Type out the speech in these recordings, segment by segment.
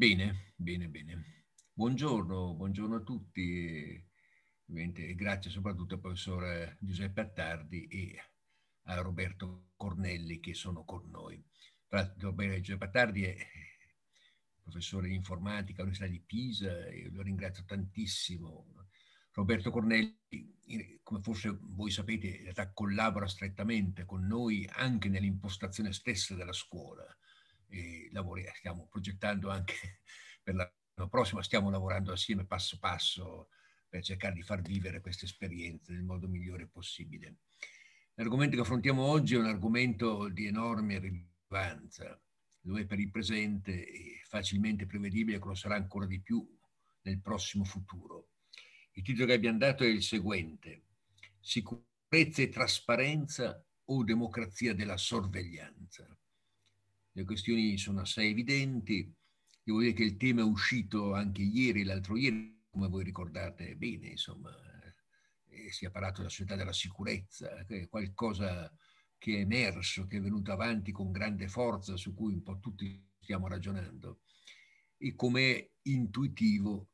Bene, bene, bene. Buongiorno, buongiorno a tutti grazie soprattutto al professor Giuseppe Attardi e a Roberto Cornelli che sono con noi. Tra l'altro Giuseppe Attardi è professore di informatica all'Università di Pisa e lo ringrazio tantissimo. Roberto Cornelli, come forse voi sapete, in realtà collabora strettamente con noi anche nell'impostazione stessa della scuola e lavoriamo, eh, stiamo progettando anche per l'anno prossimo, stiamo lavorando assieme passo passo per cercare di far vivere questa esperienza nel modo migliore possibile. L'argomento che affrontiamo oggi è un argomento di enorme rilevanza, lo è per il presente e facilmente prevedibile che lo sarà ancora di più nel prossimo futuro. Il titolo che abbiamo dato è il seguente, sicurezza e trasparenza o democrazia della sorveglianza le questioni sono assai evidenti, devo dire che il tema è uscito anche ieri, l'altro ieri, come voi ricordate bene, insomma, eh, si è parlato della società della sicurezza, che è qualcosa che è emerso, che è venuto avanti con grande forza, su cui un po' tutti stiamo ragionando. E come intuitivo,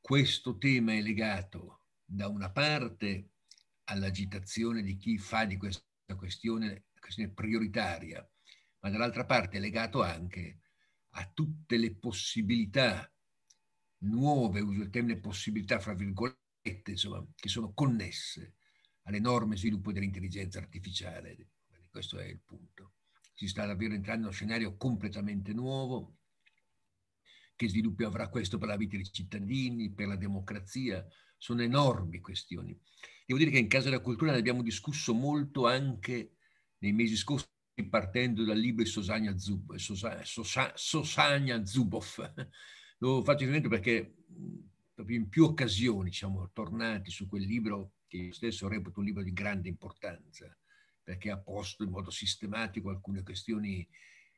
questo tema è legato da una parte all'agitazione di chi fa di questa questione, questione prioritaria ma dall'altra parte è legato anche a tutte le possibilità nuove, uso il termine possibilità fra virgolette, insomma, che sono connesse all'enorme sviluppo dell'intelligenza artificiale. Questo è il punto. Si sta davvero entrando in uno scenario completamente nuovo. Che sviluppo avrà questo per la vita dei cittadini, per la democrazia? Sono enormi questioni. Devo dire che in casa della cultura ne abbiamo discusso molto anche nei mesi scorsi ripartendo dal libro di Sosania, Zub, Sosania Zuboff. Lo faccio riferimento perché proprio in più occasioni siamo tornati su quel libro che io stesso reputo un libro di grande importanza, perché ha posto in modo sistematico alcune questioni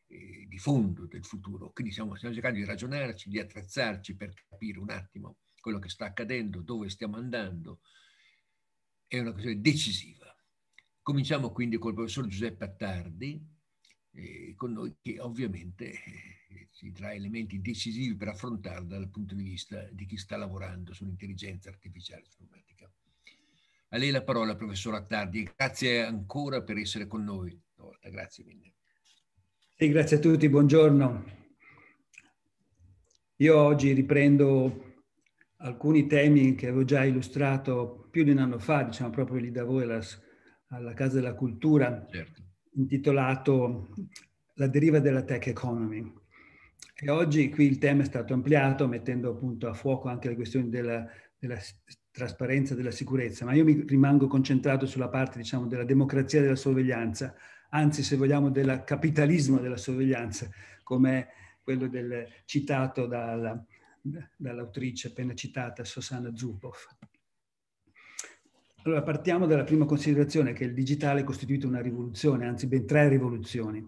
eh, di fondo del futuro. Quindi stiamo, stiamo cercando di ragionarci, di attrezzarci per capire un attimo quello che sta accadendo, dove stiamo andando. È una questione decisiva Cominciamo quindi col professor Giuseppe Attardi, eh, con noi che ovviamente ci eh, trae elementi decisivi per affrontare dal punto di vista di chi sta lavorando sull'intelligenza artificiale informatica. A lei la parola, professor Attardi, e grazie ancora per essere con noi. Grazie mille. Sì, grazie a tutti, buongiorno. Io oggi riprendo alcuni temi che avevo già illustrato più di un anno fa, diciamo proprio lì da voi, la alla Casa della Cultura certo. intitolato La deriva della tech economy. E oggi qui il tema è stato ampliato mettendo appunto a fuoco anche le questioni della, della trasparenza della sicurezza, ma io mi rimango concentrato sulla parte diciamo della democrazia della sorveglianza, anzi se vogliamo del capitalismo della sorveglianza, come quello del, citato dalla, dall'autrice appena citata Susanna Zuboff. Allora partiamo dalla prima considerazione che il digitale costituito una rivoluzione, anzi ben tre rivoluzioni,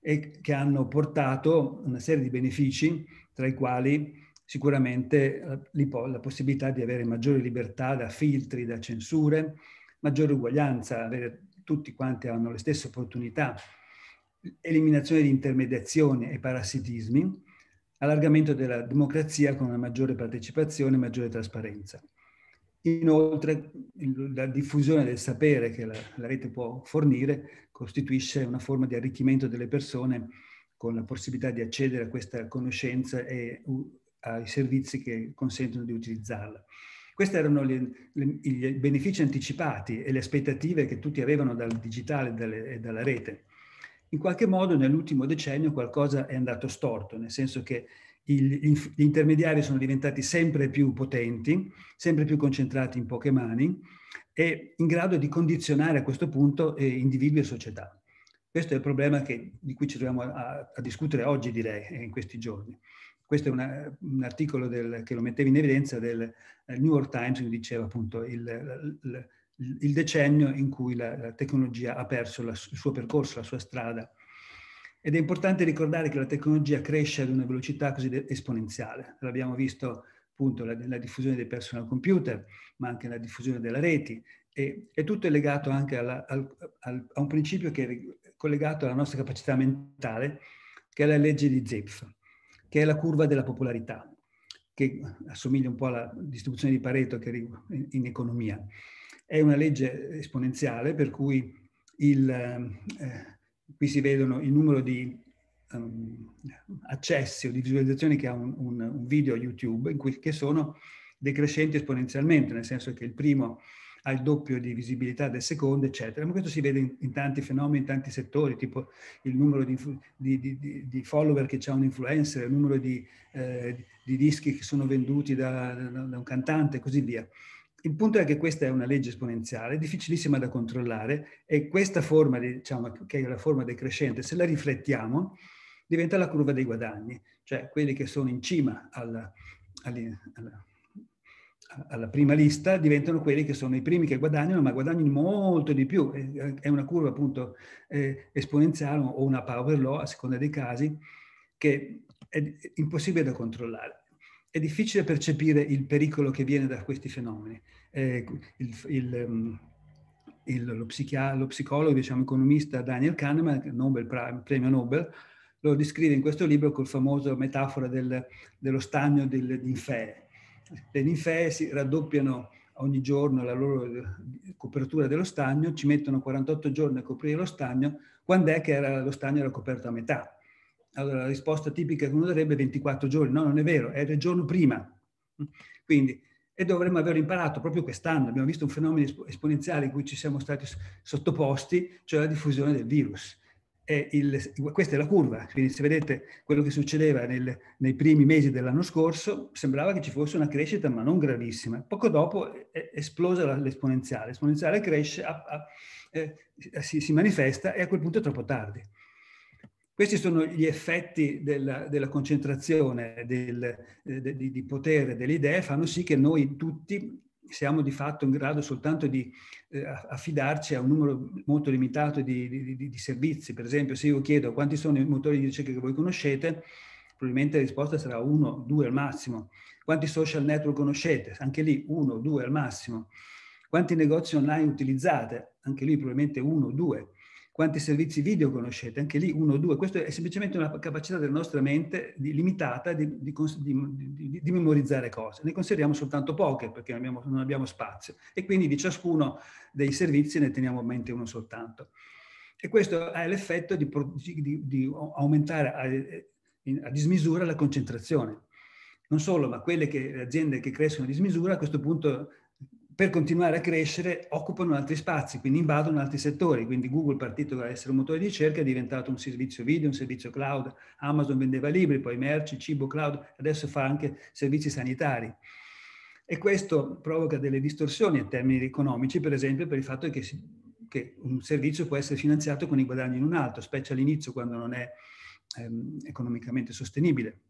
e che hanno portato una serie di benefici, tra i quali sicuramente eh, la possibilità di avere maggiore libertà da filtri, da censure, maggiore uguaglianza, avere tutti quanti hanno le stesse opportunità, eliminazione di intermediazioni e parassitismi, allargamento della democrazia con una maggiore partecipazione e maggiore trasparenza. Inoltre la diffusione del sapere che la, la, rete può fornire costituisce una forma di arricchimento delle persone con la possibilità di accedere a questa conoscenza e uh, ai servizi che consentono di utilizzarla. Questi erano le, le, i benefici anticipati e le aspettative che tutti avevano dal digitale dalle, e dalla rete. In qualche modo nell'ultimo decennio qualcosa è andato storto, nel senso che gli intermediari sono diventati sempre più potenti, sempre più concentrati in poche mani e in grado di condizionare a questo punto eh, individui e società. Questo è il problema che, di cui ci troviamo a, a, discutere oggi, direi, eh, in questi giorni. Questo è una, un articolo del, che lo metteva in evidenza del eh, New York Times, che diceva appunto il, il, il decennio in cui la, la tecnologia ha perso la, il suo percorso, la sua strada ed è importante ricordare che la tecnologia cresce ad una velocità così esponenziale. L'abbiamo visto appunto nella diffusione dei personal computer, ma anche nella diffusione della rete. E, e tutto è legato anche alla, al, al, a un principio che è collegato alla nostra capacità mentale, che è la legge di Zipf, che è la curva della popolarità, che assomiglia un po' alla distribuzione di Pareto in, in economia. È una legge esponenziale per cui il... Eh, qui si vedono il numero di um, accessi o di visualizzazioni che ha un, un, un video YouTube, in cui, che sono decrescenti esponenzialmente, nel senso che il primo ha il doppio di visibilità del secondo, eccetera. Ma questo si vede in, in tanti fenomeni, in tanti settori, tipo il numero di, di, di, di follower che ha un influencer, il numero eh, di, dischi che sono venduti da, da, da un cantante e così via. Il punto è che questa è una legge esponenziale, difficilissima da controllare e questa forma, diciamo, che è la forma decrescente, se la riflettiamo, diventa la curva dei guadagni, cioè quelli che sono in cima alla, alla, alla prima lista diventano quelli che sono i primi che guadagnano, ma guadagnano molto di più. È una curva appunto eh, esponenziale o una power law, a seconda dei casi, che è impossibile da controllare è difficile percepire il pericolo che viene da questi fenomeni. Eh, il, il, ehm, il, lo, lo, psicologo, diciamo, economista Daniel Kahneman, Nobel, premio Nobel, lo descrive in questo libro col famoso metafora del, dello stagno delle ninfee. Le ninfee si raddoppiano ogni giorno la loro eh, copertura dello stagno, ci mettono 48 giorni a coprire lo stagno, quando è che era, lo stagno era coperto a metà? Allora la risposta tipica che uno darebbe è 24 giorni, no non è vero, era il giorno prima. Quindi, e dovremmo aver imparato proprio quest'anno, abbiamo visto un fenomeno esponenziale in cui ci siamo stati sottoposti, cioè la diffusione del virus. Il, questa è la curva, quindi se vedete quello che succedeva nel, nei primi mesi dell'anno scorso, sembrava che ci fosse una crescita ma non gravissima. Poco dopo è esplosa l'esponenziale, l'esponenziale cresce, a, a, eh, si, si manifesta e a quel punto è troppo tardi. Questi sono gli effetti della, della concentrazione del, eh, de, di, di potere delle idee, fanno sì che noi tutti siamo di fatto in grado soltanto di eh, affidarci a un numero molto limitato di, di, di, di, servizi. Per esempio, se io chiedo quanti sono i motori di ricerca che voi conoscete, probabilmente la risposta sarà uno, due al massimo. Quanti social network conoscete? Anche lì uno, due al massimo. Quanti negozi online utilizzate? Anche lì probabilmente uno, due. Quanti servizi video conoscete? Anche lì uno o due. questo è semplicemente una capacità della nostra mente di, limitata di, di, di, memorizzare cose. Ne consideriamo soltanto poche perché non abbiamo, non abbiamo spazio e quindi di ciascuno dei servizi ne teniamo a mente uno soltanto. E questo ha l'effetto di, di, di aumentare a, a, dismisura la concentrazione. Non solo, ma quelle che, le aziende che crescono a dismisura a questo punto per continuare a crescere occupano altri spazi, quindi invadono altri settori. Quindi Google, partito da essere un motore di ricerca, è diventato un servizio video, un servizio cloud. Amazon vendeva libri, poi merci, cibo, cloud, adesso fa anche servizi sanitari. E questo provoca delle distorsioni in termini economici, per esempio per il fatto che, si, che un servizio può essere finanziato con i guadagni in un altro, specie all'inizio quando non è ehm, economicamente sostenibile.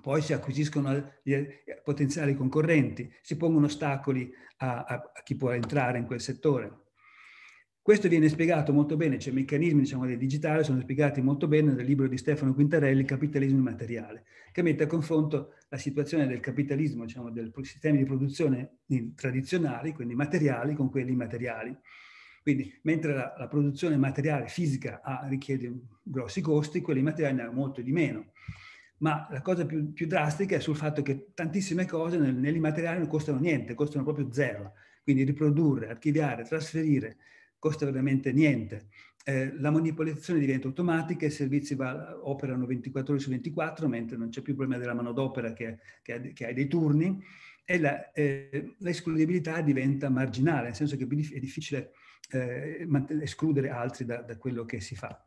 Poi si acquisiscono eh, potenziali concorrenti, si pongono ostacoli a, a, a chi può entrare in quel settore. Questo viene spiegato molto bene, cioè i meccanismi diciamo, del digitale sono spiegati molto bene nel libro di Stefano Quintarelli, Capitalismo immateriale, che mette a confronto la situazione del capitalismo, diciamo, del sistemi di produzione tradizionali, quindi materiali, con quelli immateriali. Quindi, mentre la, la produzione materiale fisica ha, richiede grossi costi, quelli immateriali ne hanno molto di meno ma la cosa più, più, drastica è sul fatto che tantissime cose nel, nell'immateriale non costano niente, costano proprio zero. Quindi riprodurre, archiviare, trasferire costa veramente niente. Eh, la manipolazione diventa automatica, i servizi va, operano 24 ore su 24, mentre non c'è più il problema della manodopera che, che, che ha dei turni, e la, eh, diventa marginale, nel senso che è difficile eh, escludere altri da, da quello che si fa.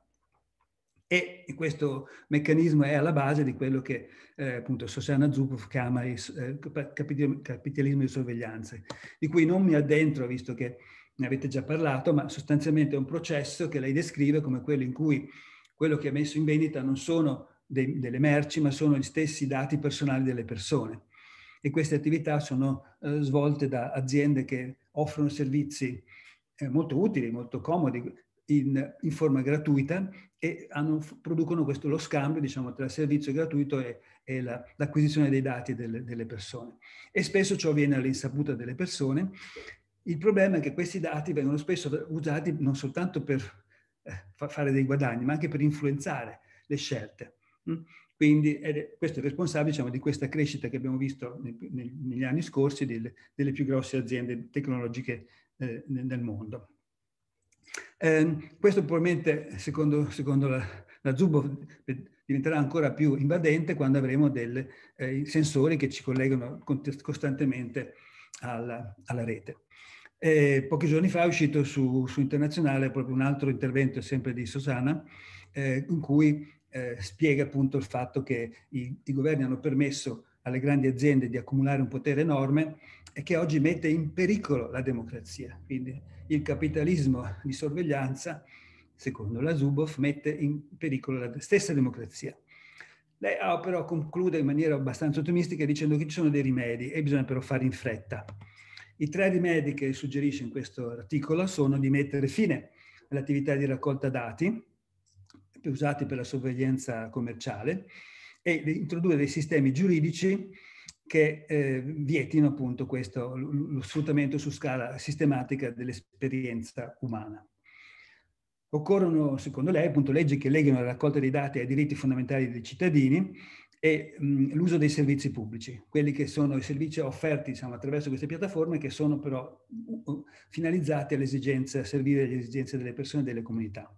E questo meccanismo è alla base di quello che eh, appunto Susanna Zuboff chiama il eh, capitalismo di sorveglianza, di cui non mi addentro visto che ne avete già parlato, ma sostanzialmente è un processo che lei descrive come quello in cui quello che ha messo in vendita non sono dei, delle merci, ma sono gli stessi dati personali delle persone. E queste attività sono eh, svolte da aziende che offrono servizi eh, molto utili, molto comodi, in, in forma gratuita e hanno, producono questo, lo scambio diciamo, tra il servizio gratuito e, e la, l'acquisizione dei dati delle, delle persone. E spesso ciò avviene all'insaputa delle persone. Il problema è che questi dati vengono spesso usati non soltanto per eh, fare dei guadagni, ma anche per influenzare le scelte. Mm? Quindi è, questo è responsabile diciamo, di questa crescita che abbiamo visto nel, nel, negli anni scorsi delle, delle, più grosse aziende tecnologiche eh, nel mondo. Eh, questo probabilmente, secondo, secondo la, la Zuboff, eh, diventerà ancora più invadente quando avremo dei eh, sensori che ci collegano costantemente alla, alla rete. Eh, pochi giorni fa è uscito su, su, Internazionale proprio un altro intervento sempre di Sosana eh, in cui eh, spiega appunto il fatto che i, i governi hanno permesso alle grandi aziende di accumulare un potere enorme e che oggi mette in pericolo la democrazia. Quindi il capitalismo di sorveglianza, secondo la Zuboff, mette in pericolo la stessa democrazia. Lei ah, però conclude in maniera abbastanza ottimistica dicendo che ci sono dei rimedi e bisogna però fare in fretta. I tre rimedi che suggerisce in questo articolo sono di mettere fine all'attività di raccolta dati usati per la sorveglianza commerciale e di introdurre dei sistemi giuridici che eh, vietino appunto questo, lo sfruttamento su scala sistematica dell'esperienza umana. Occorrono, secondo lei, appunto, leggi che leghino la raccolta dei dati ai diritti fondamentali dei cittadini e l'uso dei servizi pubblici, quelli che sono i servizi offerti diciamo, attraverso queste piattaforme che sono però finalizzati all'esigenza, a servire alle esigenze delle persone e delle comunità.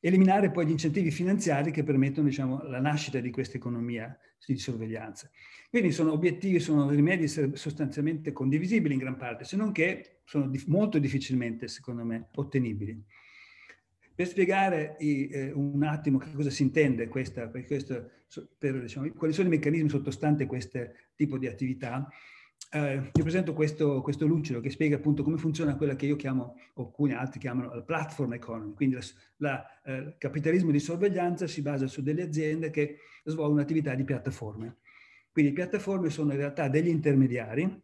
Eliminare poi gli incentivi finanziari che permettono diciamo, la nascita di questa economia di sorveglianza. Quindi sono obiettivi, sono rimedi sostanzialmente condivisibili in gran parte, se non che sono di- molto difficilmente, secondo me, ottenibili. Per spiegare i, eh, un attimo che cosa si intende questa, per questo, per, diciamo, quali sono i meccanismi sottostanti a questo tipo di attività, eh, vi presento questo, questo lucero che spiega appunto come funziona quella che io chiamo, o alcuni altri chiamano, la platform economy, quindi la, eh, il capitalismo di sorveglianza si basa su delle aziende che svolgono attività di piattaforme. Quindi piattaforme sono in realtà degli intermediari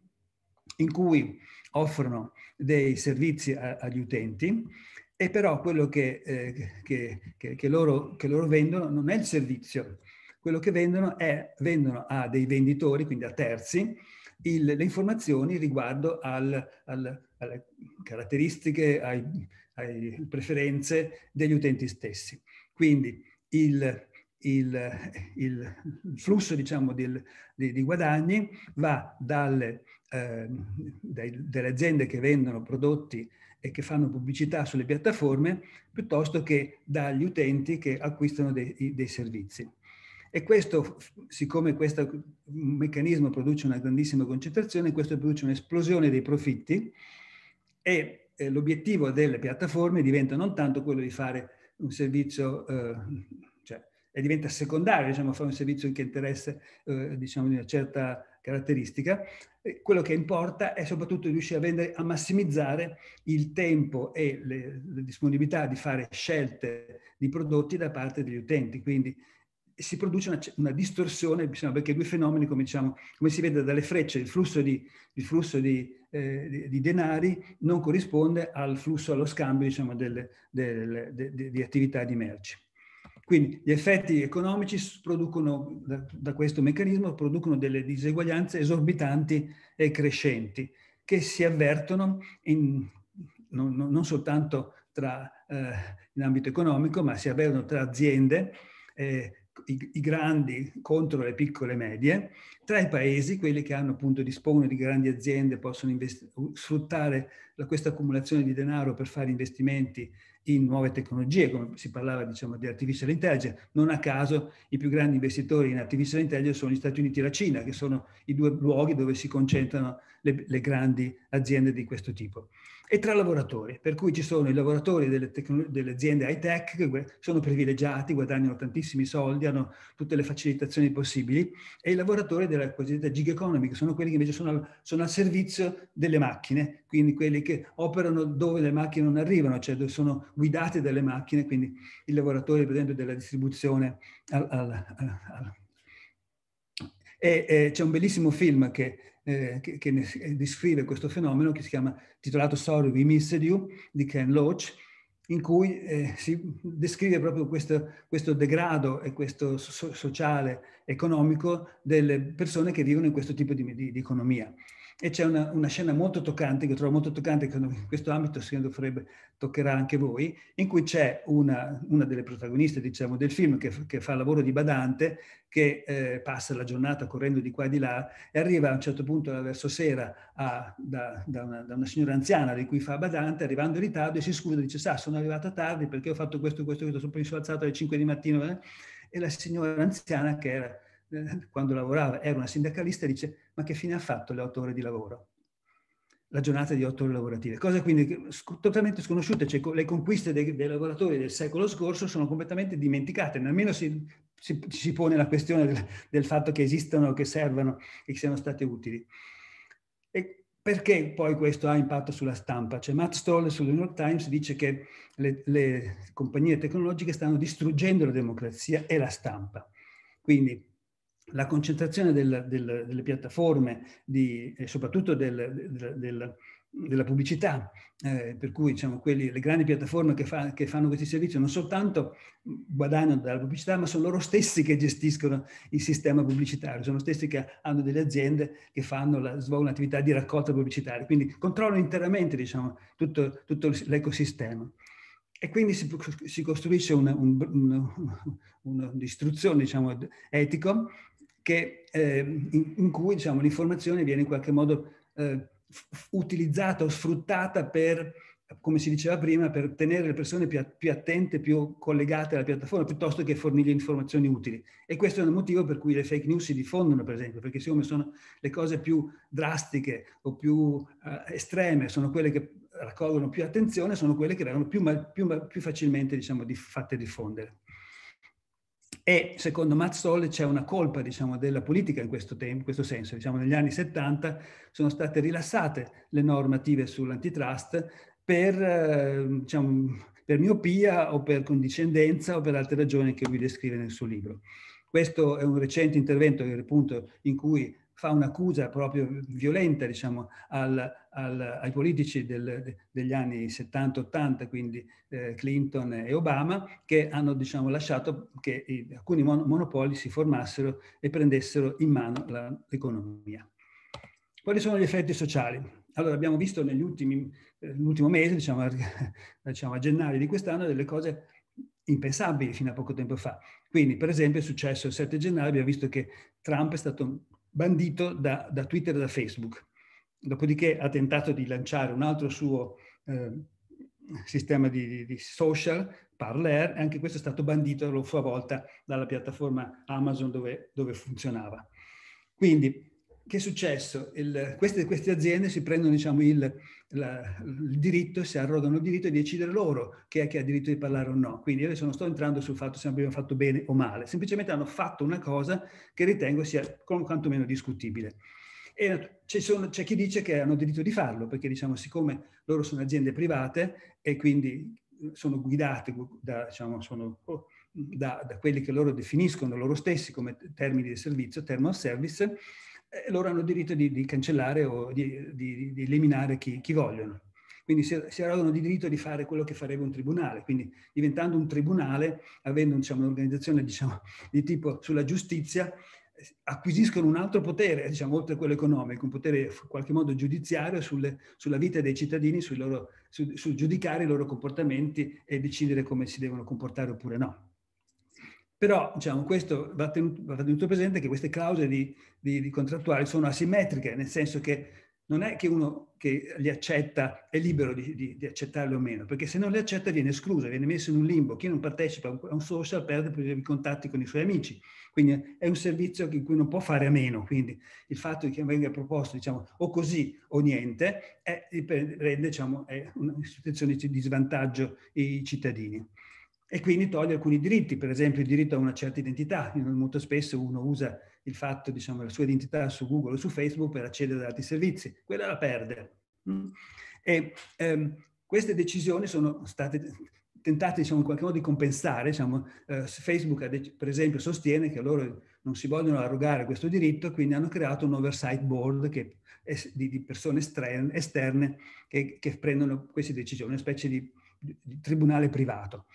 in cui offrono dei servizi a, agli utenti e però quello che, eh, che, che, che, loro, che loro vendono non è il servizio, quello che vendono è, vendono a dei venditori, quindi a terzi, il, le informazioni riguardo al, al, alle caratteristiche, alle preferenze degli utenti stessi. Quindi il, il, il flusso diciamo, di, di, di guadagni va dalle, eh, dai, delle aziende che vendono prodotti e che fanno pubblicità sulle piattaforme piuttosto che dagli utenti che acquistano dei, dei servizi. E questo, siccome questo meccanismo produce una grandissima concentrazione, questo produce un'esplosione dei profitti e eh, l'obiettivo delle piattaforme diventa non tanto quello di fare un servizio, eh, cioè, e diventa secondario, diciamo, fare un servizio che interessa, eh, diciamo, di una certa caratteristica, quello che importa è soprattutto riuscire a, vendere, a massimizzare il tempo e le, le disponibilità di fare scelte di prodotti da parte degli utenti. Quindi si produce una, una distorsione diciamo, perché due fenomeni, come, diciamo, come, si vede dalle frecce, il flusso, di, il flusso di, eh, di, di denari non corrisponde al flusso, allo scambio diciamo, delle, delle, de, de, di attività di merci. Quindi gli effetti economici producono, da, da questo meccanismo, producono delle diseguaglianze esorbitanti e crescenti che si avvertono in, non, non, soltanto tra, eh, in ambito economico, ma si avvertono tra aziende, eh, i, i, grandi contro le piccole e medie, tra i paesi, quelli che hanno appunto dispongono di grandi aziende, possono sfruttare questa accumulazione di denaro per fare investimenti in nuove tecnologie, come si parlava diciamo, di artificial intelligence. Non a caso i più grandi investitori in artificial intelligence sono gli Stati Uniti e la Cina, che sono i due luoghi dove si concentrano le, le grandi aziende di questo tipo. E tra lavoratori, per cui ci sono i lavoratori delle, tecno, delle aziende high tech che sono privilegiati, guadagnano tantissimi soldi, hanno tutte le facilitazioni possibili, e i lavoratori della cosiddetta gig economy, che sono quelli che invece sono al, sono al servizio delle macchine, quindi quelli che operano dove le macchine non arrivano, cioè dove sono guidate dalle macchine, quindi i lavoratori per esempio della distribuzione. Al, al, al, e, eh, c'è un bellissimo film che, eh, che, che ne, eh, descrive questo fenomeno che si chiama, titolato Sorry We Missed You, di Ken Loach, in cui eh, si descrive proprio questo, questo degrado e questo so sociale, economico delle persone che vivono in questo tipo di, di, di economia. E c'è una, una, scena molto toccante, che trovo molto toccante, che in questo ambito secondo Frebe toccherà anche voi, in cui c'è una, una delle protagoniste diciamo, del film che, che, fa lavoro di badante, che eh, passa la giornata correndo di qua e di là e arriva a un certo punto verso sera a, da, da, una, da, una, signora anziana di cui fa badante, arrivando in ritardo e si scusa, dice sa sono arrivata tardi perché ho fatto questo, questo, questo, sono, sono alzato alle 5 di mattina eh? e la signora anziana che era eh, quando lavorava era una sindacalista, dice ma che fine ha fatto le otto ore di lavoro? La giornata di otto ore lavorative, cosa quindi totalmente sconosciuta, cioè le conquiste dei, dei lavoratori del secolo scorso sono completamente dimenticate, nemmeno si, si, si pone la questione del, del, fatto che esistano, che servano e che siano state utili. E perché poi questo ha impatto sulla stampa? Cioè Matt Stoll sul New York Times dice che le, le compagnie tecnologiche stanno distruggendo la democrazia e la stampa. Quindi la concentrazione del, del, delle piattaforme, di, e soprattutto del, del della pubblicità, eh, per cui diciamo, quelli, le grandi piattaforme che, fa, che, fanno questi servizi non soltanto guadagnano dalla pubblicità, ma sono loro stessi che gestiscono il sistema pubblicitario, sono stessi che hanno delle aziende che la, svolgono attività di raccolta pubblicitaria, quindi controllano interamente diciamo, tutto, tutto l'ecosistema. E quindi si, si costruisce un, un, un, un diciamo, etico che, eh, in, in, cui diciamo, l'informazione viene in qualche modo eh, utilizzata o sfruttata per, come si diceva prima, per tenere le persone più, più attente, più collegate alla piattaforma, piuttosto che fornire informazioni utili. E questo è un motivo per cui le fake news si diffondono, per esempio, perché siccome sono le cose più drastiche o più eh, estreme, sono quelle che raccolgono più attenzione, sono quelle che vengono più, più, più facilmente diciamo, di, fatte diffondere. E secondo Mazzolle c'è una colpa diciamo, della politica in questo, tempo, in questo senso. Diciamo, negli anni 70 sono state rilassate le normative sull'antitrust per, eh, diciamo, per miopia o per condiscendenza o per altre ragioni che lui descrive nel suo libro. Questo è un recente intervento appunto, in cui fa un'accusa proprio violenta diciamo, al, al, ai politici del, degli anni 70-80, quindi eh, Clinton e Obama, che hanno diciamo, lasciato che i, alcuni mon monopoli si formassero e prendessero in mano l'economia. Quali sono gli effetti sociali? Allora, abbiamo visto eh, nell'ultimo mese, diciamo, diciamo, a gennaio di quest'anno, delle cose impensabili fino a poco tempo fa. Quindi, per esempio, è successo il 7 gennaio, abbiamo visto che Trump è stato bandito da, da Twitter e da Facebook. Dopodiché ha tentato di lanciare un altro suo eh, sistema di, di, social, Parler, e anche questo è stato bandito a sua volta dalla piattaforma Amazon dove, dove funzionava. Quindi che è successo? Il, queste, queste, aziende si prendono diciamo, il, la, il, diritto, si arrodano il diritto di decidere loro chi è che ha diritto di parlare o no. Quindi adesso non sto entrando sul fatto se abbiamo fatto bene o male, semplicemente hanno fatto una cosa che ritengo sia quantomeno discutibile. E sono, c'è chi dice che hanno diritto di farlo, perché diciamo, siccome loro sono aziende private e quindi sono guidate da, diciamo, sono, da, da quelli che loro definiscono loro stessi come termini di servizio, term of service, loro hanno il diritto di, di cancellare o di, di, di eliminare chi, chi, vogliono. Quindi si, si erodono di diritto di fare quello che farebbe un tribunale. Quindi diventando un tribunale, avendo diciamo, un'organizzazione diciamo, di tipo sulla giustizia, acquisiscono un altro potere, diciamo, oltre a quello economico, un potere in qualche modo giudiziario sulle, sulla vita dei cittadini, sul su, su giudicare i loro comportamenti e decidere come si devono comportare oppure no. Però diciamo, questo va, tenuto, va tenuto presente che queste clausole di, di, di contrattuali sono asimmetriche, nel senso che non è che uno che li accetta è libero di, di, di, accettarli o meno, perché se non le accetta viene escluso, viene messo in un limbo. Chi non partecipa a un social perde i contatti con i suoi amici. Quindi è un servizio in cui non può fare a meno. Quindi il fatto che venga proposto diciamo, o così o niente è, rende diciamo, è una situazione di svantaggio i cittadini e quindi toglie alcuni diritti, per esempio il diritto a una certa identità. Molto spesso uno usa il fatto, diciamo, la sua identità su Google o su Facebook per accedere ad altri servizi, quella la perde. Mm. E ehm, queste decisioni sono state tentate diciamo, in qualche modo di compensare, diciamo, eh, Facebook per esempio sostiene che loro non si vogliono arrogare questo diritto, quindi hanno creato un oversight board che, di, di, persone esterne, esterne che, che, prendono queste decisioni, una specie di, di tribunale privato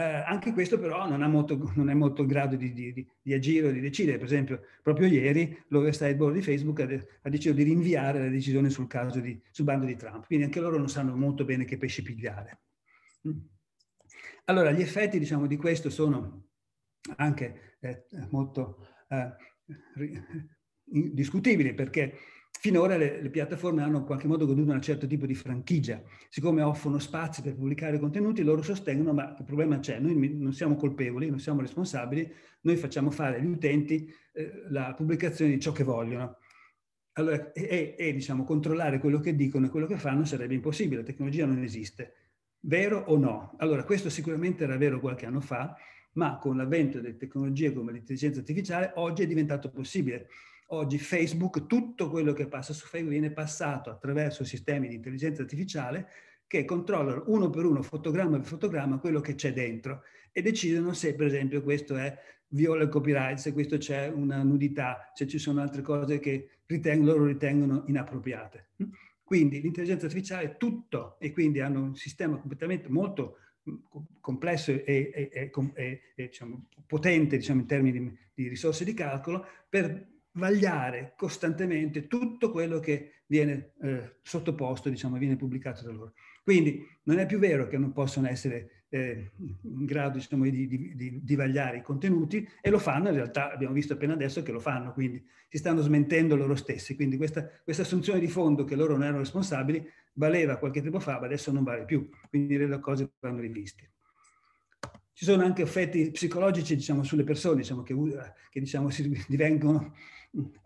eh, anche questo però non, molto, non, è molto in grado di, di, di agire o di decidere. Per esempio, proprio ieri l'Oversight Board di Facebook ha, de- ha, deciso di rinviare la decisione sul caso di, sul bando di Trump, quindi anche loro non sanno molto bene che pesci pigliare. Mm. Allora, gli effetti diciamo, di questo sono anche eh, molto eh, discutibili perché Finora le, le, piattaforme hanno in qualche modo goduto un certo tipo di franchigia. Siccome offrono spazi per pubblicare contenuti, loro sostengono, ma che problema c'è? Noi non siamo colpevoli, non siamo responsabili, noi facciamo fare agli utenti eh, la pubblicazione di ciò che vogliono. Allora, e, e diciamo, controllare quello che dicono e quello che fanno sarebbe impossibile, la tecnologia non esiste. Vero o no? Allora, questo sicuramente era vero qualche anno fa, ma con l'avvento delle tecnologie come l'intelligenza artificiale oggi è diventato possibile Oggi Facebook, tutto quello che passa su Facebook viene passato attraverso sistemi di intelligenza artificiale che controllano uno per uno, fotogramma per fotogramma, quello che c'è dentro e decidono se, per esempio, questo è viola il copyright, se questo c'è una nudità, se ci sono altre cose che ritengo, loro ritengono inappropriate. Quindi l'intelligenza artificiale è tutto e quindi hanno un sistema completamente molto mm, complesso e, e, e, e diciamo, potente diciamo, in termini di, di, risorse di calcolo per vagliare costantemente tutto quello che viene eh, sottoposto, diciamo, viene pubblicato da loro. Quindi non è più vero che non possono essere eh, in grado diciamo, di, di, di, di, vagliare i contenuti e lo fanno, in realtà abbiamo visto appena adesso che lo fanno, quindi si stanno smentendo loro stessi. Quindi questa, questa assunzione di fondo che loro non erano responsabili valeva qualche tempo fa, ma adesso non vale più. Quindi le cose vanno riviste. Ci sono anche effetti psicologici diciamo, sulle persone diciamo, che, che diciamo, si divengono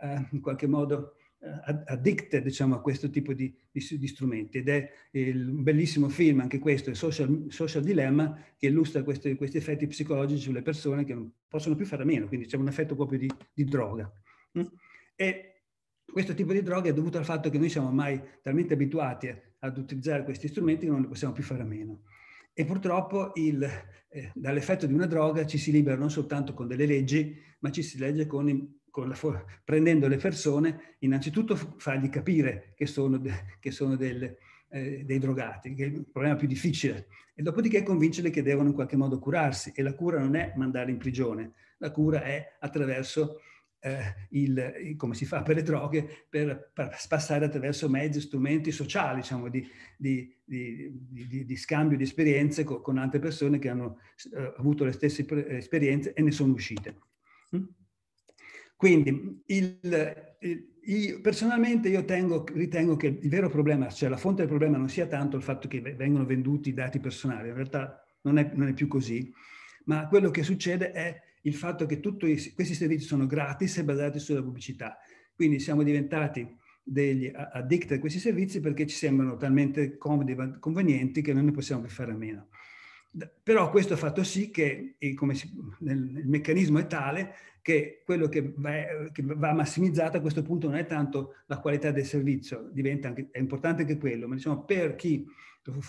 eh, in qualche modo eh, addicte diciamo, a questo tipo di, di, di strumenti ed è il, un bellissimo film anche questo, il social, social dilemma che illustra questi, questi, effetti psicologici sulle persone che non possono più fare a meno, quindi c'è un effetto proprio di, di, droga. Mm? E questo tipo di droga è dovuto al fatto che noi siamo ormai talmente abituati eh, ad utilizzare questi strumenti che non ne possiamo più fare a meno. E purtroppo il, eh, dall'effetto di una droga ci si libera non soltanto con delle leggi, ma ci si legge con i, la, prendendo le persone, innanzitutto fargli capire che sono, che sono del, eh, dei drogati, che è il problema più difficile, e dopodiché convincerli che devono in qualche modo curarsi. E la cura non è mandare in prigione, la cura è attraverso eh, il, eh, come si fa per le droghe, per, per, passare attraverso mezzi, strumenti sociali, diciamo, di, di, di, di scambio di esperienze con, con, altre persone che hanno eh, avuto le stesse eh, esperienze e ne sono uscite. Mm? Quindi il, il, io, personalmente io tengo, ritengo che il vero problema, cioè la fonte del problema non sia tanto il fatto che vengono venduti i dati personali, in realtà non è, non è più così, ma quello che succede è il fatto che tutti questi servizi sono gratis e basati sulla pubblicità. Quindi siamo diventati degli addicted a questi servizi perché ci sembrano talmente comodi e convenienti che non ne possiamo più fare a meno. Però questo ha fatto sì che si, il meccanismo è tale che quello che va, che va, massimizzato a questo punto non è tanto la qualità del servizio, anche, è importante anche quello, ma diciamo per chi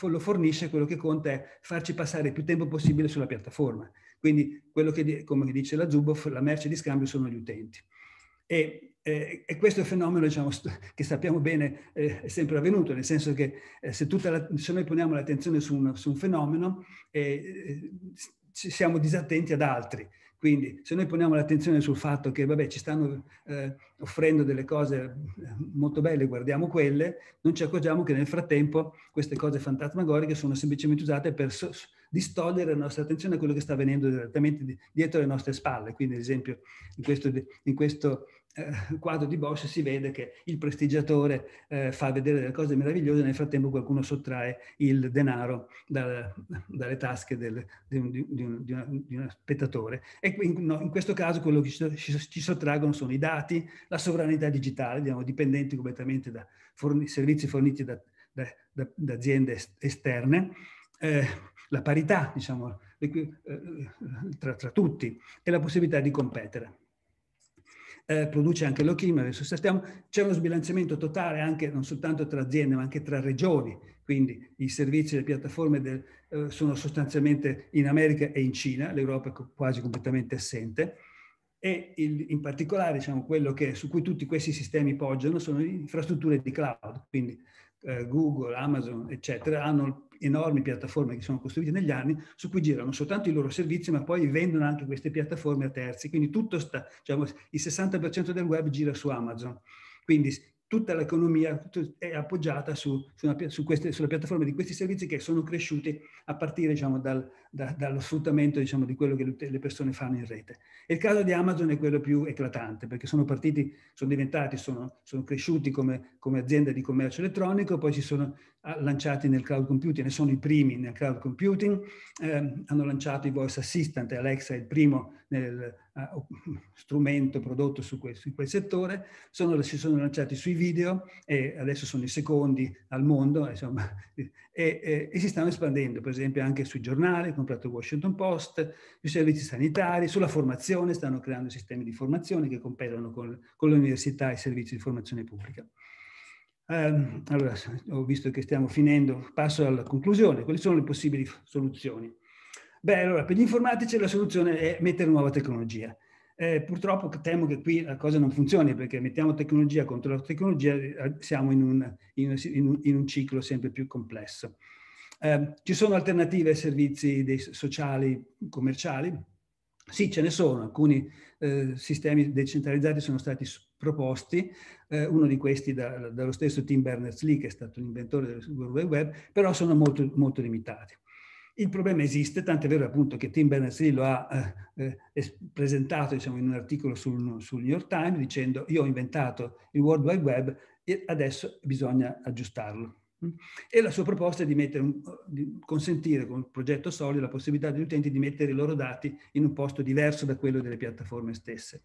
lo fornisce, quello che conta è farci passare il più tempo possibile sulla piattaforma. Quindi quello che, come dice la Zuboff, la merce di scambio sono gli utenti. E, eh, e questo è un fenomeno diciamo, che sappiamo bene eh, è sempre avvenuto, nel senso che eh, se, la, se, noi poniamo l'attenzione su, su un, fenomeno eh, eh, siamo disattenti ad altri. Quindi se noi poniamo l'attenzione sul fatto che vabbè, ci stanno eh, offrendo delle cose eh, molto belle, guardiamo quelle, non ci accorgiamo che nel frattempo queste cose fantasmagoriche sono semplicemente usate per so- distogliere la nostra attenzione da quello che sta avvenendo direttamente di- dietro le nostre spalle. Quindi ad esempio in questo, in questo eh, quadro di Bosch si vede che il prestigiatore eh, fa vedere delle cose meravigliose, nel frattempo qualcuno sottrae il denaro da, dalle tasche del, di, un, di, un, di, una, di, uno spettatore. E in, no, in questo caso quello che ci, ci, sottraggono sono i dati, la sovranità digitale, diciamo, dipendenti completamente da forni, servizi forniti da, da, da aziende esterne, eh, la parità diciamo, eh, tra, tra tutti e la possibilità di competere eh, produce anche l'Ochim, adesso sappiamo, c'è uno sbilanciamento totale anche non soltanto tra aziende ma anche tra regioni, quindi i servizi e le piattaforme del, eh, sono sostanzialmente in America e in Cina, l'Europa è quasi completamente assente e il, in particolare diciamo, quello che, su cui tutti questi sistemi poggiano sono le infrastrutture di cloud, quindi eh, Google, Amazon, eccetera, hanno enormi piattaforme che sono costruite negli anni su cui girano soltanto i loro servizi, ma poi vendono anche queste piattaforme a terzi. Quindi tutto sta, diciamo, il 60% del web gira su Amazon. Quindi tutta l'economia è appoggiata su, su, una, su queste, sulla piattaforma di questi servizi che sono cresciuti a partire diciamo, dal, da, dallo sfruttamento diciamo, di quello che le persone fanno in rete. E il caso di Amazon è quello più eclatante perché sono partiti, sono diventati, sono, sono cresciuti come, come, azienda di commercio elettronico, poi si sono ah, lanciati nel cloud computing, ne sono i primi nel cloud computing, eh, hanno lanciato i voice assistant, Alexa è il primo nel, uh, strumento prodotto su quel, su quel settore, sono, si sono lanciati sui video e adesso sono i secondi al mondo, insomma, e, e, e si stanno espandendo, per esempio anche sui giornali, ho comprato Washington Post, sui servizi sanitari, sulla formazione, stanno creando sistemi di formazione che competono con, con l'università e i servizi di formazione pubblica. Um, allora, ho visto che stiamo finendo, passo alla conclusione. Quali sono le possibili soluzioni? Beh, allora, per gli informatici la soluzione è mettere nuova tecnologia. Eh, purtroppo temo che qui la cosa non funzioni perché mettiamo tecnologia contro la tecnologia, eh, siamo in un, in, in, in un ciclo sempre più complesso. Eh, ci sono alternative ai servizi dei, sociali commerciali? Sì, ce ne sono, alcuni eh, sistemi decentralizzati sono stati proposti, eh, uno di questi da, dallo stesso Tim Berners-Lee che è stato l'inventore del World Wide Web, però sono molto, molto limitati. Il problema esiste, tant'è vero appunto che Tim Berners-Lee lo ha eh, eh, presentato diciamo, in un articolo sul, sul, New York Times dicendo io ho inventato il World Wide Web e adesso bisogna aggiustarlo. Mm. E la sua proposta è di, mettere, di consentire con il progetto Solid la possibilità degli utenti di mettere i loro dati in un posto diverso da quello delle piattaforme stesse.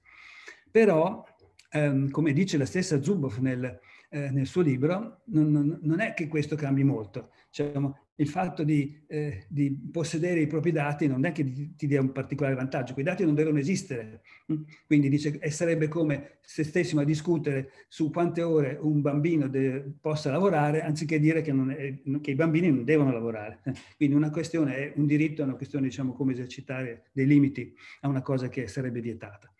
Però, ehm, come dice la stessa Zuboff nel, eh, nel suo libro, non, non, non, è che questo cambi molto. Cioè, il fatto di, eh, di, possedere i propri dati non è che ti dia un particolare vantaggio, quei dati non devono esistere. Mm? Quindi dice, eh, sarebbe come se stessimo a discutere su quante ore un bambino de- possa lavorare, anziché dire che, è, che, i bambini non devono lavorare. Quindi una questione è un diritto, è una questione diciamo come esercitare dei limiti a una cosa che sarebbe vietata.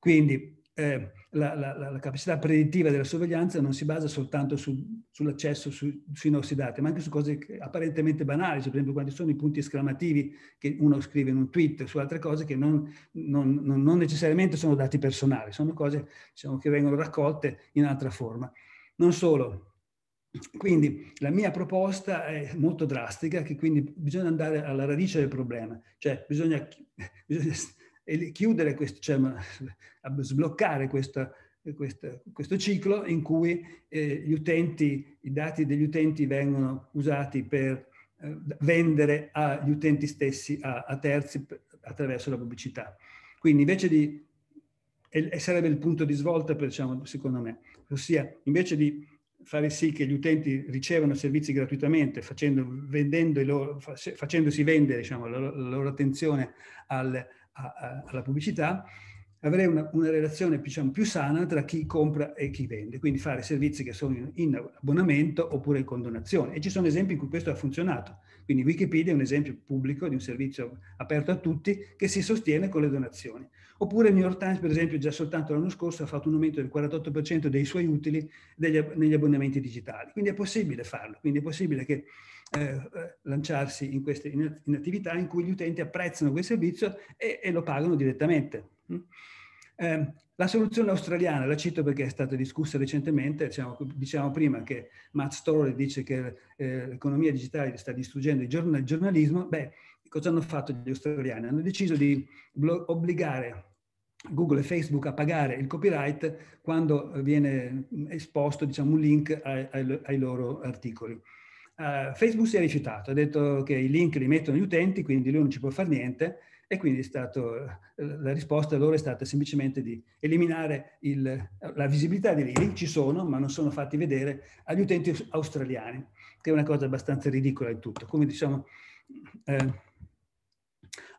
Quindi eh, la, la, la, capacità predittiva della sorveglianza non si basa soltanto su, sull'accesso su, sui nostri dati, ma anche su cose apparentemente banali, cioè per esempio quanti sono i punti esclamativi che uno scrive in un tweet, su altre cose che non, non, non necessariamente sono dati personali, sono cose diciamo, che vengono raccolte in altra forma. Non solo, quindi la mia proposta è molto drastica, che quindi bisogna andare alla radice del problema, cioè bisogna, bisogna e chiudere questo, cioè, sbloccare questa, questa, questo ciclo in cui eh, gli utenti, i dati degli utenti vengono usati per eh, vendere agli utenti stessi, a, a terzi, attraverso la pubblicità. Quindi invece di, e, sarebbe il punto di svolta, per, diciamo, secondo me, ossia invece di fare sì che gli utenti ricevano servizi gratuitamente, facendo, loro, facendosi vendere diciamo, la, la, loro attenzione al, a, a, alla pubblicità, avrei una, una relazione diciamo, più sana tra chi compra e chi vende, quindi fare servizi che sono in, in abbonamento oppure in condonazione. E ci sono esempi in cui questo ha funzionato. Quindi Wikipedia è un esempio pubblico di un servizio aperto a tutti che si sostiene con le donazioni. Oppure il New York Times, per esempio, già soltanto l'anno scorso ha fatto un aumento del 48% dei suoi utili degli, negli abbonamenti digitali. Quindi è possibile farlo, quindi è possibile che eh, eh lanciarsi in queste in, attività in cui gli utenti apprezzano quel servizio e, e lo pagano direttamente. Ehm, la soluzione australiana, la cito perché è stata discussa recentemente, diciamo, diciamo prima che Matt Story dice che eh, l'economia digitale sta distruggendo il, giorn- il giornalismo, beh, cosa hanno fatto gli australiani? Hanno deciso di blo- obbligare Google e Facebook a pagare il copyright quando viene esposto diciamo, un link ai, ai, ai loro articoli. Uh, Facebook si è rifiutato, ha detto che i link li mettono gli utenti, quindi lui non ci può fare niente, e quindi stato, eh, la risposta loro è stata semplicemente di eliminare il, la visibilità dei liri, ci sono, ma non sono fatti vedere agli utenti australiani, che è una cosa abbastanza ridicola in tutto. Come diciamo, eh,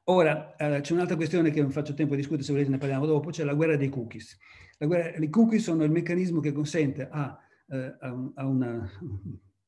ora eh, c'è un'altra questione che non faccio tempo a discutere, se volete ne parliamo dopo, c'è la guerra dei cookies. Guerra, I cookies sono il meccanismo che consente a, eh, a, un, a una,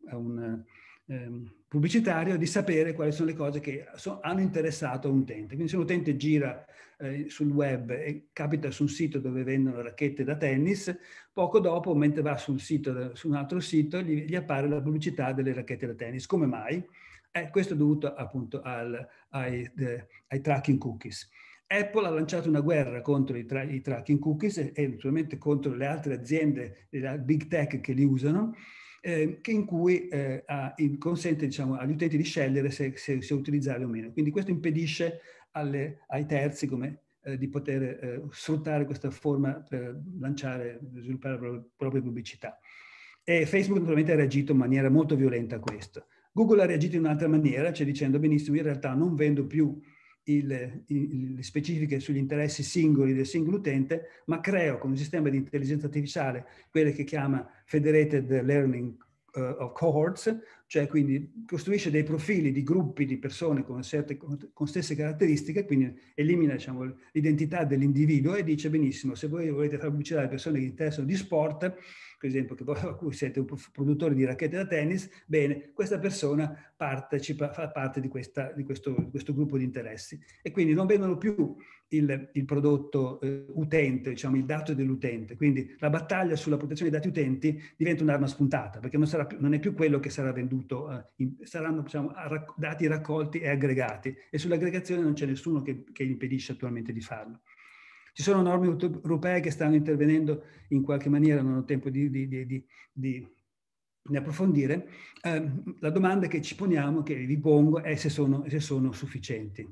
a una ehm, pubblicitario di sapere quali sono le cose che so, hanno interessato un utente. Quindi se un utente gira eh, sul web e capita su un sito dove vendono racchette da tennis, poco dopo, mentre va sul sito, su un altro sito, gli, gli appare la pubblicità delle racchette da tennis. Come mai? Eh, questo è dovuto appunto al, ai, de, ai tracking cookies. Apple ha lanciato una guerra contro i, tra- i tracking cookies e, e naturalmente contro le altre aziende, le big tech che li usano, Ehm, che in cui eh, ha, consente diciamo, agli utenti di scegliere se, se, se, utilizzare o meno. Quindi questo impedisce alle, ai terzi come, eh, di poter eh, sfruttare questa forma per lanciare, sviluppare la propria pubblicità. E Facebook naturalmente ha reagito in maniera molto violenta a questo. Google ha reagito in un'altra maniera, cioè dicendo benissimo, in realtà non vendo più il, il, le specifiche sugli interessi singoli del singolo utente, ma creo con un sistema di intelligenza artificiale quelle che chiama Federated Learning uh, of Cohorts, cioè quindi costruisce dei profili di gruppi di persone con, certe, con stesse caratteristiche, quindi elimina diciamo, l'identità dell'individuo e dice benissimo, se voi volete far pubblicità alle persone che interessano di sport, per esempio, a cui siete un produttore di racchette da tennis, bene, questa persona partecipa, fa parte di, questa, di, questo, di questo, gruppo di interessi e quindi non vendono più il, il prodotto eh, utente, diciamo il dato dell'utente. Quindi la battaglia sulla protezione dei dati utenti diventa un'arma spuntata perché non, sarà, non è più quello che sarà venduto, eh, in, saranno diciamo, dati raccolti e aggregati e sull'aggregazione non c'è nessuno che, che impedisce attualmente di farlo. Ci sono norme europee che stanno intervenendo in qualche maniera, non ho tempo di, di, di, di ne approfondire, eh, la domanda che ci poniamo, che vi pongo, è se sono, se sono sufficienti.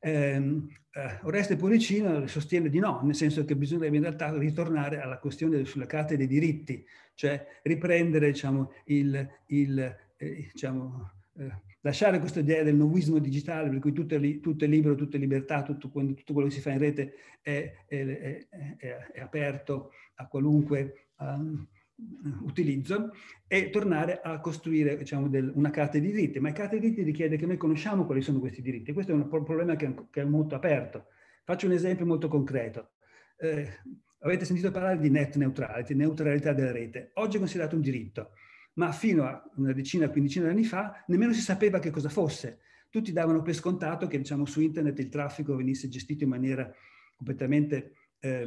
Ehm, eh, Oreste Poricino sostiene di no, nel senso che bisognerebbe in realtà ritornare alla questione sulla Carta dei diritti, cioè riprendere diciamo, il, il eh, diciamo, eh, lasciare questa idea del novismo digitale, per cui tutto è, li, tutto è libero, tutto è libertà, tutto, tutto, quello che si fa in rete è, è, è aperto a qualunque um, utilizzo, e tornare a costruire diciamo, del, una carta di diritti. Ma la carta di diritti richiede che noi conosciamo quali sono questi diritti. Questo è un problema che, che è molto aperto. Faccio un esempio molto concreto. Eh, avete sentito parlare di net neutrality, neutralità della rete. Oggi è considerato un diritto ma fino a una decina, quindicina di anni fa nemmeno si sapeva che cosa fosse. Tutti davano per scontato che diciamo, su internet il traffico venisse gestito in maniera completamente eh,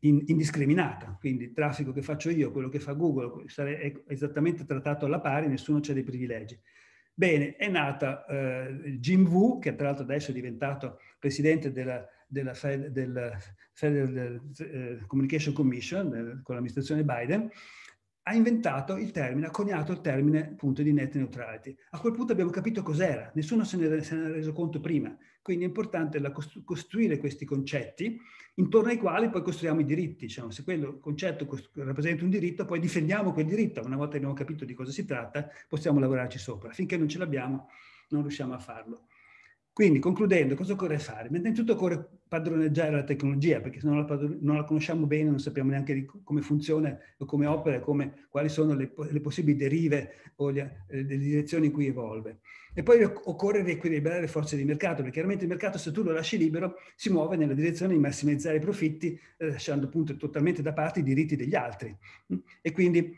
indiscriminata, quindi il traffico che faccio io, quello che fa Google, è esattamente trattato alla pari, nessuno c'è dei privilegi. Bene, è nata eh, Jim Wu, che tra l'altro adesso è diventato presidente della, della Federal eh, Communication Commission, eh, con l'amministrazione Biden, ha inventato il termine, ha coniato il termine appunto di net neutrality. A quel punto abbiamo capito cos'era, nessuno se ne, se era reso conto prima, quindi è importante costru- costruire questi concetti intorno ai quali poi costruiamo i diritti, diciamo, se quel concetto costru- rappresenta un diritto poi difendiamo quel diritto, una volta che abbiamo capito di cosa si tratta possiamo lavorarci sopra, finché non ce l'abbiamo non riusciamo a farlo. Quindi, concludendo, cosa occorre fare? Innanzitutto occorre padroneggiare la tecnologia, perché se non la, non la conosciamo bene non sappiamo neanche co- come funziona o come opera, come, quali sono le, le, possibili derive o le, eh, le, direzioni in cui evolve. E poi occorre riequilibrare le forze di mercato, perché chiaramente il mercato se tu lo lasci libero si muove nella direzione di massimizzare i profitti, eh, lasciando appunto totalmente da parte i diritti degli altri. Mm? E quindi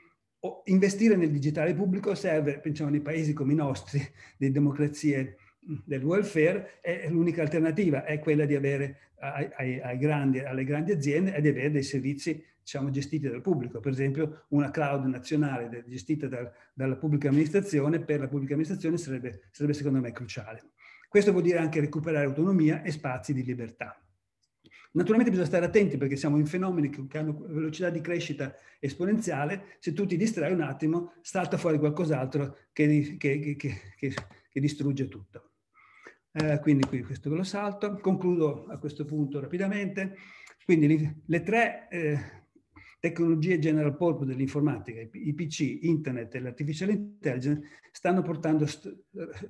investire nel digitale pubblico serve, pensiamo nei paesi come i nostri, delle democrazie del welfare è l'unica alternativa, è quella di avere ai, ai grandi, alle grandi aziende e di avere dei servizi diciamo, gestiti dal pubblico, per esempio una cloud nazionale gestita dal, dalla pubblica amministrazione per la pubblica amministrazione sarebbe, sarebbe secondo me cruciale. Questo vuol dire anche recuperare autonomia e spazi di libertà. Naturalmente bisogna stare attenti perché siamo in fenomeni che hanno velocità di crescita esponenziale, se tu ti distrai un attimo salta fuori qualcos'altro che, che, che, che distrugge tutto. Eh, quindi qui questo ve lo salto. Concludo a questo punto rapidamente. Quindi le tre eh, tecnologie general purpose dell'informatica, i PC, internet e l'artificial intelligence, stanno portando st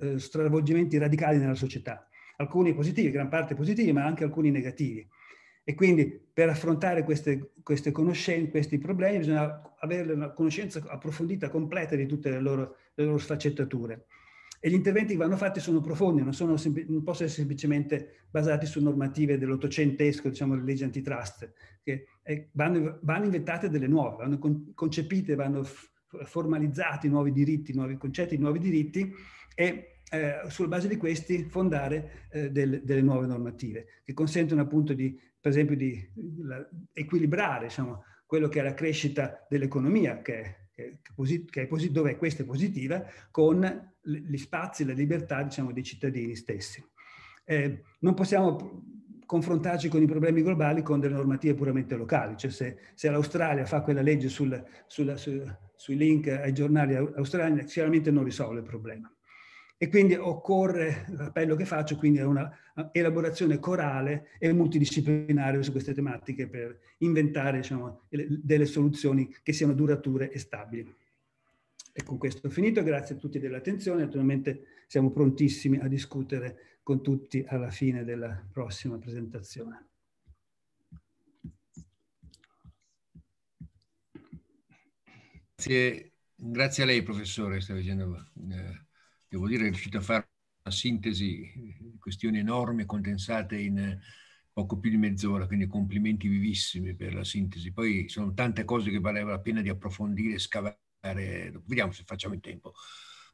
eh, eh, stravolgimenti radicali nella società. Alcuni positivi, gran parte positivi, ma anche alcuni negativi. E quindi per affrontare queste, queste questi problemi bisogna avere una conoscenza approfondita, completa di tutte le loro, le loro sfaccettature e gli interventi che vanno fatti sono profondi, non, sono non possono essere semplicemente basati su normative dell'ottocentesco, diciamo le leggi antitrust, che eh, vanno, vanno inventate delle nuove, vanno con concepite, vanno formalizzati nuovi diritti, nuovi concetti, nuovi diritti e eh, sulla base di questi fondare eh, del, delle nuove normative che consentono appunto di, per esempio, di la, equilibrare diciamo, quello che è la crescita dell'economia, che è che, che, che dove questa è positiva, con gli spazi, la libertà diciamo, dei cittadini stessi. Eh, non possiamo confrontarci con i problemi globali con delle normative puramente locali, cioè se, se l'Australia fa quella legge sul, sulla, su, sui link ai giornali australiani, chiaramente non risolve il problema. E quindi occorre, l'appello che faccio quindi è una elaborazione corale e multidisciplinare su queste tematiche per inventare diciamo, delle soluzioni che siano durature e stabili. E con questo ho finito, grazie a tutti dell'attenzione, naturalmente siamo prontissimi a discutere con tutti alla fine della prossima presentazione. Grazie, grazie a lei professore, stavo dicendo devo dire, è riuscito a fare una sintesi di questioni enormi condensate in poco più di mezz'ora, quindi complimenti vivissimi per la sintesi. Poi sono tante cose che valeva la pena di approfondire e scavare, vediamo se facciamo in tempo.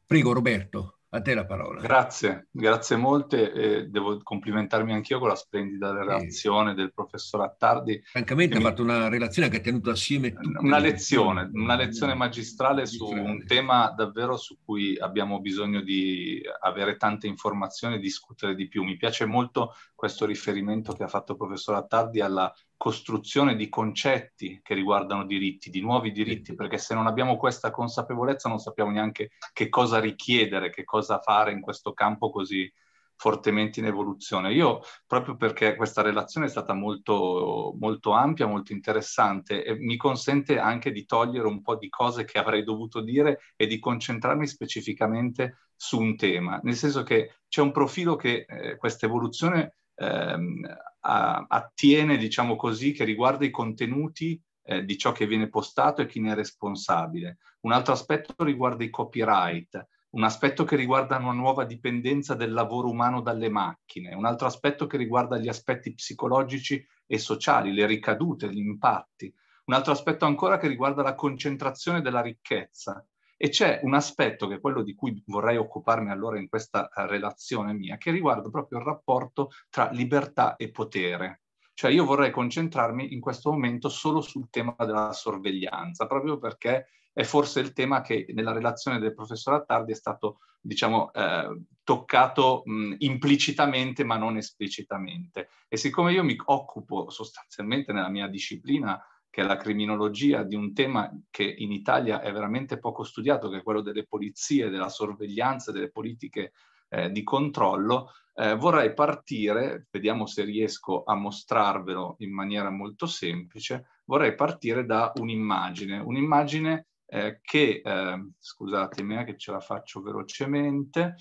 Prego Roberto. A te la parola. Grazie, grazie molte. Eh, devo complimentarmi anch'io con la splendida relazione sì. del professor Attardi. Francamente ha mi... fatto una relazione che ha tenuto assieme tutte Una lezione, una lezione magistrale su un tema davvero su cui abbiamo bisogno di avere tante informazioni e discutere di più. Mi piace molto questo riferimento che ha fatto il professor Attardi alla costruzione di concetti che riguardano diritti, di nuovi diritti, perché se non abbiamo questa consapevolezza non sappiamo neanche che cosa richiedere, che cosa fare in questo campo così fortemente in evoluzione. Io, proprio perché questa relazione è stata molto, molto ampia, molto interessante, e mi consente anche di togliere un po' di cose che avrei dovuto dire e di concentrarmi specificamente su un tema, nel senso che c'è un profilo che eh, questa evoluzione ehm, attiene, diciamo così, che riguarda i contenuti eh, di ciò che viene postato e chi ne è responsabile. Un altro aspetto riguarda i copyright, un aspetto che riguarda una nuova dipendenza del lavoro umano dalle macchine, un altro aspetto che riguarda gli aspetti psicologici e sociali, le ricadute, gli impatti, un altro aspetto ancora che riguarda la concentrazione della ricchezza, e c'è un aspetto che è quello di cui vorrei occuparmi allora in questa eh, relazione mia, che riguarda proprio il rapporto tra libertà e potere. Cioè io vorrei concentrarmi in questo momento solo sul tema della sorveglianza, proprio perché è forse il tema che nella relazione del professor Attardi è stato, diciamo, eh, toccato mh, implicitamente ma non esplicitamente. E siccome io mi occupo sostanzialmente nella mia disciplina che è la criminologia di un tema che in Italia è veramente poco studiato, che è quello delle polizie, della sorveglianza, delle politiche eh, di controllo, eh, vorrei partire, vediamo se riesco a mostrarvelo in maniera molto semplice, vorrei partire da un'immagine, un'immagine eh, che, ehm, scusatemi eh, che ce la faccio velocemente,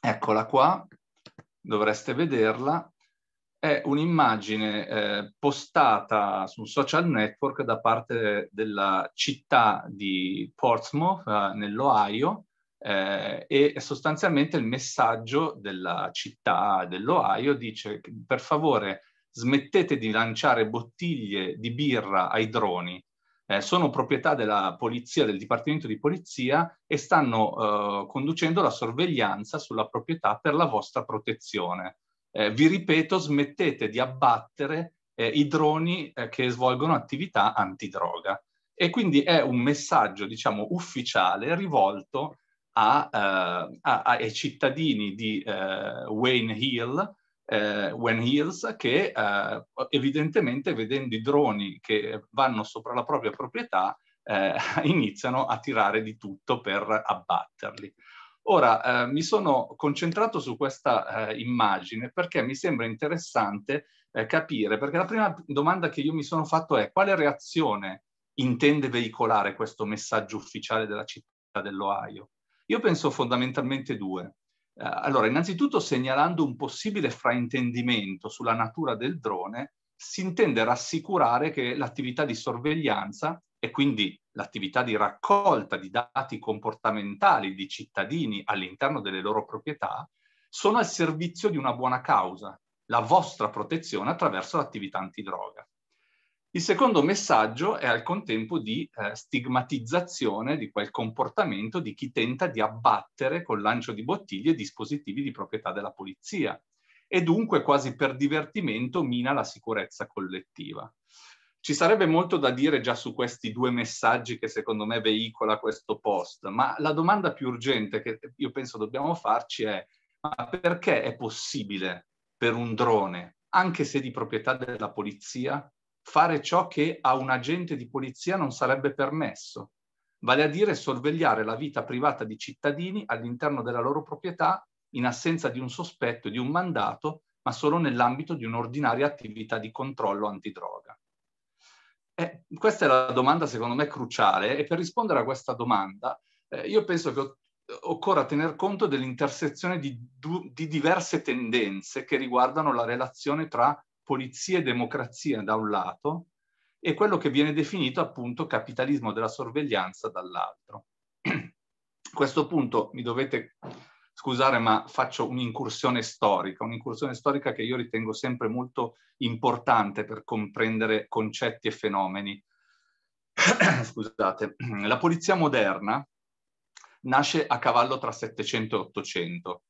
eccola qua, dovreste vederla, è un'immagine eh, postata su un social network da parte della città di Portsmouth, eh, nell'Ohio, eh, e sostanzialmente il messaggio della città dell'Ohio dice per favore smettete di lanciare bottiglie di birra ai droni, eh, sono proprietà della polizia, del Dipartimento di Polizia e stanno eh, conducendo la sorveglianza sulla proprietà per la vostra protezione eh, vi ripeto, smettete di abbattere eh, i droni eh, che svolgono attività antidroga. E quindi è un messaggio, diciamo, ufficiale rivolto a, eh, a, ai cittadini di eh, Wayne Hill, eh, Wayne Hills, che evidentemente vedendo i droni che vanno sopra la propria proprietà, iniziano a tirare di tutto per abbatterli. Ora, eh, mi sono concentrato su questa eh, immagine perché mi sembra interessante eh, capire, perché la prima domanda che io mi sono fatto è quale reazione intende veicolare questo messaggio ufficiale della città dell'Ohio? Io penso fondamentalmente due. Eh, allora, innanzitutto segnalando un possibile fraintendimento sulla natura del drone, si intende rassicurare che l'attività di sorveglianza e quindi l'attività di raccolta di dati comportamentali di cittadini all'interno delle loro proprietà, sono al servizio di una buona causa, la vostra protezione attraverso l'attività antidroga. Il secondo messaggio è al contempo di eh, stigmatizzazione di quel comportamento di chi tenta di abbattere col lancio di bottiglie dispositivi di proprietà della polizia e dunque quasi per divertimento mina la sicurezza collettiva. Ci sarebbe molto da dire già su questi due messaggi che secondo me veicola questo post, ma la domanda più urgente che io penso dobbiamo farci è ma perché è possibile per un drone, anche se di proprietà della polizia, fare ciò che a un agente di polizia non sarebbe permesso, vale a dire sorvegliare la vita privata di cittadini all'interno della loro proprietà in assenza di un sospetto e di un mandato, ma solo nell'ambito di un'ordinaria attività di controllo antidroga. Eh, questa è la domanda secondo me cruciale e per rispondere a questa domanda eh, io penso che occorra tener conto dell'intersezione di, du- di diverse tendenze che riguardano la relazione tra polizia e democrazia da un lato e quello che viene definito appunto capitalismo della sorveglianza dall'altro. A questo punto mi dovete scusare ma faccio un'incursione storica, un'incursione storica che io ritengo sempre molto importante per comprendere concetti e fenomeni. scusate, la polizia moderna nasce a cavallo tra 700 e 800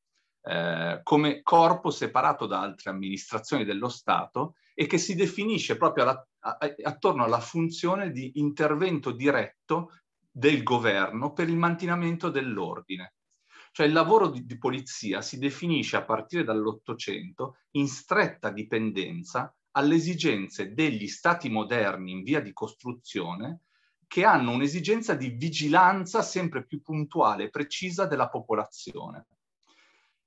eh, come corpo separato da altre amministrazioni dello Stato e che si definisce proprio alla, a, attorno alla funzione di intervento diretto del governo per il mantenimento dell'ordine. Cioè il lavoro di, di polizia si definisce a partire dall'Ottocento in stretta dipendenza alle esigenze degli stati moderni in via di costruzione che hanno un'esigenza di vigilanza sempre più puntuale e precisa della popolazione.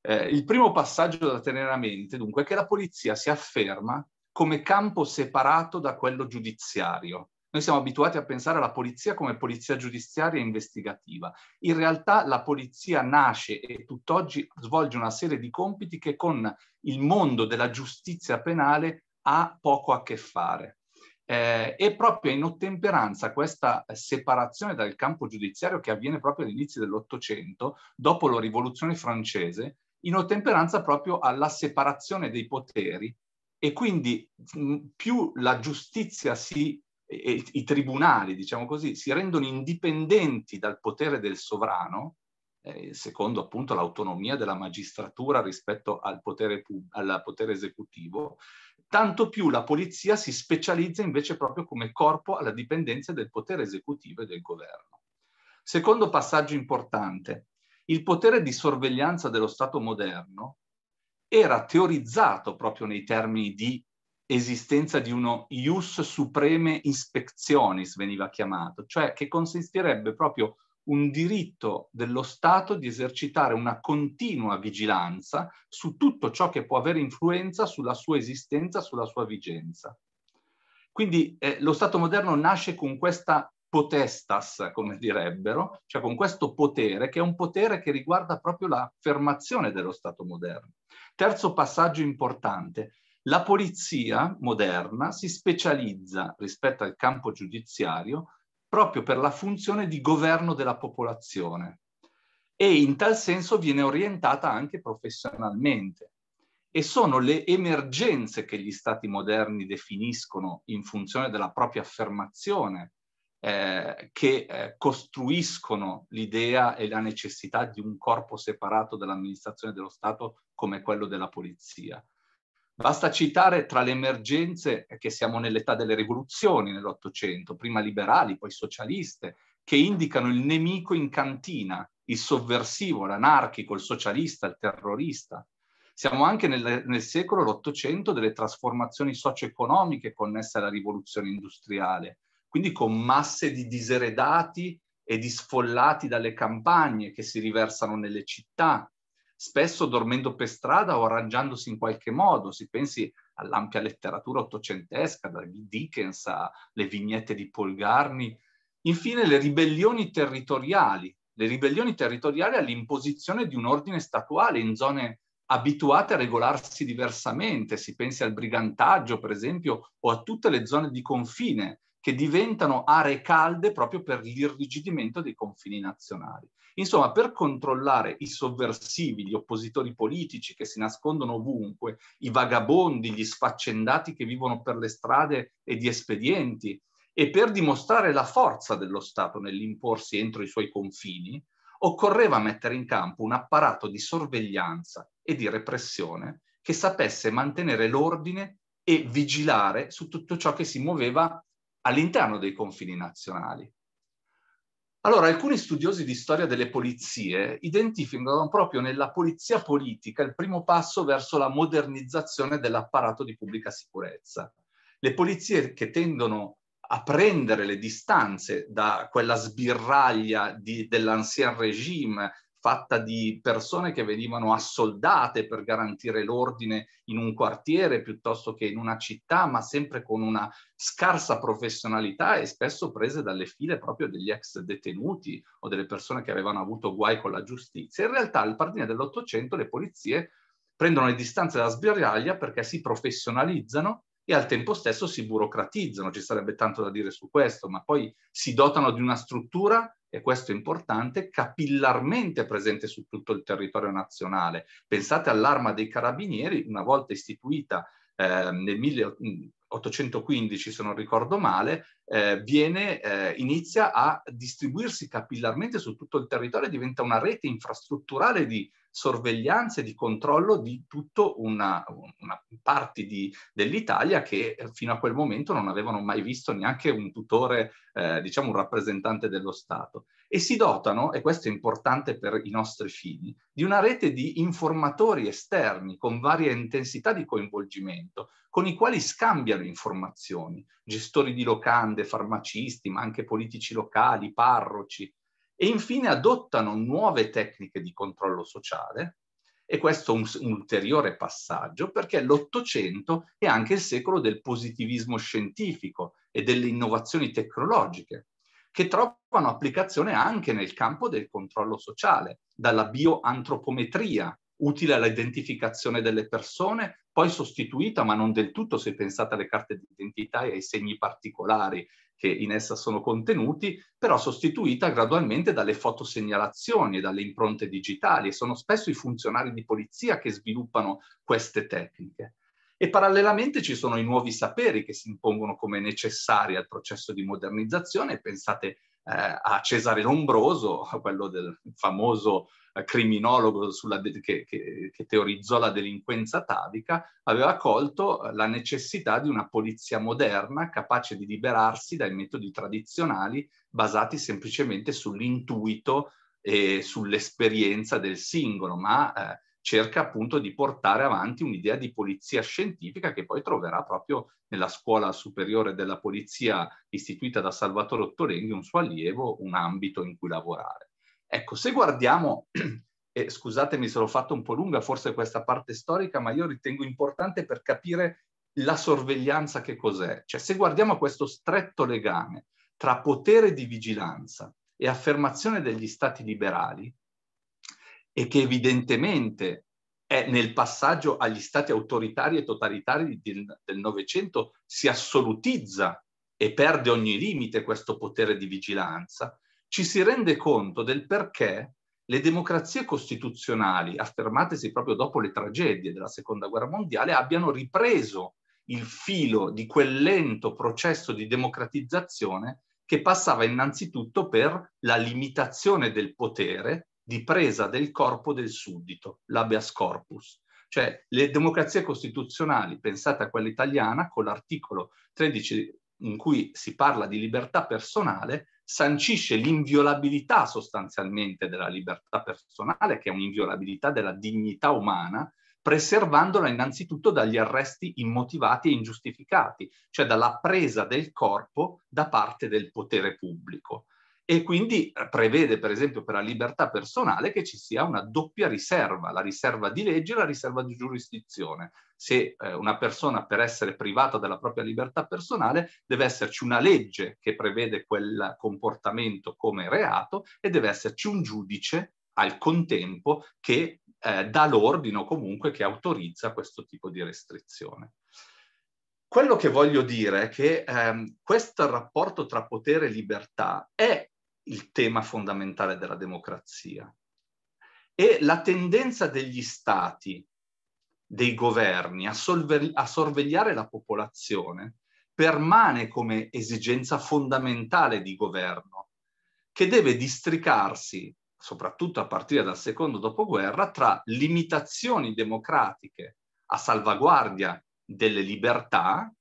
Eh, il primo passaggio da tenere a mente, dunque, è che la polizia si afferma come campo separato da quello giudiziario, noi siamo abituati a pensare alla polizia come polizia giudiziaria e investigativa. In realtà la polizia nasce e tutt'oggi svolge una serie di compiti che con il mondo della giustizia penale ha poco a che fare. Eh, e proprio in ottemperanza questa separazione dal campo giudiziario che avviene proprio all'inizio dell'Ottocento, dopo la rivoluzione francese, in ottemperanza proprio alla separazione dei poteri e quindi mh, più la giustizia si e, i tribunali, diciamo così, si rendono indipendenti dal potere del sovrano, eh, secondo appunto l'autonomia della magistratura rispetto al potere, al potere esecutivo, tanto più la polizia si specializza invece proprio come corpo alla dipendenza del potere esecutivo e del governo. Secondo passaggio importante, il potere di sorveglianza dello Stato moderno era teorizzato proprio nei termini di esistenza di uno ius supreme inspectionis veniva chiamato, cioè che consisterebbe proprio un diritto dello Stato di esercitare una continua vigilanza su tutto ciò che può avere influenza sulla sua esistenza, sulla sua vigenza. Quindi eh, lo Stato moderno nasce con questa potestas, come direbbero, cioè con questo potere, che è un potere che riguarda proprio l'affermazione dello Stato moderno. Terzo passaggio importante, la polizia moderna si specializza rispetto al campo giudiziario proprio per la funzione di governo della popolazione e in tal senso viene orientata anche professionalmente. E sono le emergenze che gli stati moderni definiscono in funzione della propria affermazione eh, che eh, costruiscono l'idea e la necessità di un corpo separato dell'amministrazione dello Stato come quello della polizia. Basta citare tra le emergenze che siamo nell'età delle rivoluzioni nell'Ottocento, prima liberali, poi socialiste, che indicano il nemico in cantina, il sovversivo, l'anarchico, il socialista, il terrorista. Siamo anche nel, nel secolo l'Ottocento delle trasformazioni socio-economiche connesse alla rivoluzione industriale, quindi con masse di diseredati e di sfollati dalle campagne che si riversano nelle città, spesso dormendo per strada o arrangiandosi in qualche modo. Si pensi all'ampia letteratura ottocentesca, da Dickens alle vignette di Polgarni. Infine le ribellioni territoriali, le ribellioni territoriali all'imposizione di un ordine statuale in zone abituate a regolarsi diversamente, si pensi al brigantaggio per esempio o a tutte le zone di confine che diventano aree calde proprio per l'irrigidimento dei confini nazionali. Insomma, per controllare i sovversivi, gli oppositori politici che si nascondono ovunque, i vagabondi, gli sfaccendati che vivono per le strade e di espedienti, e per dimostrare la forza dello Stato nell'imporsi entro i suoi confini, occorreva mettere in campo un apparato di sorveglianza e di repressione che sapesse mantenere l'ordine e vigilare su tutto ciò che si muoveva all'interno dei confini nazionali. Allora, alcuni studiosi di storia delle polizie identificano proprio nella polizia politica il primo passo verso la modernizzazione dell'apparato di pubblica sicurezza. Le polizie che tendono a prendere le distanze da quella sbirraglia di, dell'ancien regime fatta di persone che venivano assoldate per garantire l'ordine in un quartiere piuttosto che in una città, ma sempre con una scarsa professionalità e spesso prese dalle file proprio degli ex detenuti o delle persone che avevano avuto guai con la giustizia. In realtà al partire dell'Ottocento le polizie prendono le distanze da sbirraglia perché si professionalizzano e al tempo stesso si burocratizzano, ci sarebbe tanto da dire su questo, ma poi si dotano di una struttura, e questo è importante, capillarmente presente su tutto il territorio nazionale. Pensate all'arma dei carabinieri, una volta istituita eh, nel 1815, se non ricordo male, eh, viene, eh, inizia a distribuirsi capillarmente su tutto il territorio, e diventa una rete infrastrutturale di sorveglianza e di controllo di tutta una, una, parte di, dell'Italia che eh, fino a quel momento non avevano mai visto neanche un tutore, eh, diciamo un rappresentante dello Stato. E si dotano, e questo è importante per i nostri figli, di una rete di informatori esterni con varia intensità di coinvolgimento, con i quali scambiano informazioni, gestori di locande, farmacisti, ma anche politici locali, parroci, e infine adottano nuove tecniche di controllo sociale e questo è un, un ulteriore passaggio perché l'Ottocento è anche il secolo del positivismo scientifico e delle innovazioni tecnologiche che trovano applicazione anche nel campo del controllo sociale, dalla bioantropometria, utile all'identificazione delle persone, poi sostituita, ma non del tutto se pensate alle carte d'identità e ai segni particolari che in essa sono contenuti, però sostituita gradualmente dalle fotosegnalazioni e dalle impronte digitali e sono spesso i funzionari di polizia che sviluppano queste tecniche. E parallelamente ci sono i nuovi saperi che si impongono come necessari al processo di modernizzazione, pensate eh, a Cesare Lombroso, quello del famoso eh, criminologo sulla, che, che, che, teorizzò la delinquenza atavica, aveva colto eh, la necessità di una polizia moderna capace di liberarsi dai metodi tradizionali basati semplicemente sull'intuito e sull'esperienza del singolo, ma eh, cerca appunto di portare avanti un'idea di polizia scientifica che poi troverà proprio nella scuola superiore della polizia istituita da Salvatore Ottolenghi, un suo allievo, un ambito in cui lavorare. Ecco, se guardiamo, e scusatemi se l'ho fatto un po' lunga forse questa parte storica, ma io ritengo importante per capire la sorveglianza che cos'è. Cioè se guardiamo questo stretto legame tra potere di vigilanza e affermazione degli stati liberali, e che evidentemente è nel passaggio agli stati autoritari e totalitari del, Novecento si assolutizza e perde ogni limite questo potere di vigilanza, ci si rende conto del perché le democrazie costituzionali, affermatesi proprio dopo le tragedie della Seconda Guerra Mondiale, abbiano ripreso il filo di quel lento processo di democratizzazione che passava innanzitutto per la limitazione del potere di presa del corpo del suddito, l'abeas corpus. Cioè le democrazie costituzionali, pensate a quella italiana, con l'articolo 13 in cui si parla di libertà personale, sancisce l'inviolabilità sostanzialmente della libertà personale, che è un'inviolabilità della dignità umana, preservandola innanzitutto dagli arresti immotivati e ingiustificati, cioè dalla presa del corpo da parte del potere pubblico e quindi eh, prevede per esempio per la libertà personale che ci sia una doppia riserva, la riserva di legge e la riserva di giurisdizione. Se eh, una persona per essere privata della propria libertà personale deve esserci una legge che prevede quel comportamento come reato e deve esserci un giudice al contempo che eh, dà l'ordine o comunque che autorizza questo tipo di restrizione. Quello che voglio dire è che ehm, questo rapporto tra potere e libertà è il tema fondamentale della democrazia. E la tendenza degli stati, dei governi a, solve- a sorvegliare la popolazione permane come esigenza fondamentale di governo, che deve districarsi, soprattutto a partire dal secondo dopoguerra, tra limitazioni democratiche a salvaguardia delle libertà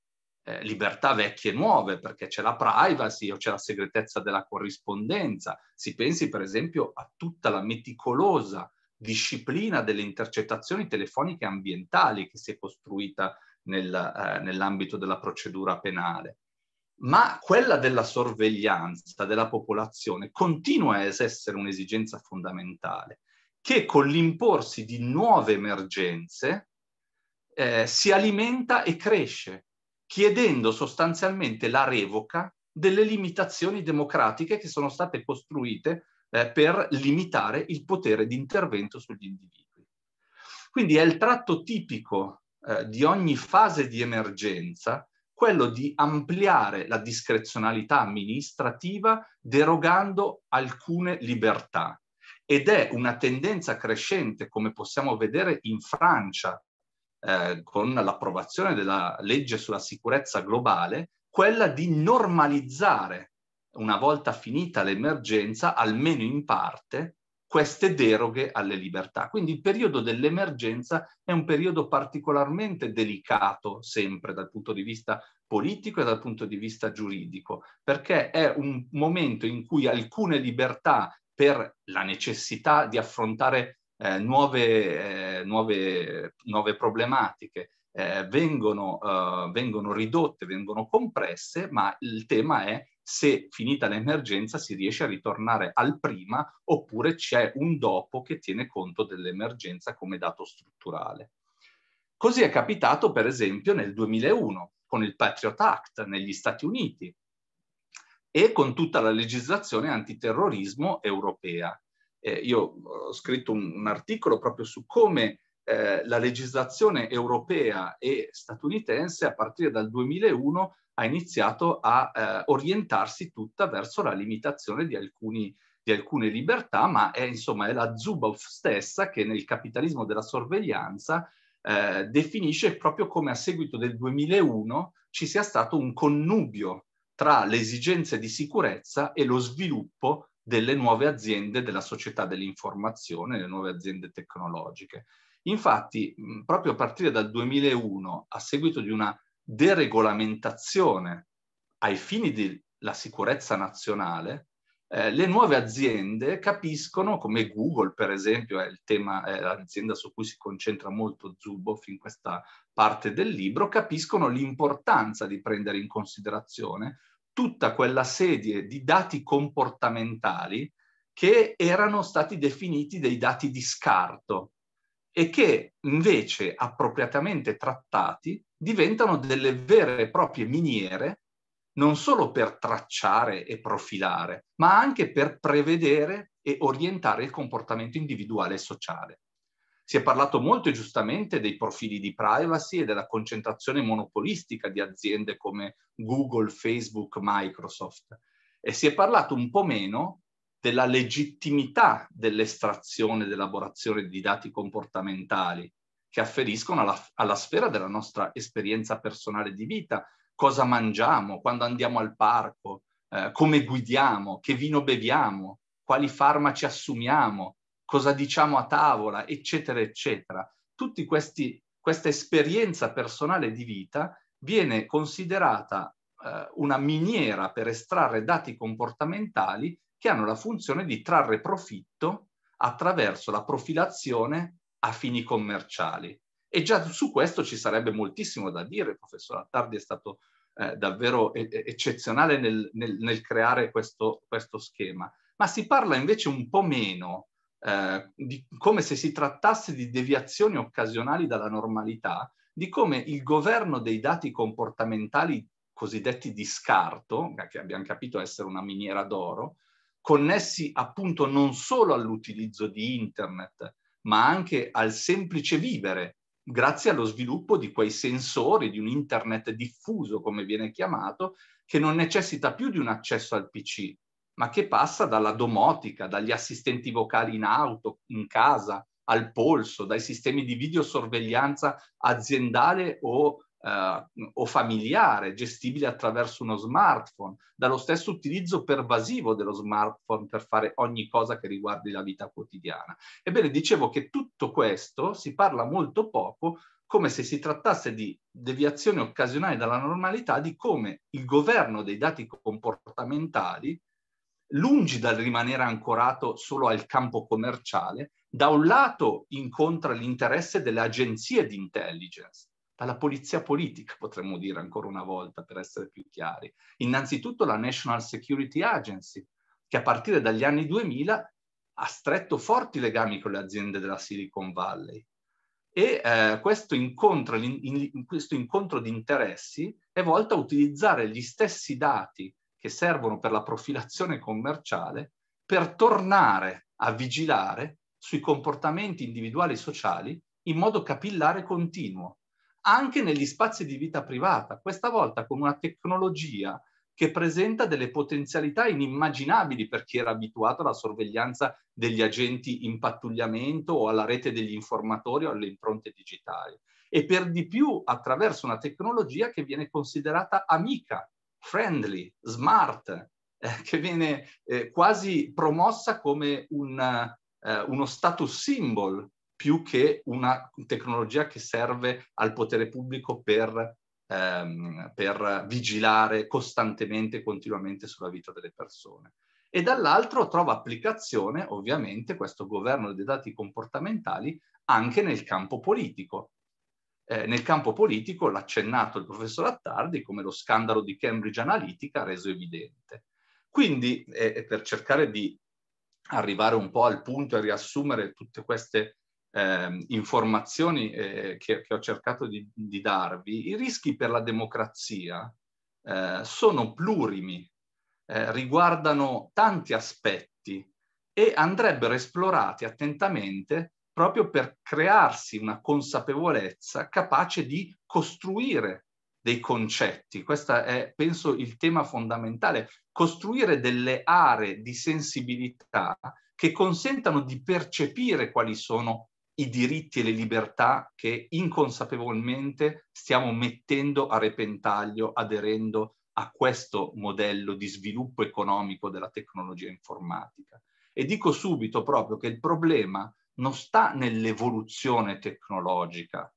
eh, libertà vecchie e nuove, perché c'è la privacy o c'è la segretezza della corrispondenza. Si pensi per esempio a tutta la meticolosa disciplina delle intercettazioni telefoniche ambientali che si è costruita nel, eh, nell'ambito della procedura penale. Ma quella della sorveglianza della popolazione continua a essere un'esigenza fondamentale che con l'imporsi di nuove emergenze eh, si alimenta e cresce chiedendo sostanzialmente la revoca delle limitazioni democratiche che sono state costruite eh, per limitare il potere di intervento sugli individui. Quindi è il tratto tipico eh, di ogni fase di emergenza quello di ampliare la discrezionalità amministrativa derogando alcune libertà. Ed è una tendenza crescente, come possiamo vedere in Francia, eh, con l'approvazione della legge sulla sicurezza globale, quella di normalizzare, una volta finita l'emergenza, almeno in parte, queste deroghe alle libertà. Quindi il periodo dell'emergenza è un periodo particolarmente delicato sempre dal punto di vista politico e dal punto di vista giuridico, perché è un momento in cui alcune libertà per la necessità di affrontare eh, nuove, eh, nuove, nuove, problematiche eh, vengono, eh, vengono ridotte, vengono compresse, ma il tema è se finita l'emergenza si riesce a ritornare al prima oppure c'è un dopo che tiene conto dell'emergenza come dato strutturale. Così è capitato per esempio nel 2001 con il Patriot Act negli Stati Uniti e con tutta la legislazione antiterrorismo europea eh, io ho scritto un, un, articolo proprio su come eh, la legislazione europea e statunitense a partire dal 2001 ha iniziato a eh, orientarsi tutta verso la limitazione di, alcuni, di alcune libertà, ma è insomma è la Zuboff stessa che nel capitalismo della sorveglianza eh, definisce proprio come a seguito del 2001 ci sia stato un connubio tra le esigenze di sicurezza e lo sviluppo delle nuove aziende della società dell'informazione, le nuove aziende tecnologiche. Infatti, proprio a partire dal 2001, a seguito di una deregolamentazione ai fini della sicurezza nazionale, eh, le nuove aziende capiscono, come Google per esempio, è, tema, è l'azienda su cui si concentra molto Zuboff in questa parte del libro, capiscono l'importanza di prendere in considerazione tutta quella serie di dati comportamentali che erano stati definiti dei dati di scarto e che invece appropriatamente trattati diventano delle vere e proprie miniere non solo per tracciare e profilare, ma anche per prevedere e orientare il comportamento individuale e sociale. Si è parlato molto e giustamente dei profili di privacy e della concentrazione monopolistica di aziende come Google, Facebook, Microsoft e si è parlato un po' meno della legittimità dell'estrazione ed elaborazione di dati comportamentali che afferiscono alla, alla, sfera della nostra esperienza personale di vita, cosa mangiamo, quando andiamo al parco, eh, come guidiamo, che vino beviamo, quali farmaci assumiamo, cosa diciamo a tavola, eccetera, eccetera. Tutti questi, questa esperienza personale di vita viene considerata eh, una miniera per estrarre dati comportamentali che hanno la funzione di trarre profitto attraverso la profilazione a fini commerciali. E già su questo ci sarebbe moltissimo da dire, il professor Attardi è stato eh, davvero e- eh, eh, eccezionale nel, nel, nel creare questo, questo, schema, ma si parla invece un po' meno eh, di, come se si trattasse di deviazioni occasionali dalla normalità, di come il governo dei dati comportamentali cosiddetti di scarto, che abbiamo capito essere una miniera d'oro, connessi appunto non solo all'utilizzo di internet, ma anche al semplice vivere, grazie allo sviluppo di quei sensori, di un internet diffuso, come viene chiamato, che non necessita più di un accesso al PC, ma che passa dalla domotica, dagli assistenti vocali in auto, in casa, al polso, dai sistemi di videosorveglianza aziendale o, eh, o familiare, gestibile attraverso uno smartphone, dallo stesso utilizzo pervasivo dello smartphone per fare ogni cosa che riguardi la vita quotidiana. Ebbene, dicevo che tutto questo si parla molto poco come se si trattasse di deviazioni occasionali dalla normalità, di come il governo dei dati comportamentali lungi dal rimanere ancorato solo al campo commerciale, da un lato incontra l'interesse delle agenzie di intelligence, dalla polizia politica potremmo dire ancora una volta per essere più chiari, innanzitutto la National Security Agency, che a partire dagli anni 2000 ha stretto forti legami con le aziende della Silicon Valley. E eh, questo, incontro, in, in, questo incontro di interessi è volto a utilizzare gli stessi dati che servono per la profilazione commerciale per tornare a vigilare sui comportamenti individuali e sociali in modo capillare e continuo, anche negli spazi di vita privata, questa volta con una tecnologia che presenta delle potenzialità inimmaginabili per chi era abituato alla sorveglianza degli agenti in pattugliamento o alla rete degli informatori o alle impronte digitali. E per di più attraverso una tecnologia che viene considerata amica friendly, smart, eh, che viene eh, quasi promossa come una, eh, uno status symbol più che una tecnologia che serve al potere pubblico per, ehm, per vigilare costantemente e continuamente sulla vita delle persone. E dall'altro trova applicazione, ovviamente, questo governo dei dati comportamentali anche nel campo politico, eh, nel campo politico l'ha accennato il professor Attardi come lo scandalo di Cambridge Analytica ha reso evidente. Quindi, eh, eh per cercare di arrivare un po' al punto e riassumere tutte queste ehm, eh, informazioni che, che, ho cercato di, di, darvi, i rischi per la democrazia eh, sono plurimi, eh, riguardano tanti aspetti e andrebbero esplorati attentamente proprio per crearsi una consapevolezza capace di costruire dei concetti. Questo è, penso, il tema fondamentale, costruire delle aree di sensibilità che consentano di percepire quali sono i diritti e le libertà che inconsapevolmente stiamo mettendo a repentaglio aderendo a questo modello di sviluppo economico della tecnologia informatica. E dico subito proprio che il problema non sta nell'evoluzione tecnologica,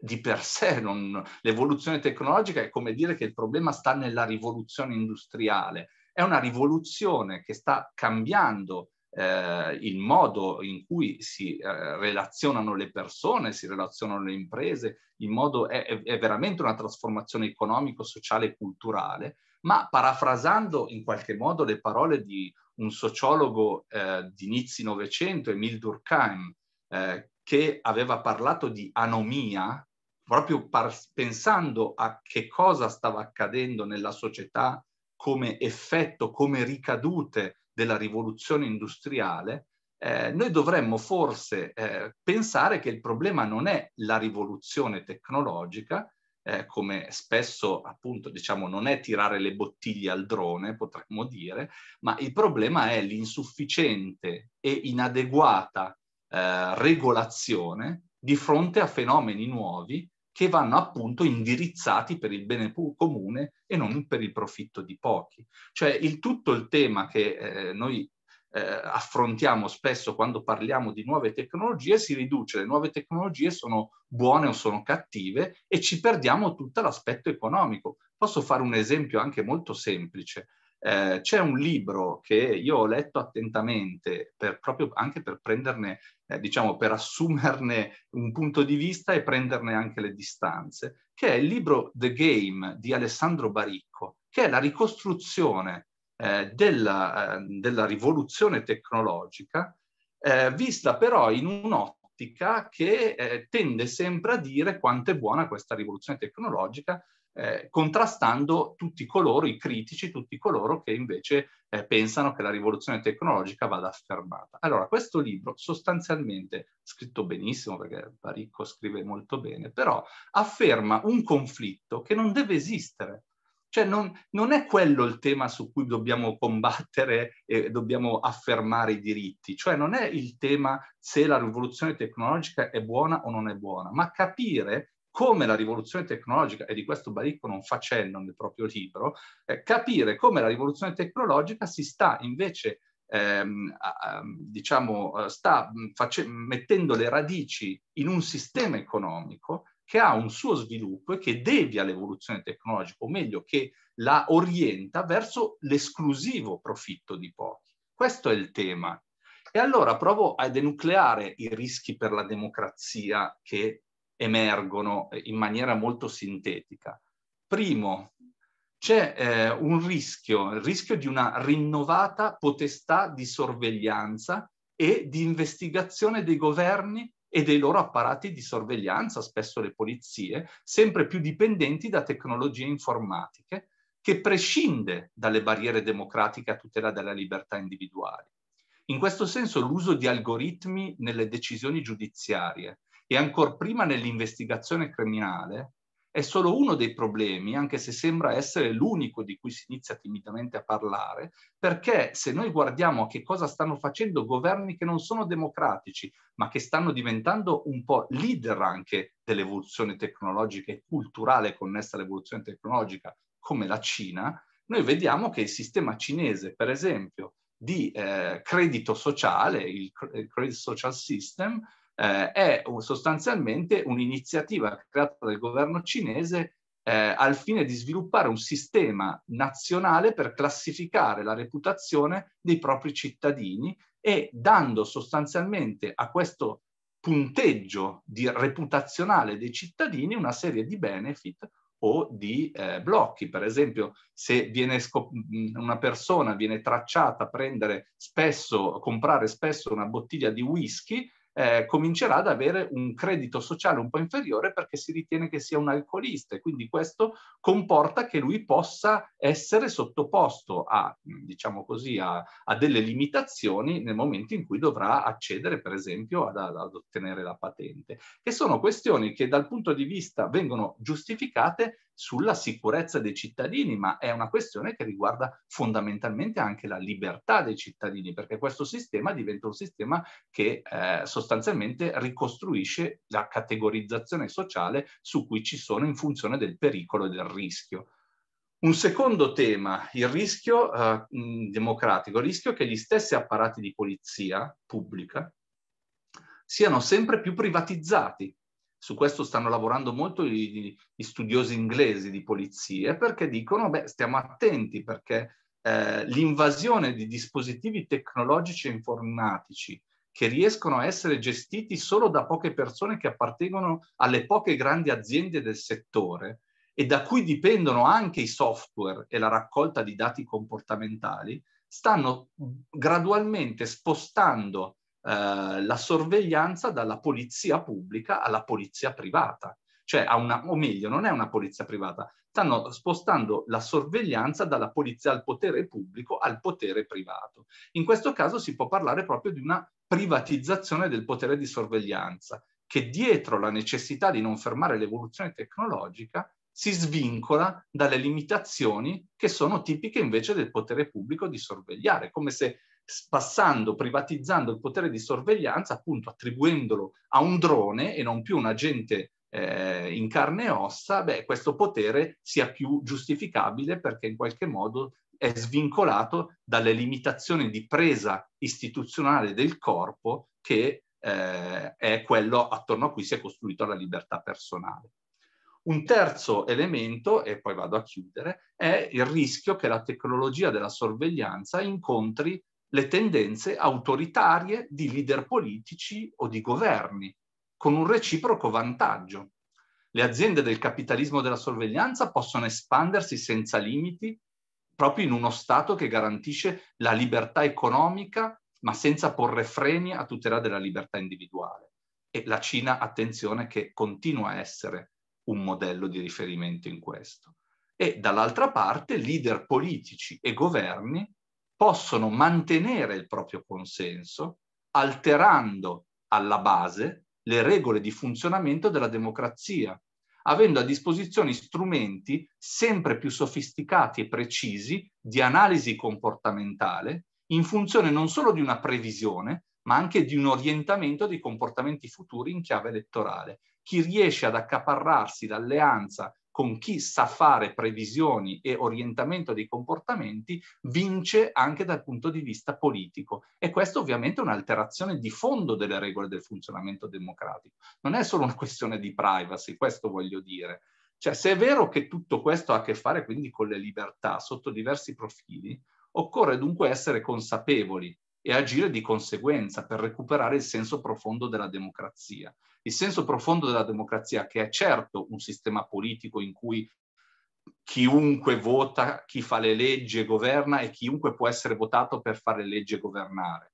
di per sé non, l'evoluzione tecnologica è come dire che il problema sta nella rivoluzione industriale, è una rivoluzione che sta cambiando eh, il modo in cui si eh, relazionano le persone, si relazionano le imprese, il modo è, è, è veramente una trasformazione economico, sociale e culturale, ma parafrasando in qualche modo le parole di un sociologo eh, di inizi Novecento, Emil Durkheim, eh, che aveva parlato di anomia, proprio par- pensando a che cosa stava accadendo nella società come effetto, come ricadute della rivoluzione industriale, eh, noi dovremmo forse eh, pensare che il problema non è la rivoluzione tecnologica, eh, come spesso appunto diciamo non è tirare le bottiglie al drone, potremmo dire, ma il problema è l'insufficiente e inadeguata eh, regolazione di fronte a fenomeni nuovi che vanno appunto indirizzati per il bene comune e non per il profitto di pochi. Cioè il tutto il tema che eh, noi eh, affrontiamo spesso quando parliamo di nuove tecnologie si riduce, le nuove tecnologie sono buone o sono cattive e ci perdiamo tutto l'aspetto economico. Posso fare un esempio anche molto semplice. Eh, c'è un libro che io ho letto attentamente per, proprio anche per prenderne, eh, diciamo, per assumerne un punto di vista e prenderne anche le distanze, che è il libro The Game di Alessandro Baricco, che è la ricostruzione eh, della, eh, della, rivoluzione tecnologica, eh, vista però in un'ottica che eh, tende sempre a dire quanto è buona questa rivoluzione tecnologica, eh, contrastando tutti coloro, i critici, tutti coloro che invece pensano che la rivoluzione tecnologica vada affermata. Allora, questo libro sostanzialmente, scritto benissimo perché Paricco scrive molto bene, però afferma un conflitto che non deve esistere, cioè non, non, è quello il tema su cui dobbiamo combattere e dobbiamo affermare i diritti, cioè non è il tema se la rivoluzione tecnologica è buona o non è buona, ma capire come la rivoluzione tecnologica, e di questo Baricco non facendo nel proprio libro, eh, capire come la rivoluzione tecnologica si sta invece, ehm, diciamo, eh, sta face- mettendo le radici in un sistema economico che ha un suo sviluppo e che devia l'evoluzione tecnologica, o meglio, che la orienta verso l'esclusivo profitto di pochi. Questo è il tema. E allora provo a denucleare i rischi per la democrazia che emergono eh, in maniera molto sintetica. Primo, c'è eh, un rischio, il rischio di una rinnovata potestà di sorveglianza e di investigazione dei governi e dei loro apparati di sorveglianza, spesso le polizie, sempre più dipendenti da tecnologie informatiche, che prescinde dalle barriere democratiche a tutela della libertà individuale. In questo senso l'uso di algoritmi nelle decisioni giudiziarie e ancor prima nell'investigazione criminale è solo uno dei problemi, anche se sembra essere l'unico di cui si inizia timidamente a parlare, perché se noi guardiamo a che cosa stanno facendo governi che non sono democratici, ma che stanno diventando un po' leader anche dell'evoluzione tecnologica e culturale connessa all'evoluzione tecnologica, come la Cina, noi vediamo che il sistema cinese, per esempio, di eh, credito sociale, il, il Credit Social System, eh, è sostanzialmente un'iniziativa creata dal governo cinese eh, al fine di sviluppare un sistema nazionale per classificare la reputazione dei propri cittadini e dando sostanzialmente a questo punteggio di reputazionale dei cittadini una serie di benefit o di eh, blocchi. Per esempio, se scop- una persona viene tracciata a prendere spesso, comprare spesso una bottiglia di whisky, eh, comincerà ad avere un credito sociale un po' inferiore perché si ritiene che sia un alcolista e quindi questo comporta che lui possa essere sottoposto a, diciamo così, a, a delle limitazioni nel momento in cui dovrà accedere per esempio ad, ad ottenere la patente, che sono questioni che dal punto di vista vengono giustificate sulla sicurezza dei cittadini, ma è una questione che riguarda fondamentalmente anche la libertà dei cittadini, perché questo sistema diventa un sistema che eh, sostanzialmente ricostruisce la categorizzazione sociale su cui ci sono in funzione del pericolo e del rischio. Un secondo tema, il rischio eh, mm, democratico, il rischio che gli stessi apparati di polizia pubblica siano sempre più privatizzati su questo stanno lavorando molto gli, gli studiosi inglesi di polizia, perché dicono, beh, stiamo attenti perché eh, l'invasione di dispositivi tecnologici e informatici che riescono a essere gestiti solo da poche persone che appartengono alle poche grandi aziende del settore e da cui dipendono anche i software e la raccolta di dati comportamentali, stanno gradualmente spostando eh, la sorveglianza dalla polizia pubblica alla polizia privata. Cioè, a una, o meglio, non è una polizia privata, stanno spostando la sorveglianza dalla polizia al potere pubblico al potere privato. In questo caso si può parlare proprio di una privatizzazione del potere di sorveglianza, che dietro la necessità di non fermare l'evoluzione tecnologica si svincola dalle limitazioni che sono tipiche invece del potere pubblico di sorvegliare, come se passando, privatizzando il potere di sorveglianza, appunto attribuendolo a un drone e non più un agente eh, in carne e ossa, beh, questo potere sia più giustificabile perché in qualche modo è svincolato dalle limitazioni di presa istituzionale del corpo che eh, è quello attorno a cui si è costruita la libertà personale. Un terzo elemento, e poi vado a chiudere, è il rischio che la tecnologia della sorveglianza incontri le tendenze autoritarie di leader politici o di governi, con un reciproco vantaggio. Le aziende del capitalismo della sorveglianza possono espandersi senza limiti proprio in uno Stato che garantisce la libertà economica, ma senza porre freni a tutela della libertà individuale. E la Cina, attenzione, che continua a essere un modello di riferimento in questo. E dall'altra parte leader politici e governi possono mantenere il proprio consenso alterando alla base le regole di funzionamento della democrazia, avendo a disposizione strumenti sempre più sofisticati e precisi di analisi comportamentale in funzione non solo di una previsione, ma anche di un orientamento dei comportamenti futuri in chiave elettorale. Chi riesce ad accaparrarsi l'alleanza con chi sa fare previsioni e orientamento dei comportamenti, vince anche dal punto di vista politico. E questo ovviamente è un'alterazione di fondo delle regole del funzionamento democratico. Non è solo una questione di privacy, questo voglio dire. Cioè, se è vero che tutto questo ha a che fare quindi con le libertà sotto diversi profili, occorre dunque essere consapevoli e agire di conseguenza per recuperare il senso profondo della democrazia. Il senso profondo della democrazia, che è certo un sistema politico in cui chiunque vota, chi fa le leggi e governa e chiunque può essere votato per fare legge e governare,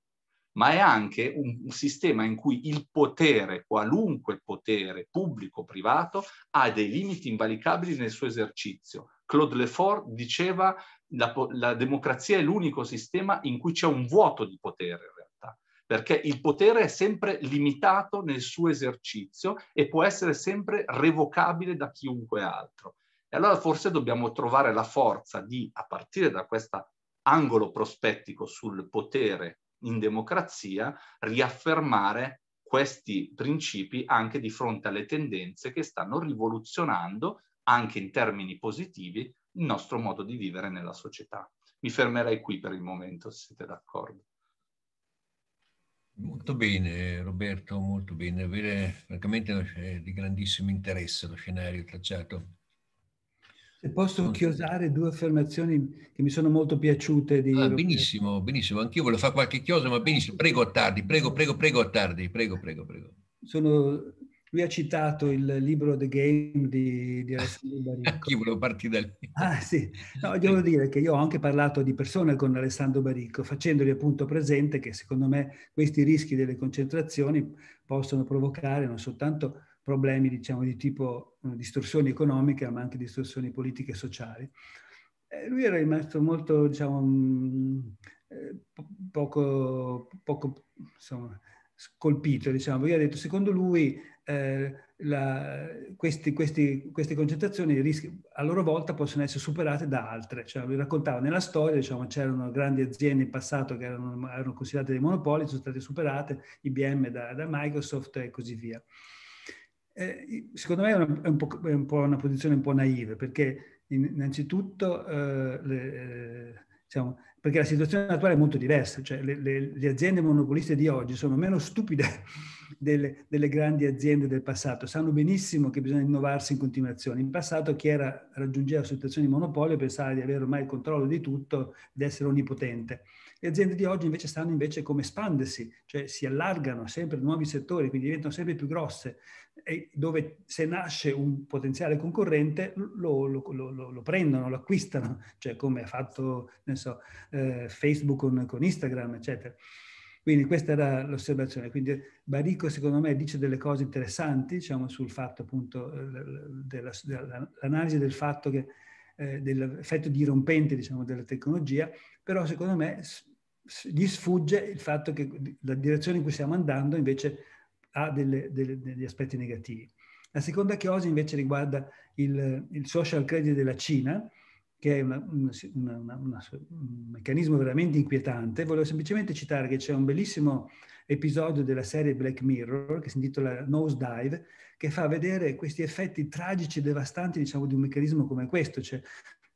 ma è anche un, un sistema in cui il potere, qualunque potere, pubblico o privato, ha dei limiti invalicabili nel suo esercizio Claude Lefort diceva la, la democrazia è l'unico sistema in cui c'è un vuoto di potere in realtà, perché il potere è sempre limitato nel suo esercizio e può essere sempre revocabile da chiunque altro. E allora forse dobbiamo trovare la forza di, a partire da questo angolo prospettico sul potere in democrazia, riaffermare questi principi anche di fronte alle tendenze che stanno rivoluzionando anche in termini positivi il nostro modo di vivere nella società. Mi fermerei qui per il momento, se siete d'accordo. Molto bene Roberto, molto bene. Avere, francamente è di grandissimo interesse lo scenario tracciato. Se posso chiosare due affermazioni che mi sono molto piaciute. Di ah, benissimo, benissimo. Anch'io volevo fare qualche chiosa, ma benissimo. Prego a tardi, prego, prego, prego a tardi, prego, prego, prego. Sono lui ha citato il libro The Game di, di Alessandro Baricco. Io volevo partire da lì. Ah sì, no, devo dire che io ho anche parlato di persone con Alessandro Baricco, facendogli appunto presente che secondo me questi rischi delle concentrazioni possono provocare non soltanto problemi diciamo di tipo eh, distorsioni economiche, ma anche distorsioni politiche e sociali. Eh, lui era rimasto molto, diciamo, mh, mm, eh, poco, poco, insomma, colpito, diciamo, io ho detto, secondo lui eh, la, questi, questi, queste concentrazioni a loro volta possono essere superate da altre. Cioè, lui raccontava nella storia, diciamo, c'erano grandi aziende in passato che erano, erano, considerate dei monopoli, sono state superate, IBM da, da Microsoft e così via. Eh, secondo me è, una, è, un è, un po', una posizione un po' naive, perché innanzitutto eh, le, eh, siamo, perché la situazione attuale è molto diversa, cioè le, le, le aziende monopoliste di oggi sono meno stupide delle, delle, grandi aziende del passato, sanno benissimo che bisogna innovarsi in continuazione. In passato chi era, raggiungeva situazioni di monopolio pensava di avere ormai il controllo di tutto, di essere onnipotente. Le aziende di oggi invece sanno invece come espandersi, cioè si allargano sempre nuovi settori, quindi diventano sempre più grosse, e dove se nasce un potenziale concorrente lo, lo, lo, lo prendono, lo acquistano, cioè come ha fatto so, eh, Facebook con, con Instagram, eccetera. Quindi questa era l'osservazione. Quindi Barico secondo me dice delle cose interessanti, diciamo, sul fatto appunto eh, dell'analisi del fatto che eh, dell'effetto dirompente diciamo, della tecnologia, però secondo me gli sfugge il fatto che la direzione in cui stiamo andando invece ha delle, delle, degli aspetti negativi. La seconda chiosi invece riguarda il, il, social credit della Cina, che è una, una, una, un meccanismo veramente inquietante. Volevo semplicemente citare che c'è un bellissimo episodio della serie Black Mirror, che si intitola Nose Dive, che fa vedere questi effetti tragici e devastanti diciamo, di un meccanismo come questo. Cioè,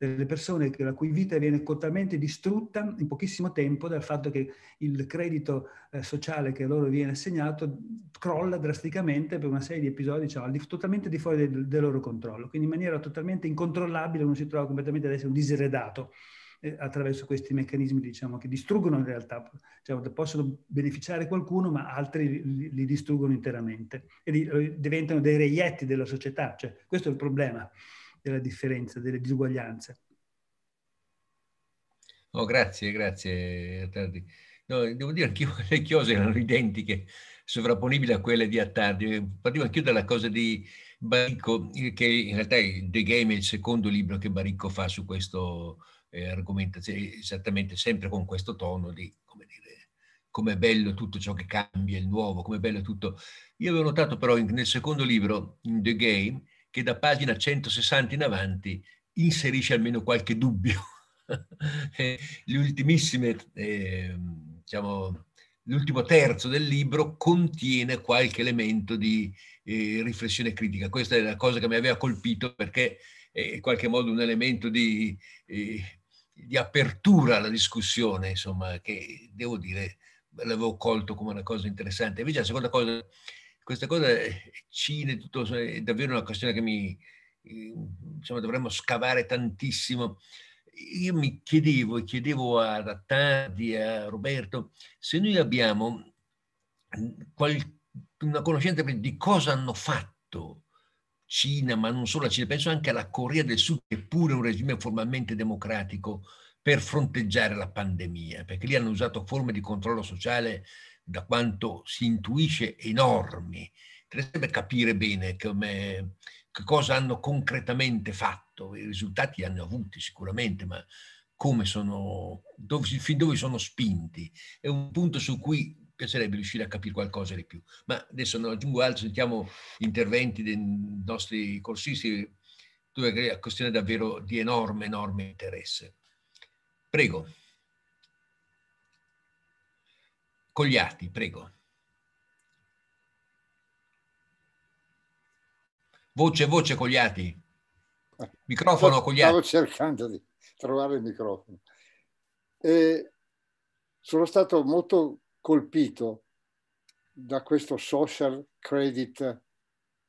delle persone la cui vita viene totalmente distrutta in pochissimo tempo dal fatto che il credito eh, sociale che loro viene assegnato crolla drasticamente per una serie di episodi diciamo, totalmente di fuori del, del loro controllo. Quindi in maniera totalmente incontrollabile uno si trova completamente ad essere un diseredato eh, attraverso questi meccanismi diciamo, che distruggono in realtà, cioè, possono beneficiare qualcuno ma altri li, li distruggono interamente e li, diventano dei reietti della società, cioè, questo è il problema della differenza, delle disuguaglianze. Oh, grazie, grazie Attardi. No, devo dire che le chiose erano identiche, sovrapponibili a quelle di Attardi. Partivo anch'io dalla cosa di Baricco, che in realtà è The Game è il secondo libro che Baricco fa su questo eh, argomento, cioè, esattamente sempre con questo tono di, come dire, com'è bello tutto ciò che cambia, il nuovo, com'è bello tutto. Io avevo notato però in, nel secondo libro, in The Game, che da pagina 160 in avanti inserisce almeno qualche dubbio. eh, diciamo, l'ultimo terzo del libro contiene qualche elemento di eh, riflessione critica. Questa è la cosa che mi aveva colpito perché è in qualche modo un elemento di, eh, di apertura alla discussione, insomma, che devo dire l'avevo colto come una cosa interessante. Invece la seconda cosa questa cosa eh, Cile, tutto, cioè, è davvero una questione che mi, eh, insomma, dovremmo scavare tantissimo. Io mi chiedevo e chiedevo a Rattadi, a Roberto, se noi abbiamo mm, una conoscenza di cosa hanno fatto Cina, ma non solo la Cina, penso anche alla Corea del Sud, che è pure un regime formalmente democratico, per fronteggiare la pandemia, perché lì hanno usato forme di controllo sociale da quanto si intuisce, enormi. Interesserebbe capire bene come, che cosa hanno concretamente fatto, i risultati li hanno avuti sicuramente, ma come sono, dove, fin dove sono spinti. È un punto su cui piacerebbe riuscire a capire qualcosa di più. Ma adesso non aggiungo altro, sentiamo interventi dei nostri corsisti, dove è una questione davvero di enorme, enorme interesse. Prego. Cogliati, prego. Voce, voce, Cogliati. Microfono, Cogliati. Stavo cercando di trovare il microfono. E sono stato molto colpito da questo social credit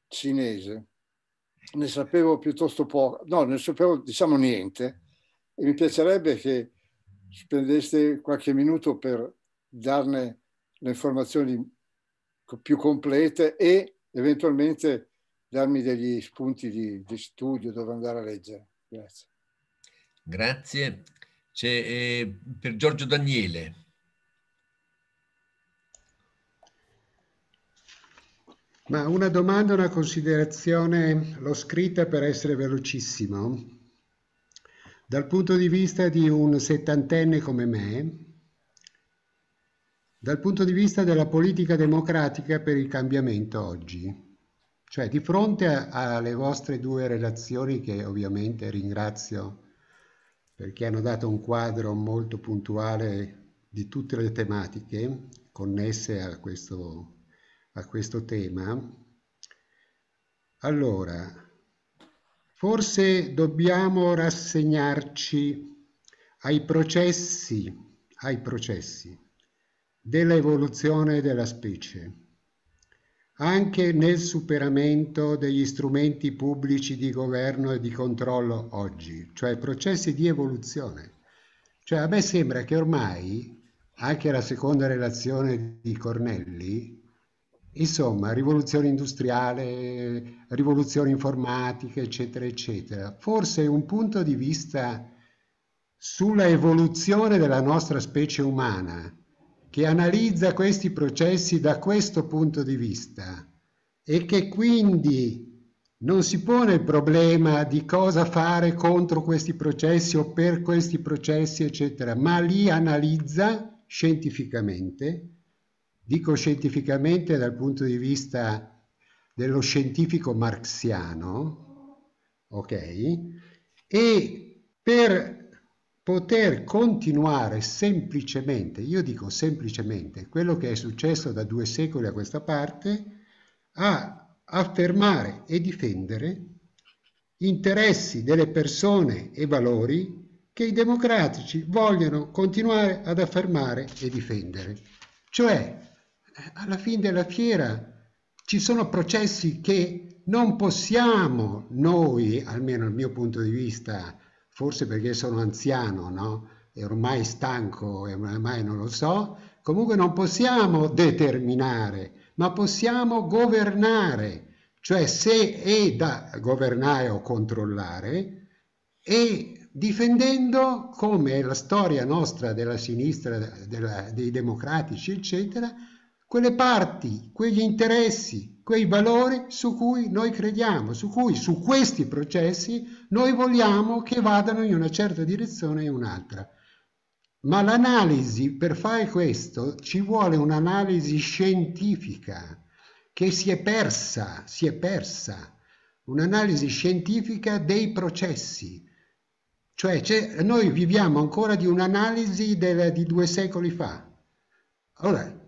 cinese. Ne sapevo piuttosto poco, no, ne sapevo diciamo niente e mi piacerebbe che spendeste qualche minuto per darne le informazioni più complete e eventualmente darmi degli spunti di, di studio dove andare a leggere. Grazie. Grazie. C'è eh, per Giorgio Daniele. Ma una domanda, una considerazione, l'ho scritta per essere velocissimo. Dal punto di vista di un settantenne come me, dal punto di vista della politica democratica per il cambiamento oggi. Cioè, di fronte alle vostre due relazioni, che ovviamente ringrazio perché hanno dato un quadro molto puntuale di tutte le tematiche connesse a questo, a questo tema, allora, forse dobbiamo rassegnarci ai processi, ai processi dell'evoluzione della specie. Anche nel superamento degli strumenti pubblici di governo e di controllo oggi, cioè processi di evoluzione. Cioè a me sembra che ormai, anche la seconda relazione di Cornelli, insomma, rivoluzione industriale, rivoluzione informatica, eccetera, eccetera, forse un punto di vista sulla evoluzione della nostra specie umana che analizza questi processi da questo punto di vista e che quindi non si pone il problema di cosa fare contro questi processi o per questi processi, eccetera, ma li analizza scientificamente, dico scientificamente dal punto di vista dello scientifico marxiano, ok? E per poter continuare semplicemente, io dico semplicemente, quello che è successo da due secoli a questa parte, a affermare e difendere interessi delle persone e valori che i democratici vogliono continuare ad affermare e difendere. Cioè, alla fine della fiera ci sono processi che non possiamo noi, almeno dal mio punto di vista, forse perché sono anziano, no? E ormai stanco, e ormai non lo so, comunque non possiamo determinare, ma possiamo governare. Cioè se è da governare o controllare, e difendendo come la storia nostra della sinistra, della, dei democratici, eccetera, quelle parti, quegli interessi, quei valori su cui noi crediamo, su cui su questi processi noi vogliamo che vadano in una certa direzione e un'altra. Ma l'analisi, per fare questo, ci vuole un'analisi scientifica che si è persa, si è persa, un'analisi scientifica dei processi. Cioè noi viviamo ancora di un'analisi di due secoli fa. Allora,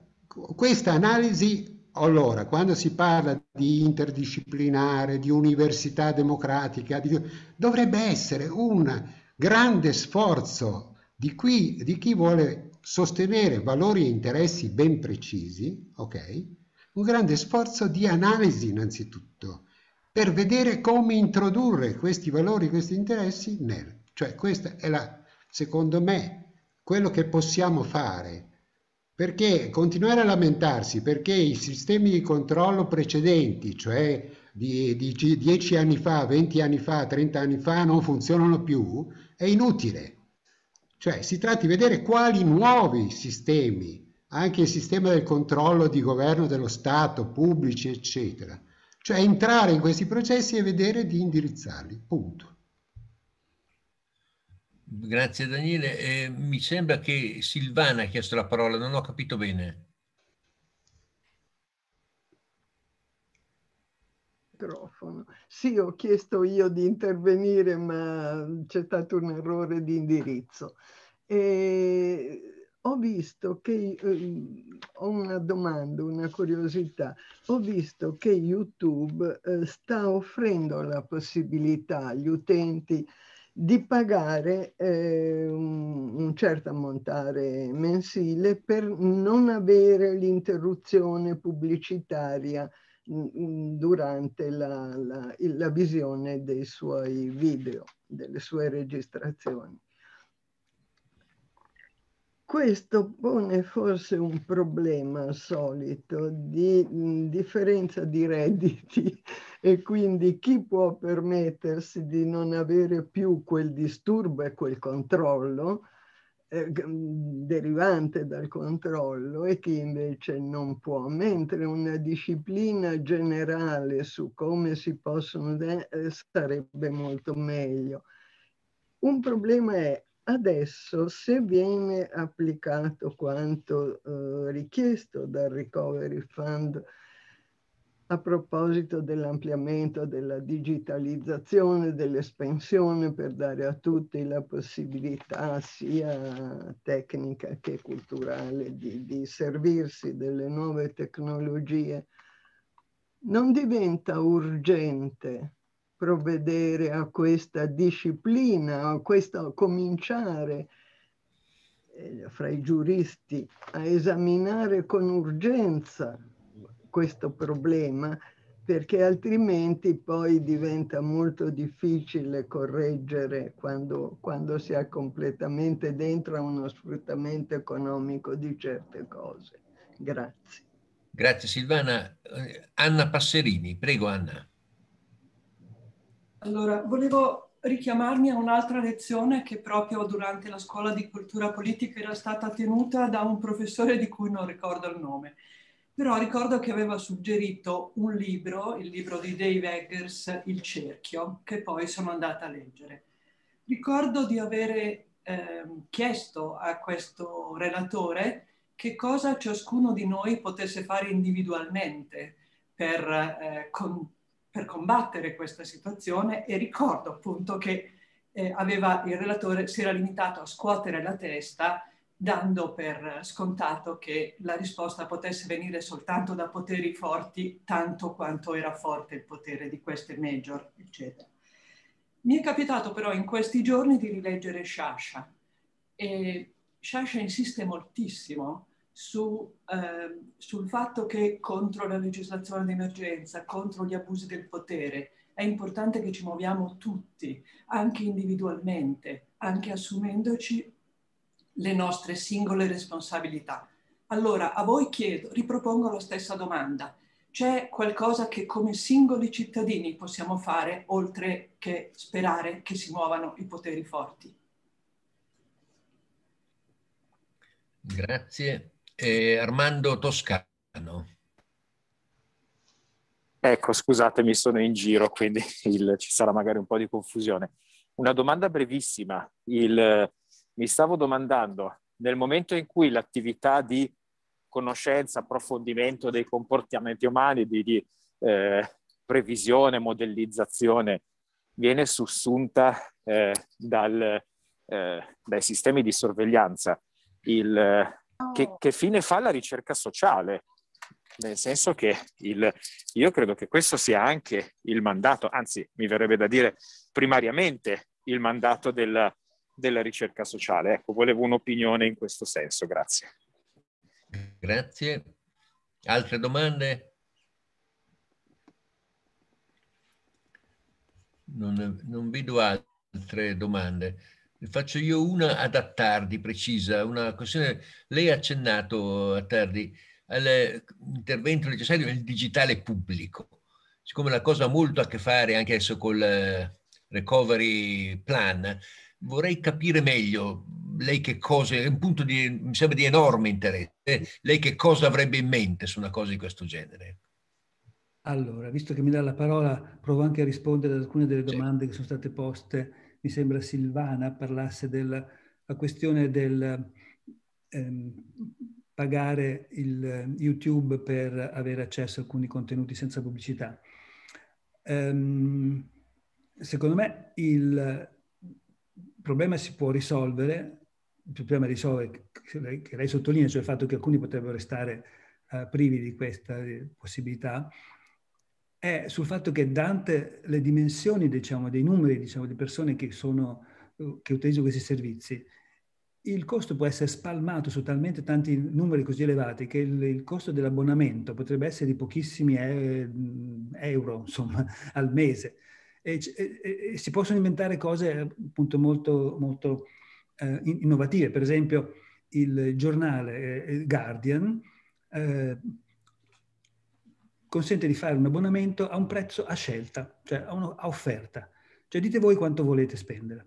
questa analisi allora, quando si parla di interdisciplinare, di università democratica, di, dovrebbe essere un grande sforzo di, qui, di, chi vuole sostenere valori e interessi ben precisi, okay? un grande sforzo di analisi innanzitutto, per vedere come introdurre questi valori, questi interessi nel. Cioè questa è la, secondo me, quello che possiamo fare perché continuare a lamentarsi? Perché i sistemi di controllo precedenti, cioè di, di 10 anni fa, 20 anni fa, 30 anni fa, non funzionano più, è inutile. Cioè si tratta di vedere quali nuovi sistemi, anche il sistema del controllo di governo dello Stato, pubblici, eccetera. Cioè entrare in questi processi e vedere di indirizzarli, punto. Grazie Daniele. Eh, mi sembra che Silvana ha chiesto la parola, non ho capito bene. Microfono. Sì, ho chiesto io di intervenire, ma c'è stato un errore di indirizzo. E ho visto che eh, ho una domanda, una curiosità. Ho visto che YouTube eh, sta offrendo la possibilità agli utenti eh, di pagare eh, un, certo ammontare mensile per non avere l'interruzione pubblicitaria mm, mm, durante la, la, la visione dei suoi video, delle sue registrazioni. Questo pone forse un problema al solito di differenza di redditi e quindi chi può permettersi di non avere più quel disturbo e quel controllo eh, derivante dal controllo e chi invece non può, mentre una disciplina generale su come si possono eh, sarebbe molto meglio. Un problema è Adesso, se viene applicato quanto eh, richiesto dal Recovery Fund a proposito dell'ampliamento, della digitalizzazione, dell'espansione per dare a tutti la possibilità sia tecnica che culturale di, di servirsi delle nuove tecnologie, non diventa urgente provvedere a questa disciplina, a questo cominciare eh, fra i giuristi a esaminare con urgenza questo problema perché altrimenti poi diventa molto difficile correggere quando, quando si è completamente dentro a uno sfruttamento economico di certe cose. Grazie. Grazie Silvana. Eh, Anna Passerini, prego Anna. Allora, volevo richiamarmi a un'altra lezione che proprio durante la scuola di cultura politica era stata tenuta da un professore di cui non ricordo il nome, però ricordo che aveva suggerito un libro, il libro di Dave Eggers, Il cerchio, che poi sono andata a leggere. Ricordo di avere eh, chiesto a questo relatore che cosa ciascuno di noi potesse fare individualmente per eh, con, per combattere questa situazione e ricordo appunto che eh, aveva, il relatore si era limitato a scuotere la testa dando per scontato che la risposta potesse venire soltanto da poteri forti, tanto quanto era forte il potere di queste major, eccetera. Mi è capitato però in questi giorni di rileggere Sciascia e Sciascia insiste moltissimo su, eh, sul fatto che contro la legislazione d'emergenza, contro gli abusi del potere, è importante che ci muoviamo tutti, anche individualmente, anche assumendoci le nostre singole responsabilità. Allora, a voi chiedo, ripropongo la stessa domanda. C'è qualcosa che come singoli cittadini possiamo fare oltre che sperare che si muovano i poteri forti? Grazie eh, Armando Toscano. Ecco, scusatemi, sono in giro, quindi il, ci sarà magari un po' di confusione. Una domanda brevissima. Il, mi stavo domandando, nel momento in cui l'attività di conoscenza, approfondimento dei comportamenti umani, di, di eh, previsione, modellizzazione, viene sussunta eh, dal, eh, dai sistemi di sorveglianza. Il, che, oh. che fine fa la ricerca sociale? nel senso che il, io credo che questo sia anche il mandato, anzi mi verrebbe da dire primariamente il mandato della, della ricerca sociale. Ecco, volevo un'opinione in questo senso, grazie. Grazie. Altre domande? Non, non vedo altre domande. Ne faccio io una ad Attardi, precisa, una questione, lei ha accennato, Attardi, all'intervento necessario del digitale pubblico. Siccome la cosa ha molto a che fare anche adesso col eh, recovery plan, vorrei capire meglio lei che cosa, è un punto di, mi sembra di enorme interesse, lei che cosa avrebbe in mente su una cosa di questo genere? Allora, visto che mi dà la parola, provo anche a rispondere ad alcune delle domande sì. che sono state poste mi sembra Silvana parlasse della questione del ehm, pagare il eh, YouTube per avere accesso a alcuni contenuti senza pubblicità. Ehm, secondo me il problema si può risolvere, il problema risolvere che lei sottolinea, cioè il fatto che alcuni potrebbero restare eh, privi di questa eh, possibilità, è sul fatto che Dante, le dimensioni diciamo, dei numeri diciamo, di persone che, sono, eh, che utilizzano questi servizi, il costo può essere spalmato su talmente tanti numeri così elevati che il, il costo dell'abbonamento potrebbe essere di pochissimi e- eh, mm, euro insomma, al mese. E, e, e, si possono inventare cose appunto molto, molto eh, innovative. Per esempio, il giornale eh, Guardian eh, consente di fare un abbonamento a un prezzo a scelta, cioè a, uno, a offerta. Cioè dite voi quanto volete spendere.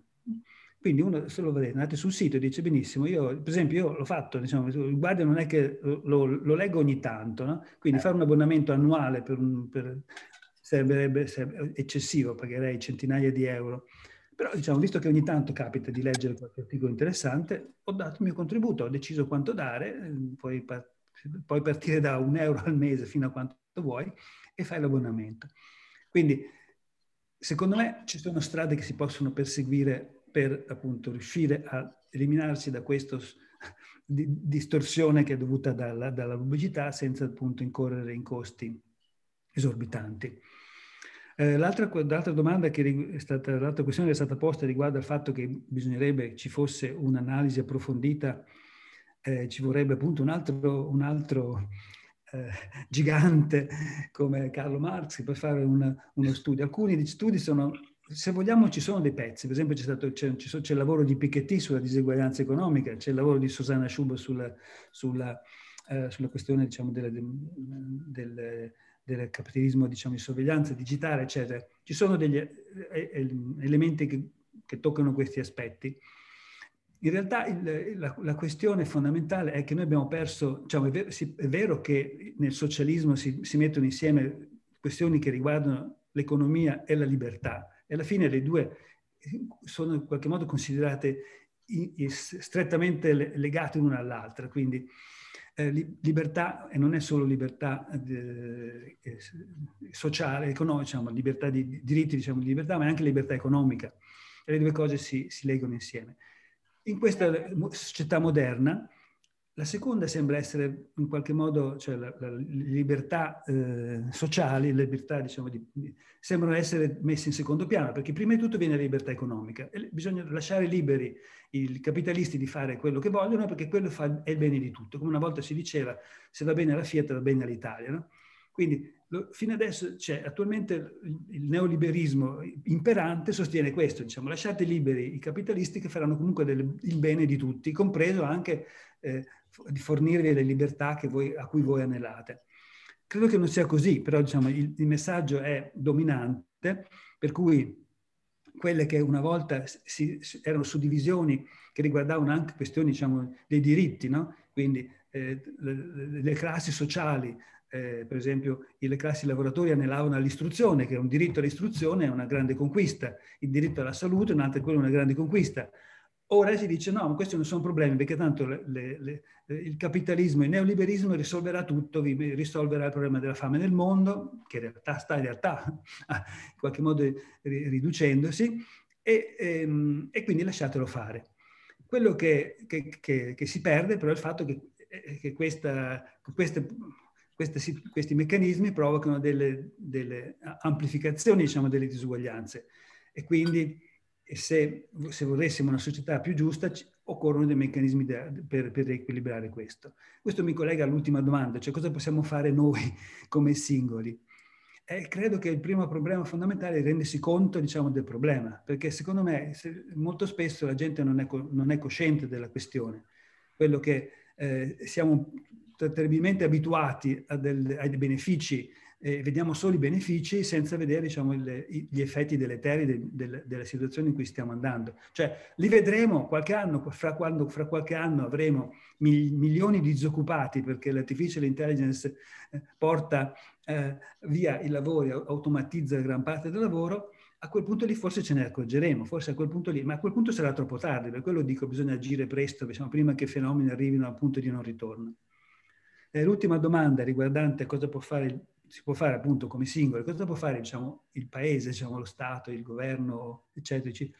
Quindi uno se lo vedete, andate sul sito e dice benissimo, io per esempio io l'ho fatto, diciamo, il guardia non è che lo, lo leggo ogni tanto, no? quindi eh. fare un abbonamento annuale per un, per, sarebbe, eccessivo, pagherei centinaia di euro. Però diciamo, visto che ogni tanto capita di leggere qualche articolo interessante, ho dato il mio contributo, ho deciso quanto dare, eh, poi, poi partire da un euro al mese fino a quanto lo vuoi e fai l'abbonamento. Quindi secondo me ci sono strade che si possono perseguire per appunto riuscire a eliminarsi da questa distorsione che è dovuta dalla, dalla pubblicità senza appunto incorrere in costi esorbitanti. Eh, l'altra, l'altra, domanda che è stata, l'altra questione che è stata posta riguarda il fatto che bisognerebbe ci fosse un'analisi approfondita, eh, ci vorrebbe appunto un altro, un altro eh, gigante come Carlo Marx per fare un, uno studio. Alcuni studi sono, se vogliamo, ci sono dei pezzi, per esempio c'è, stato, c'è, c'è il lavoro di Piketty sulla diseguaglianza economica, c'è il lavoro di Susanna Schub sulla, sulla, eh, sulla questione diciamo, della, del, del capitalismo diciamo, di sorveglianza digitale, eccetera. Ci sono degli eh, eh, elementi che, che toccano questi aspetti. In realtà il, la, la, questione fondamentale è che noi abbiamo perso, diciamo, è, vero, si, è, vero, che nel socialismo si, si, mettono insieme questioni che riguardano l'economia e la libertà e alla fine le due eh, sono in qualche modo considerate in, in, strettamente legate l'una all'altra, quindi eh, li, libertà, e non è solo libertà eh, sociale, economica, diciamo, libertà di, diritti, diciamo, di libertà, ma è anche libertà economica, e le due cose si, si legano insieme. In questa società moderna, la seconda sembra essere in qualche modo, cioè la, la libertà eh, sociale, libertà diciamo, di, sembrano essere messe in secondo piano, perché prima di tutto viene la libertà economica. E bisogna lasciare liberi i capitalisti di fare quello che vogliono, perché quello fa, è il bene di tutto. Come una volta si diceva, se va bene alla Fiat va bene all'Italia. No? Quindi lo, fino adesso c'è, cioè, attualmente il neoliberismo imperante sostiene questo, diciamo, lasciate liberi i capitalisti che faranno comunque del, il bene di tutti, compreso anche eh, di fornirvi le libertà voi, a cui voi anelate. Credo che non sia così, però diciamo, il, il messaggio è dominante, per cui quelle che una volta si, erano suddivisioni che riguardavano anche questioni diciamo, dei diritti, no? quindi eh, le, le, classi sociali, eh, per esempio le classi lavoratori anelavano all'istruzione, che è un diritto all'istruzione, è una grande conquista, il diritto alla salute è un'altra, quella è una grande conquista. Ora si dice no, ma questi non sono problemi perché tanto le, le, le, il capitalismo il neoliberismo risolverà tutto, risolverà il problema della fame nel mondo, che in realtà sta in realtà in qualche modo riducendosi, e, e, ehm, e quindi lasciatelo fare. Quello che, che, che, che, si perde però è il fatto che, eh, questa, queste questi, questi meccanismi provocano delle, delle amplificazioni diciamo, delle disuguaglianze e quindi se, se, volessimo una società più giusta occorrono dei meccanismi da, per, per equilibrare questo. Questo mi collega all'ultima domanda, cioè cosa possiamo fare noi come singoli? Eh, credo che il primo problema fondamentale è rendersi conto diciamo, del problema, perché secondo me se, molto spesso la gente non è, non è, cosciente della questione. Quello che eh, siamo terribilmente abituati del, ai benefici, eh, vediamo solo i benefici senza vedere diciamo, il, gli effetti deleteri de, de, della situazione in cui stiamo andando. Cioè, li vedremo qualche anno, fra, quando, fra qualche anno avremo mil, milioni di disoccupati perché l'artificial intelligence eh, porta eh, via i lavori, automatizza gran parte del lavoro, a quel punto lì forse ce ne accorgeremo, forse a quel punto lì, ma a quel punto sarà troppo tardi, per quello dico bisogna agire presto, diciamo, prima che i fenomeni arrivino al punto di non ritorno. Eh, l'ultima domanda riguardante cosa può fare, si può fare appunto come singolo, cosa può fare diciamo, il paese, diciamo, lo Stato, il governo, eccetera, eccetera.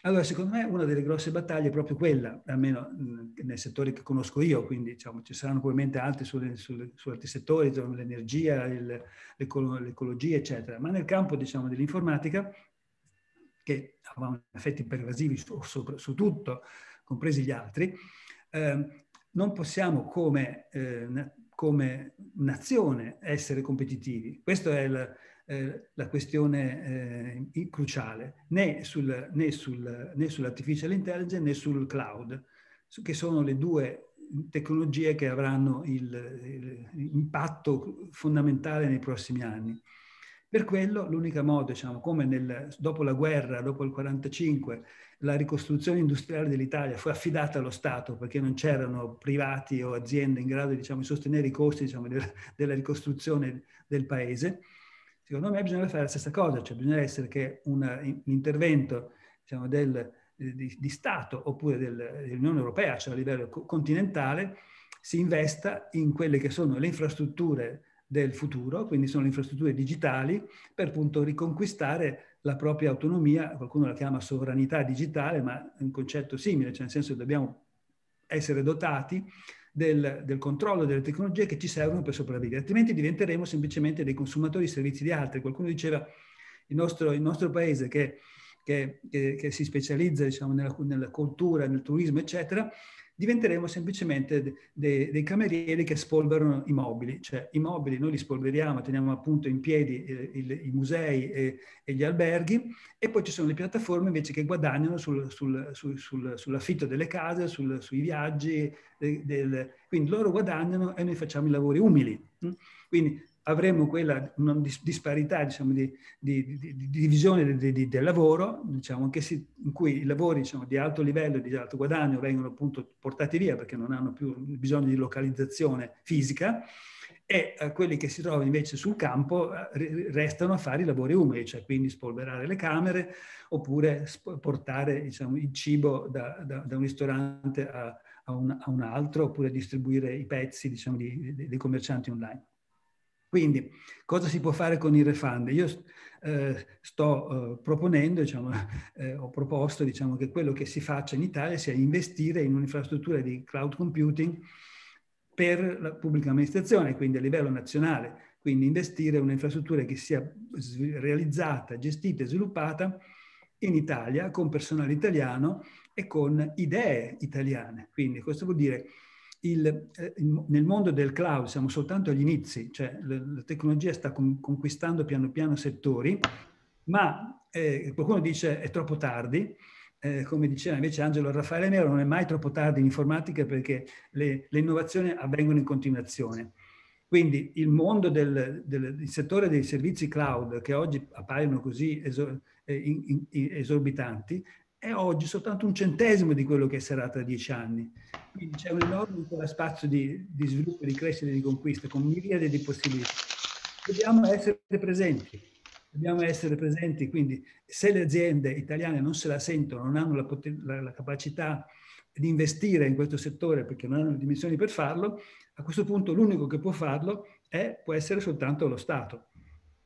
Allora, secondo me una delle grosse battaglie è proprio quella, almeno nei settori che conosco io, quindi diciamo, ci saranno probabilmente altri sulle, sulle, su altri settori, diciamo, l'energia, il, l'ecologia, eccetera, ma nel campo diciamo, dell'informatica, che ha effetti pervasivi su, su, su tutto, compresi gli altri, eh, non possiamo come, eh, come nazione essere competitivi. Questa è la, eh, la questione eh, cruciale, né, sul, né, sul, né sull'artificial intelligence né sul cloud, che sono le due tecnologie che avranno l'impatto fondamentale nei prossimi anni. Per quello l'unico modo, diciamo, come nel, dopo la guerra, dopo il 1945, la ricostruzione industriale dell'Italia fu affidata allo Stato perché non c'erano privati o aziende in grado diciamo, di sostenere i costi diciamo, del, della ricostruzione del paese, secondo me bisogna fare la stessa cosa, cioè bisogna essere che un intervento diciamo, del, di, di, Stato oppure del, dell'Unione Europea, cioè a livello continentale, si investa in quelle che sono le infrastrutture del futuro, quindi sono le infrastrutture digitali, per appunto riconquistare la propria autonomia, qualcuno la chiama sovranità digitale, ma è un concetto simile, cioè nel senso che dobbiamo essere dotati del, del, controllo delle tecnologie che ci servono per sopravvivere, altrimenti diventeremo semplicemente dei consumatori di servizi di altri. Qualcuno diceva il nostro, il nostro paese che, che, che, che, si specializza diciamo, nella, nella cultura, nel turismo, eccetera, diventeremo semplicemente de, dei camerieri che spolverano i mobili, cioè i mobili noi li spolveriamo, teniamo appunto in piedi eh, il, i musei e, e, gli alberghi e poi ci sono le piattaforme invece che guadagnano sul, sul, sul, sull'affitto delle case, sui viaggi, del, quindi loro guadagnano e noi facciamo i lavori umili. Mm? Quindi avremo quella disparità diciamo, di, di, di, di, divisione del lavoro, diciamo, si, in cui i lavori diciamo, di alto livello e di alto guadagno vengono appunto portati via perché non hanno più bisogno di localizzazione fisica e eh, quelli che si trovano invece sul campo eh, restano a fare i lavori umili, cioè quindi spolverare le camere oppure portare diciamo, il cibo da, da, da un ristorante a, a, un, a, un, altro oppure distribuire i pezzi diciamo, di, dei commercianti online. Quindi cosa si può fare con il refund? Io eh, sto eh, proponendo, diciamo, eh, ho proposto diciamo, che quello che si faccia in Italia sia investire in un'infrastruttura di cloud computing per la pubblica amministrazione, quindi a livello nazionale, quindi investire in un'infrastruttura che sia realizzata, gestita e sviluppata in Italia con personale italiano e con idee italiane. Quindi questo vuol dire il, eh, nel mondo del cloud siamo soltanto agli inizi, cioè la tecnologia sta conquistando piano piano settori, ma eh, qualcuno dice è troppo tardi, eh, come diceva invece Angelo Raffaele Nero, non è mai troppo tardi in informatica perché le, le innovazioni avvengono in continuazione. Quindi il mondo del, del, del, settore dei servizi cloud, che oggi appaiono così esor, eh, in, in, esorbitanti, è oggi soltanto un centesimo di quello che sarà tra dieci anni. Quindi c'è un enorme spazio di, di sviluppo, di crescita e di conquista con miriade di possibilità. Dobbiamo essere presenti, dobbiamo essere presenti, quindi se le aziende italiane non se la sentono, non hanno la, la, la capacità di investire in questo settore perché non hanno le dimensioni per farlo, a questo punto l'unico che può farlo è, può essere soltanto lo Stato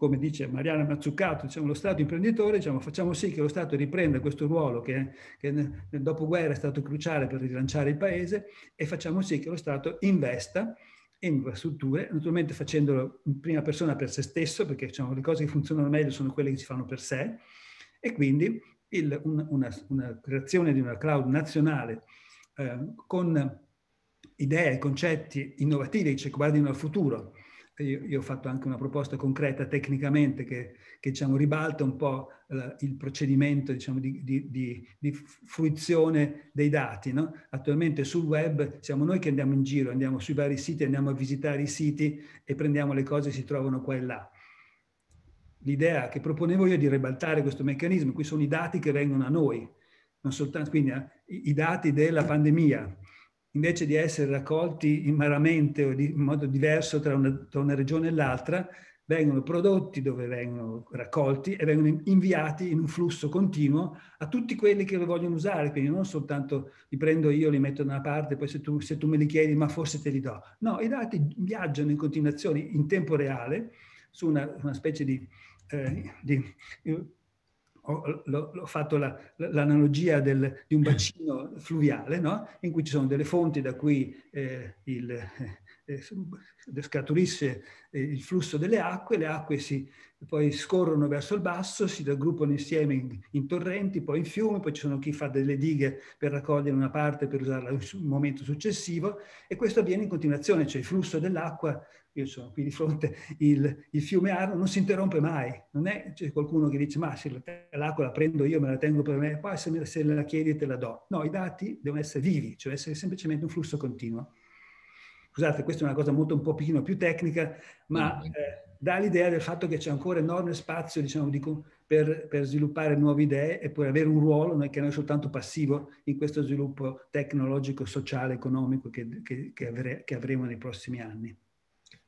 come dice Mariana Mazzucato, diciamo, lo Stato imprenditore, diciamo, facciamo sì che lo Stato riprenda questo ruolo che, che nel dopoguerra è stato cruciale per rilanciare il paese e facciamo sì che lo Stato investa in infrastrutture, naturalmente facendolo in prima persona per se stesso, perché diciamo, le cose che funzionano meglio sono quelle che si fanno per sé, e quindi il, una, una, una, creazione di una cloud nazionale eh, con idee, concetti innovativi che ci guardino al futuro, io, io, ho fatto anche una proposta concreta tecnicamente che, che diciamo, ribalta un po' il procedimento diciamo, di, di, di, di, fruizione dei dati. No? Attualmente sul web siamo noi che andiamo in giro, andiamo sui vari siti, andiamo a visitare i siti e prendiamo le cose che si trovano qua e là. L'idea che proponevo io è di ribaltare questo meccanismo, qui sono i dati che vengono a noi, non soltanto, quindi eh, i dati della pandemia, invece di essere raccolti imaramente o di, in modo diverso tra una, tra una regione e l'altra, vengono prodotti dove vengono raccolti e vengono inviati in un flusso continuo a tutti quelli che lo vogliono usare, quindi non soltanto li prendo io, li metto da una parte, poi se tu, se tu me li chiedi ma forse te li do. No, i dati viaggiano in continuazione in tempo reale su una, una specie di, eh, di ho, l'ho, fatto la, l'analogia del, di un bacino fluviale, no? in cui ci sono delle fonti da cui eh, il, eh, eh scaturisse eh, il flusso delle acque, le acque si, poi scorrono verso il basso, si raggruppano insieme in, in, torrenti, poi in fiumi, poi ci sono chi fa delle dighe per raccogliere una parte per usarla in un momento successivo e questo avviene in continuazione, cioè il flusso dell'acqua io sono qui di fronte, il, il fiume Arno non si interrompe mai, non è c'è qualcuno che dice ma se l'acqua la prendo io, me la tengo per me, poi se, me, se la chiedi te la do. No, i dati devono essere vivi, cioè essere semplicemente un flusso continuo. Scusate, questa è una cosa molto un po' più tecnica, ma mm-hmm. eh, dà l'idea del fatto che c'è ancora enorme spazio diciamo, di, per, per, sviluppare nuove idee e per avere un ruolo che non è soltanto passivo in questo sviluppo tecnologico, sociale, economico che, che, che, avre, che avremo nei prossimi anni.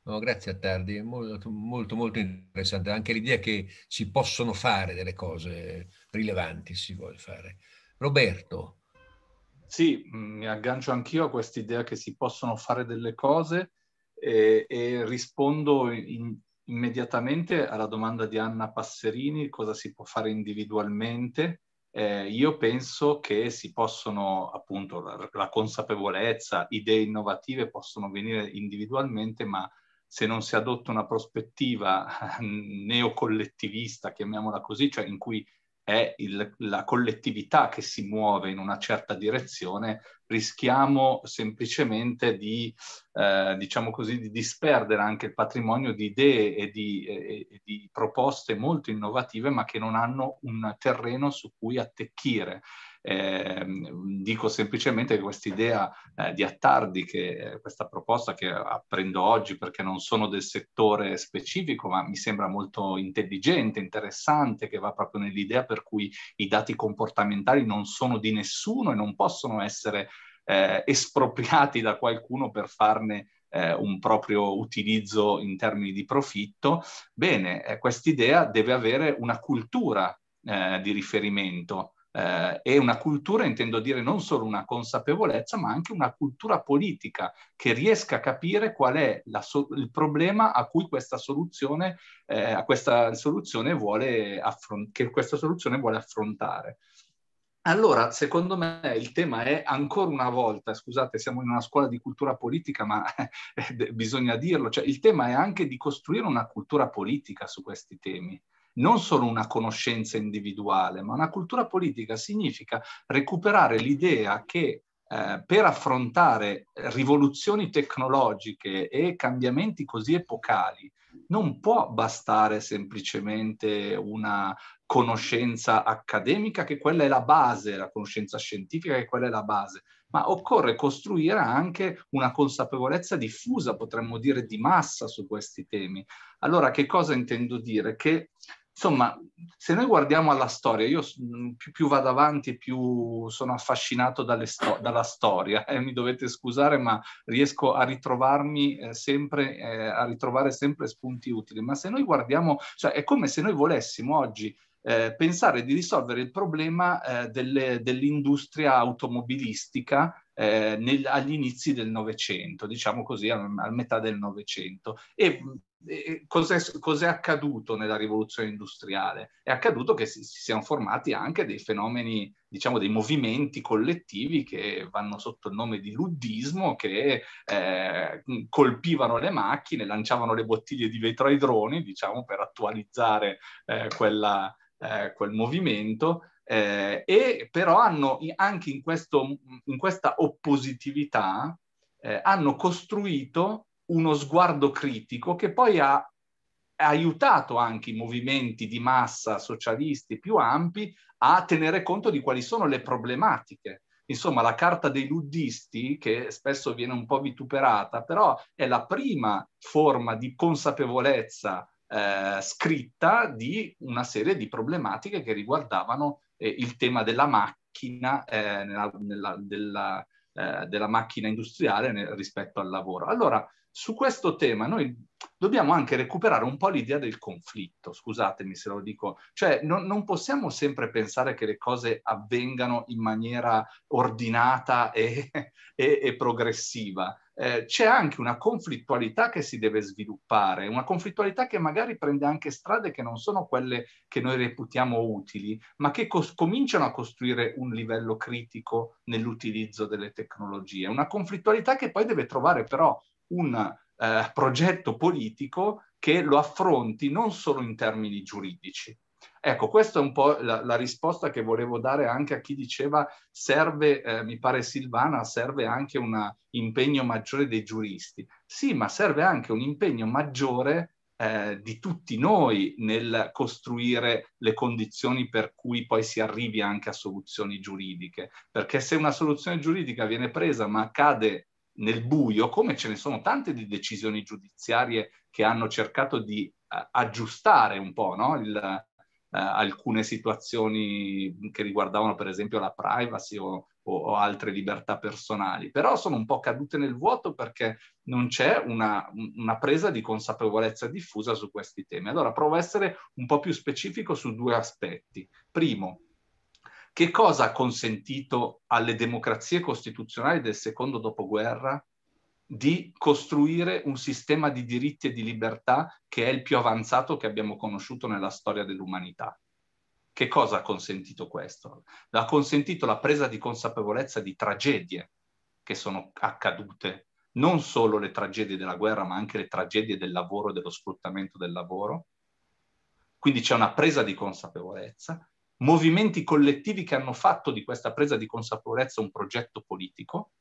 No, grazie a Tardi, è molto, molto, molto interessante. Anche l'idea che si possono fare delle cose rilevanti, si vuole fare. Roberto. Sì, mm, mi aggancio anch'io a quest'idea che si possono fare delle cose e, e rispondo in, immediatamente alla domanda di Anna Passerini, cosa si può fare individualmente. Eh, io penso che si possono, appunto, la, la, consapevolezza, idee innovative possono venire individualmente, ma se non si adotta una prospettiva neocollettivista, chiamiamola così, cioè in cui è il, la collettività che si muove in una certa direzione, rischiamo semplicemente di, eh, diciamo così, di disperdere anche il patrimonio di idee e di, e, e di proposte molto innovative, ma che non hanno un terreno su cui attecchire. Eh, dico semplicemente che quest'idea eh, di Attardi, che eh, questa proposta che apprendo oggi perché non sono del settore specifico, ma mi sembra molto intelligente, interessante, che va proprio nell'idea per cui i dati comportamentali non sono di nessuno e non possono essere eh, espropriati da qualcuno per farne eh, un proprio utilizzo in termini di profitto, bene, eh, quest'idea deve avere una cultura eh, di riferimento eh, e una cultura, intendo dire, non solo una consapevolezza, ma anche una cultura politica che riesca a capire qual è so- il problema a cui questa soluzione, eh, a questa soluzione vuole affron- che questa soluzione vuole affrontare. Allora, secondo me il tema è ancora una volta, scusate, siamo in una scuola di cultura politica, ma bisogna dirlo, cioè il tema è anche di costruire una cultura politica su questi temi non solo una conoscenza individuale, ma una cultura politica significa recuperare l'idea che eh, per affrontare rivoluzioni tecnologiche e cambiamenti così epocali non può bastare semplicemente una conoscenza accademica, che quella è la base, la conoscenza scientifica, che quella è la base, ma occorre costruire anche una consapevolezza diffusa, potremmo dire di massa su questi temi. Allora, che cosa intendo dire? Che Insomma, se noi guardiamo alla storia, io mm, più, più vado avanti più sono affascinato sto- dalla storia, eh, mi dovete scusare, ma riesco a ritrovarmi eh, sempre, eh, a ritrovare sempre spunti utili. Ma se noi guardiamo, cioè è come se noi volessimo oggi eh, pensare di risolvere il problema eh, delle, dell'industria automobilistica eh, nel, agli inizi del Novecento, diciamo così, al, al metà del Novecento. E mm, cos'è, cos'è, accaduto nella rivoluzione industriale? È accaduto che si, si, siano formati anche dei fenomeni, diciamo, dei movimenti collettivi che vanno sotto il nome di luddismo, che eh, colpivano le macchine, lanciavano le bottiglie di vetro ai droni, diciamo, per attualizzare eh, quella, eh, quel movimento. Eh, e però hanno anche in, questo, in questa oppositività eh, hanno costruito uno sguardo critico che poi ha, ha aiutato anche i movimenti di massa socialisti più ampi a tenere conto di quali sono le problematiche insomma, la carta dei luddisti, che spesso viene un po' vituperata, però è la prima forma di consapevolezza eh, scritta di una serie di problematiche che riguardavano eh, il tema della macchina, eh, nella, nella, della, eh, della, macchina industriale nel, rispetto al lavoro. Allora, su questo tema noi dobbiamo anche recuperare un po' l'idea del conflitto, scusatemi se lo dico, cioè non, non, possiamo sempre pensare che le cose avvengano in maniera ordinata e, e, e progressiva. Eh, c'è anche una conflittualità che si deve sviluppare, una conflittualità che magari prende anche strade che non sono quelle che noi reputiamo utili, ma che cos- cominciano a costruire un livello critico nell'utilizzo delle tecnologie. Una conflittualità che poi deve trovare però un eh, progetto politico che lo affronti non solo in termini giuridici. Ecco, questa è un po' la, la risposta che volevo dare anche a chi diceva serve, eh, mi pare Silvana, serve anche un impegno maggiore dei giuristi. Sì, ma serve anche un impegno maggiore eh, di tutti noi nel costruire le condizioni per cui poi si arrivi anche a soluzioni giuridiche, perché se una soluzione giuridica viene presa ma cade nel buio, come ce ne sono tante di decisioni giudiziarie che hanno cercato di uh, aggiustare un po' no? Il, uh, alcune situazioni che riguardavano per esempio la privacy o, o, o, altre libertà personali, però sono un po' cadute nel vuoto perché non c'è una, una presa di consapevolezza diffusa su questi temi. Allora provo a essere un po' più specifico su due aspetti. Primo, che cosa ha consentito alle democrazie costituzionali del secondo dopoguerra di costruire un sistema di diritti e di libertà che è il più avanzato che abbiamo conosciuto nella storia dell'umanità. Che cosa ha consentito questo? Ha consentito la presa di consapevolezza di tragedie che sono accadute, non solo le tragedie della guerra, ma anche le tragedie del lavoro e dello sfruttamento del lavoro. Quindi c'è una presa di consapevolezza movimenti collettivi che hanno fatto di questa presa di consapevolezza un progetto politico,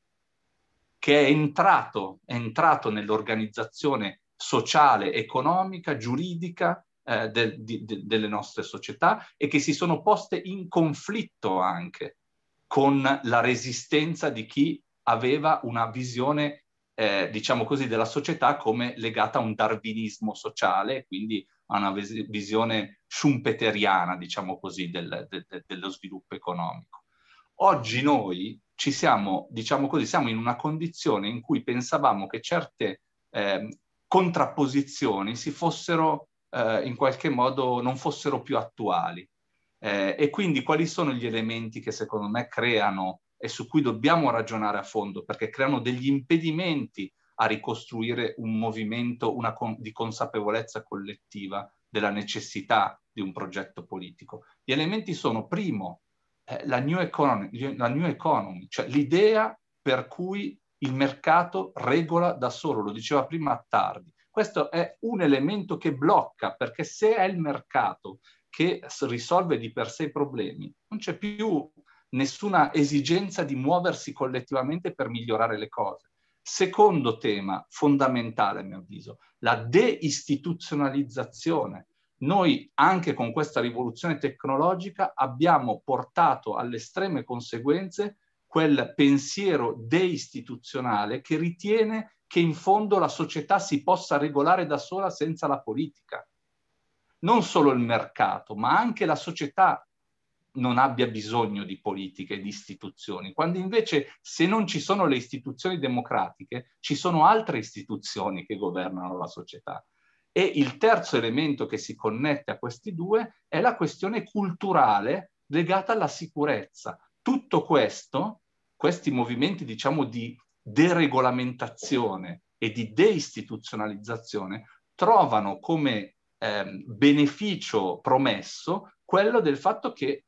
che è entrato, è entrato nell'organizzazione sociale, economica, giuridica eh, de, de, de, delle nostre società e che si sono poste in conflitto anche con la resistenza di chi aveva una visione, eh, diciamo così, della società come legata a un darwinismo sociale, quindi a una visione schumpeteriana, diciamo così, del, de, de, dello sviluppo economico. Oggi noi ci siamo, diciamo così, siamo in una condizione in cui pensavamo che certe eh, contrapposizioni si fossero eh, in qualche modo non fossero più attuali. Eh, e quindi quali sono gli elementi che secondo me creano e su cui dobbiamo ragionare a fondo perché creano degli impedimenti a ricostruire un movimento una con- di consapevolezza collettiva della necessità di un progetto politico. Gli elementi sono, primo, eh, la, new economy, la new economy, cioè l'idea per cui il mercato regola da solo, lo diceva prima Tardi. Questo è un elemento che blocca, perché se è il mercato che risolve di per sé i problemi, non c'è più nessuna esigenza di muoversi collettivamente per migliorare le cose. Secondo tema fondamentale, a mio avviso, la deistituzionalizzazione. Noi anche con questa rivoluzione tecnologica abbiamo portato alle estreme conseguenze quel pensiero deistituzionale che ritiene che in fondo la società si possa regolare da sola senza la politica. Non solo il mercato, ma anche la società non abbia bisogno di politiche e di istituzioni, quando invece se non ci sono le istituzioni democratiche, ci sono altre istituzioni che governano la società. E il terzo elemento che si connette a questi due è la questione culturale legata alla sicurezza. Tutto questo, questi movimenti diciamo di deregolamentazione e di deistituzionalizzazione, trovano come eh, beneficio promesso quello del fatto che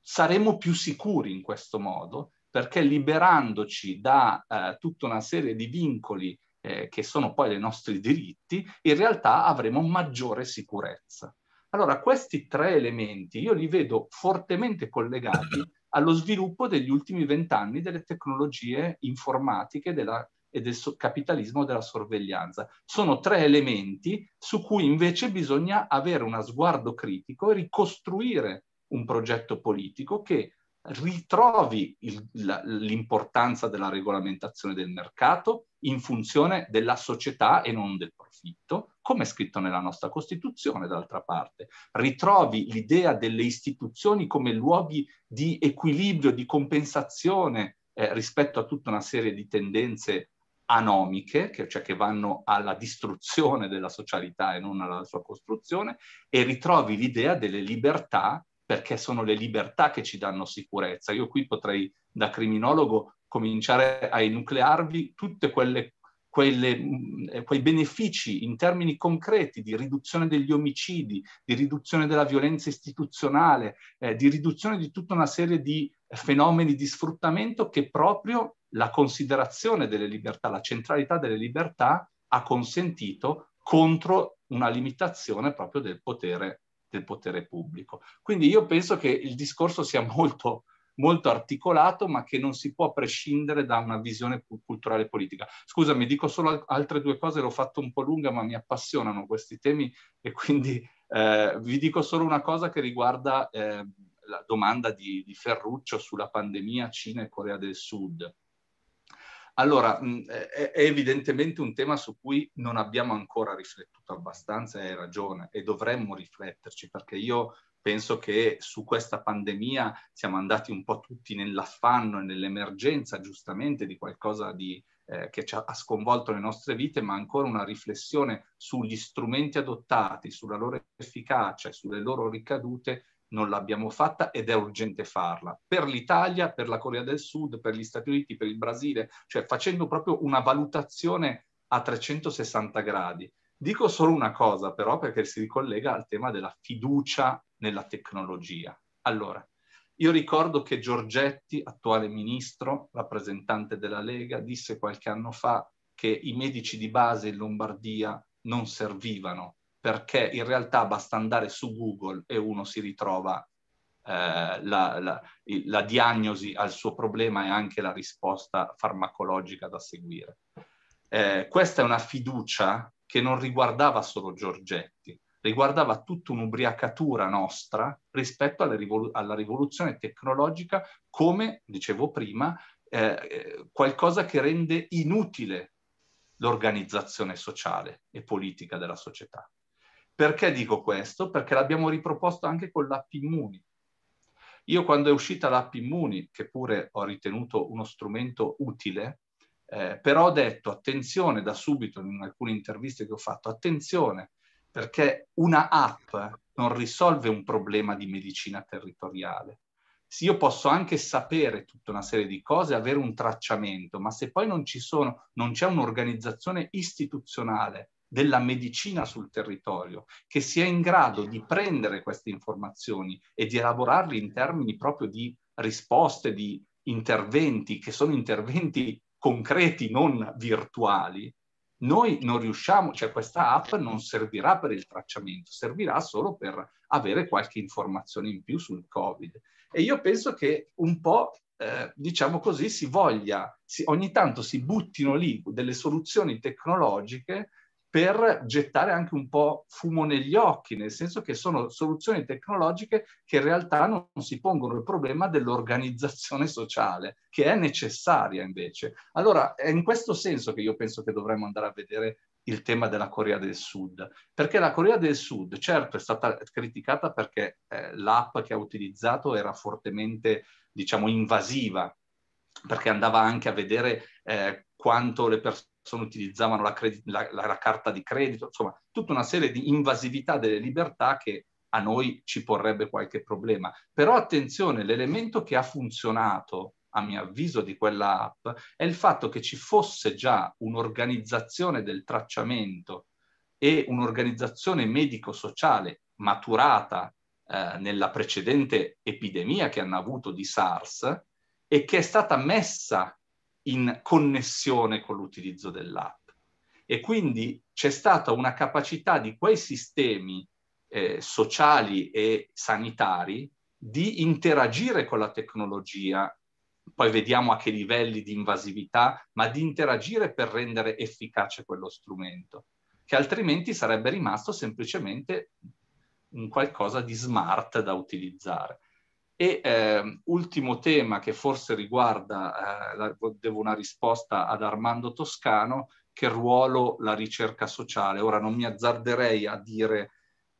saremo più sicuri in questo modo perché liberandoci da eh, tutta una serie di vincoli eh, che sono poi dei nostri diritti, in realtà avremo maggiore sicurezza. Allora, questi tre elementi io li vedo fortemente collegati allo sviluppo degli ultimi vent'anni delle tecnologie informatiche della, e del so- capitalismo della sorveglianza. Sono tre elementi su cui invece bisogna avere uno sguardo critico e ricostruire un progetto politico che ritrovi il, la, l'importanza della regolamentazione del mercato in funzione della società e non del profitto, come è scritto nella nostra Costituzione, d'altra parte. Ritrovi l'idea delle istituzioni come luoghi di equilibrio, di compensazione eh, rispetto a tutta una serie di tendenze anomiche, che, cioè che vanno alla distruzione della socialità e non alla sua costruzione, e ritrovi l'idea delle libertà perché sono le libertà che ci danno sicurezza. Io qui potrei, da criminologo, cominciare a enuclearvi tutti mm, eh, quei benefici in termini concreti di riduzione degli omicidi, di riduzione della violenza istituzionale, eh, di riduzione di tutta una serie di fenomeni di sfruttamento che proprio la considerazione delle libertà, la centralità delle libertà ha consentito contro una limitazione proprio del potere del potere pubblico. Quindi io penso che il discorso sia molto, molto articolato, ma che non si può prescindere da una visione culturale e politica. Scusami, dico solo altre due cose, l'ho fatto un po' lunga, ma mi appassionano questi temi e quindi eh, vi dico solo una cosa che riguarda eh, la domanda di, di Ferruccio sulla pandemia Cina e Corea del Sud. Allora, è, evidentemente un tema su cui non abbiamo ancora riflettuto abbastanza, hai ragione, e dovremmo rifletterci perché io penso che su questa pandemia siamo andati un po' tutti nell'affanno e nell'emergenza giustamente di qualcosa di, eh, che ci ha sconvolto le nostre vite, ma ancora una riflessione sugli strumenti adottati, sulla loro efficacia e sulle loro ricadute non l'abbiamo fatta ed è urgente farla. Per l'Italia, per la Corea del Sud, per gli Stati Uniti, per il Brasile, cioè facendo proprio una valutazione a 360 gradi. Dico solo una cosa però perché si ricollega al tema della fiducia nella tecnologia. Allora, io ricordo che Giorgetti, attuale ministro, rappresentante della Lega, disse qualche anno fa che i medici di base in Lombardia non servivano perché in realtà basta andare su Google e uno si ritrova eh, la, la, la, diagnosi al suo problema e anche la risposta farmacologica da seguire. Eh, questa è una fiducia che non riguardava solo Giorgetti, riguardava tutta un'ubriacatura nostra rispetto rivol- alla rivoluzione tecnologica come, dicevo prima, eh, eh, qualcosa che rende inutile l'organizzazione sociale e politica della società. Perché dico questo? Perché l'abbiamo riproposto anche con l'app Immuni. Io quando è uscita l'app Immuni, che pure ho ritenuto uno strumento utile, eh, però ho detto attenzione da subito in alcune interviste che ho fatto, attenzione perché una app non risolve un problema di medicina territoriale. Sì, io posso anche sapere tutta una serie di cose, avere un tracciamento, ma se poi non ci sono, non c'è un'organizzazione istituzionale della medicina sul territorio, che sia in grado di prendere queste informazioni e di elaborarle in termini proprio di risposte, di interventi, che sono interventi concreti, non virtuali, noi non riusciamo, cioè questa app non servirà per il tracciamento, servirà solo per avere qualche informazione in più sul Covid. E io penso che un po', eh, diciamo così, si voglia, si, ogni tanto si buttino lì delle soluzioni tecnologiche per gettare anche un po' fumo negli occhi, nel senso che sono soluzioni tecnologiche che in realtà non si pongono il problema dell'organizzazione sociale, che è necessaria invece. Allora è in questo senso che io penso che dovremmo andare a vedere il tema della Corea del Sud, perché la Corea del Sud, certo, è stata criticata perché eh, l'app che ha utilizzato era fortemente, diciamo, invasiva, perché andava anche a vedere eh, quanto le persone sono, utilizzavano la, credit, la, la, la, carta di credito, insomma tutta una serie di invasività delle libertà che a noi ci porrebbe qualche problema. Però attenzione, l'elemento che ha funzionato, a mio avviso, di quella app è il fatto che ci fosse già un'organizzazione del tracciamento e un'organizzazione medico-sociale maturata eh, nella precedente epidemia che hanno avuto di SARS e che è stata messa in connessione con l'utilizzo dell'app. E quindi c'è stata una capacità di quei sistemi eh, sociali e sanitari di interagire con la tecnologia, poi vediamo a che livelli di invasività, ma di interagire per rendere efficace quello strumento, che altrimenti sarebbe rimasto semplicemente un qualcosa di smart da utilizzare. E eh, ultimo tema che forse riguarda, eh, la, devo una risposta ad Armando Toscano, che ruolo la ricerca sociale? Ora non mi azzarderei a dire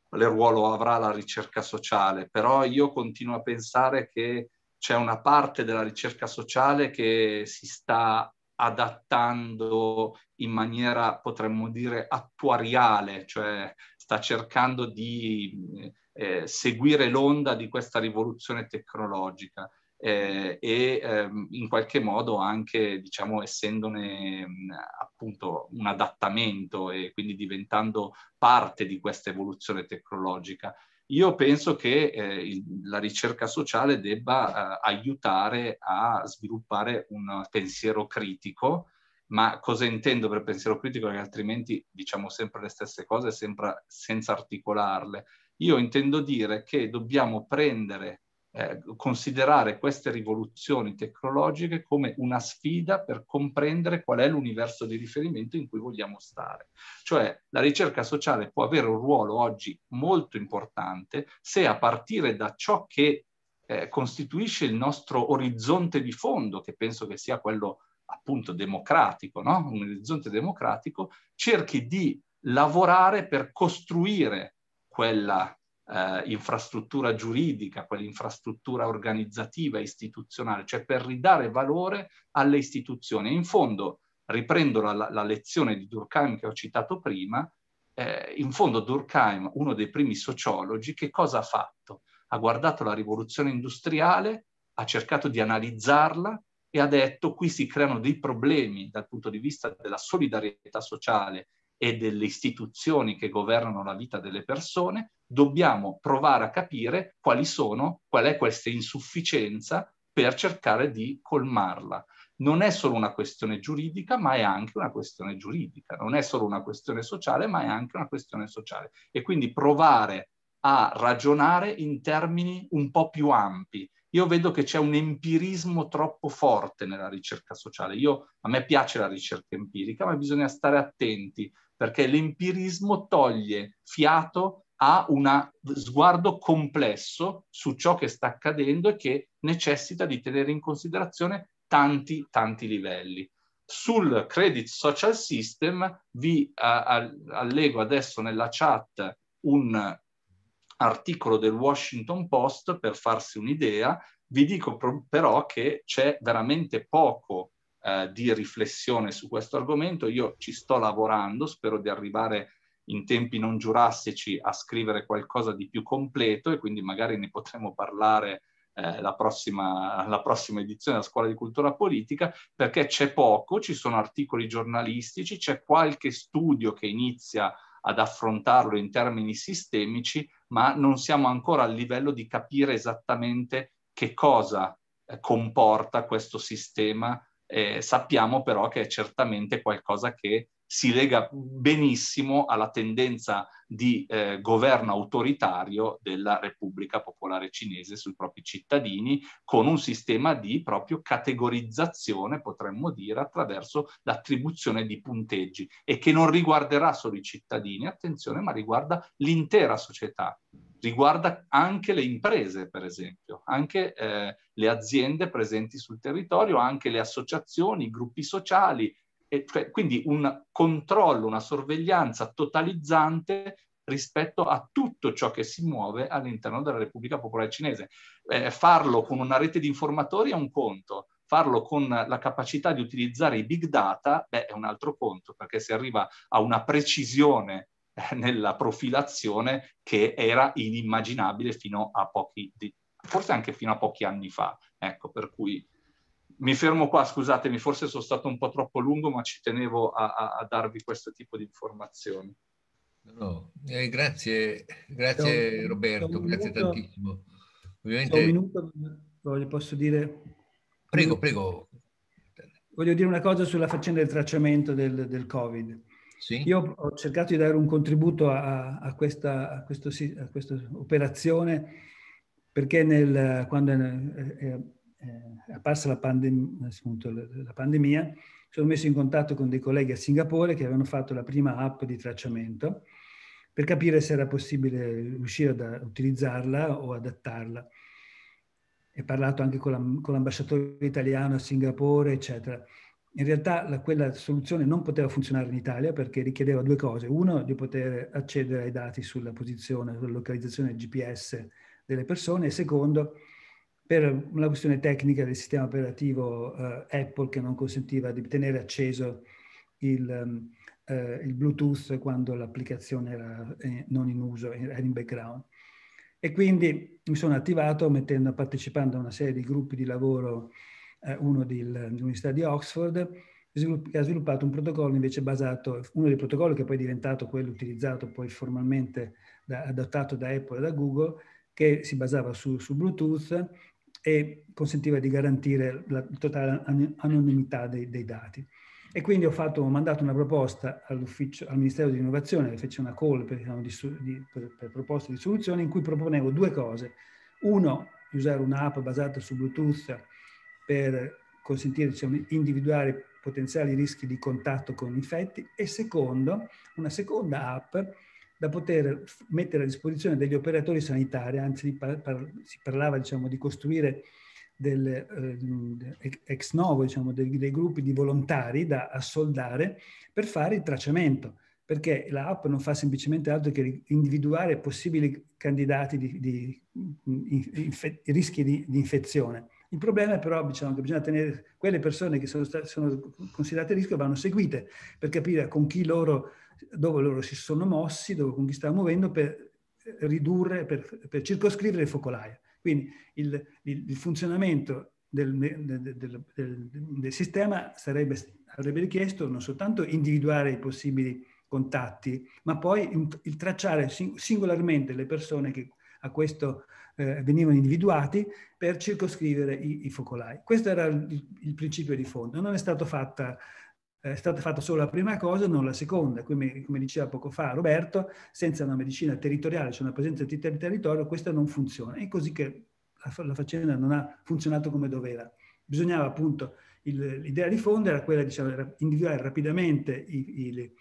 quale ruolo avrà la ricerca sociale, però io continuo a pensare che c'è una parte della ricerca sociale che si sta adattando in maniera, potremmo dire, attuariale, cioè sta cercando di eh, seguire l'onda di questa rivoluzione tecnologica eh, e ehm, in qualche modo anche, diciamo, essendone mh, appunto un adattamento e quindi diventando parte di questa evoluzione tecnologica. Io penso che eh, il, la ricerca sociale debba eh, aiutare a sviluppare un pensiero critico ma cosa intendo per pensiero critico? Perché altrimenti diciamo sempre le stesse cose sempre senza articolarle. Io intendo dire che dobbiamo prendere, eh, considerare queste rivoluzioni tecnologiche come una sfida per comprendere qual è l'universo di riferimento in cui vogliamo stare. Cioè la ricerca sociale può avere un ruolo oggi molto importante se a partire da ciò che eh, costituisce il nostro orizzonte di fondo, che penso che sia quello appunto democratico, no? un orizzonte democratico, cerchi di lavorare per costruire quella eh, infrastruttura giuridica, quell'infrastruttura organizzativa, istituzionale, cioè per ridare valore alle istituzioni. in fondo, riprendo la, la lezione di Durkheim che ho citato prima, eh, in fondo Durkheim, uno dei primi sociologi, che cosa ha fatto? Ha guardato la rivoluzione industriale, ha cercato di analizzarla e ha detto qui si creano dei problemi dal punto di vista della solidarietà sociale e delle istituzioni che governano la vita delle persone, dobbiamo provare a capire quali sono, qual è questa insufficienza per cercare di colmarla. Non è solo una questione giuridica, ma è anche una questione giuridica, non è solo una questione sociale, ma è anche una questione sociale. E quindi provare a ragionare in termini un po' più ampi. Io vedo che c'è un empirismo troppo forte nella ricerca sociale. Io, a me piace la ricerca empirica, ma bisogna stare attenti perché l'empirismo toglie fiato a un sguardo complesso su ciò che sta accadendo e che necessita di tenere in considerazione tanti, tanti livelli. Sul Credit Social System vi uh, allego adesso nella chat un articolo del Washington Post per farsi un'idea. Vi dico però che c'è veramente poco eh, di riflessione su questo argomento. Io ci sto lavorando, spero di arrivare in tempi non giurassici a scrivere qualcosa di più completo e quindi magari ne potremo parlare eh, la, prossima, la, prossima, edizione della Scuola di Cultura Politica, perché c'è poco, ci sono articoli giornalistici, c'è qualche studio che inizia ad affrontarlo in termini sistemici, ma non siamo ancora al livello di capire esattamente che cosa eh, comporta questo sistema eh, sappiamo però che è certamente qualcosa che si lega benissimo alla tendenza di eh, governo autoritario della Repubblica Popolare Cinese sui propri cittadini, con un sistema di proprio categorizzazione, potremmo dire, attraverso l'attribuzione di punteggi e che non riguarderà solo i cittadini, attenzione, ma riguarda l'intera società riguarda anche le imprese, per esempio, anche eh, le aziende presenti sul territorio, anche le associazioni, i gruppi sociali, cioè, quindi un controllo, una sorveglianza totalizzante rispetto a tutto ciò che si muove all'interno della Repubblica Popolare Cinese. Eh, farlo con una rete di informatori è un conto, farlo con la capacità di utilizzare i big data beh, è un altro conto, perché si arriva a una precisione eh, nella profilazione che era inimmaginabile fino a pochi, forse anche fino a pochi anni fa. Ecco, per cui mi fermo qua, scusatemi, forse sono stato un po' troppo lungo, ma ci tenevo a, a, a darvi questo tipo di informazioni. No, eh, grazie, grazie un, Roberto, grazie minuto, tantissimo. Ovviamente... Un minuto, posso dire... Prego, prego. Voglio dire una cosa sulla faccenda del tracciamento del, del Covid sì. Io ho cercato di dare un contributo a, a, questa, a, questo, a questa, operazione perché nel, quando è, è, è apparsa la, pandem- appunto, la, pandemia sono messo in contatto con dei colleghi a Singapore che avevano fatto la prima app di tracciamento per capire se era possibile riuscire ad utilizzarla o adattarla. Ho parlato anche con, la, con l'ambasciatore italiano a Singapore, eccetera. In realtà la, quella soluzione non poteva funzionare in Italia perché richiedeva due cose. Uno, di poter accedere ai dati sulla posizione, sulla localizzazione del GPS delle persone e secondo, per una questione tecnica del sistema operativo eh, Apple che non consentiva di tenere acceso il, eh, eh il Bluetooth quando l'applicazione era eh, non in uso, era in background. E quindi mi sono attivato mettendo, partecipando a una serie di gruppi di lavoro eh, uno dell'Università di Oxford, che ha sviluppato un protocollo invece basato, uno dei protocolli che poi è diventato quello utilizzato poi formalmente, da, adottato da Apple e da Google, che si basava su, su Bluetooth e consentiva di garantire la totale anonimità dei, dei dati. E quindi ho, fatto, ho mandato una proposta al Ministero dell'Innovazione, fece una call per, diciamo, di, di, per, per proposte di soluzioni in cui proponevo due cose. Uno, usare un'app basata su Bluetooth per consentire, diciamo, individuare potenziali rischi di contatto con infetti e secondo, una seconda app da poter mettere a disposizione degli operatori sanitari, anzi par par si parlava diciamo, di costruire del, eh, ex novo, diciamo, dei, dei, gruppi di volontari da assoldare per fare il tracciamento, perché l'app non fa semplicemente altro che individuare possibili candidati di, di, di rischi di, di infezione, il problema è però diciamo, che bisogna tenere quelle persone che sono, sono considerate a rischio vanno seguite per capire con chi loro, dove loro si sono mossi, dove, con chi stanno muovendo per ridurre, per, per circoscrivere il focolaio. Quindi il, il, il funzionamento del, del, del, del sistema sarebbe, avrebbe richiesto non soltanto individuare i possibili contatti, ma poi il tracciare singolarmente le persone che a questo eh, venivano individuati per circoscrivere i, i focolai. Questo era il, il, principio di fondo. Non è, fatta, eh, è stata fatta solo la prima cosa, non la seconda. Come, come diceva poco fa Roberto, senza una medicina territoriale, cioè una presenza di ter territorio, questa non funziona. È così che la, la faccenda non ha funzionato come doveva. Bisognava appunto l'idea di fondo era quella di diciamo, individuare rapidamente i, i,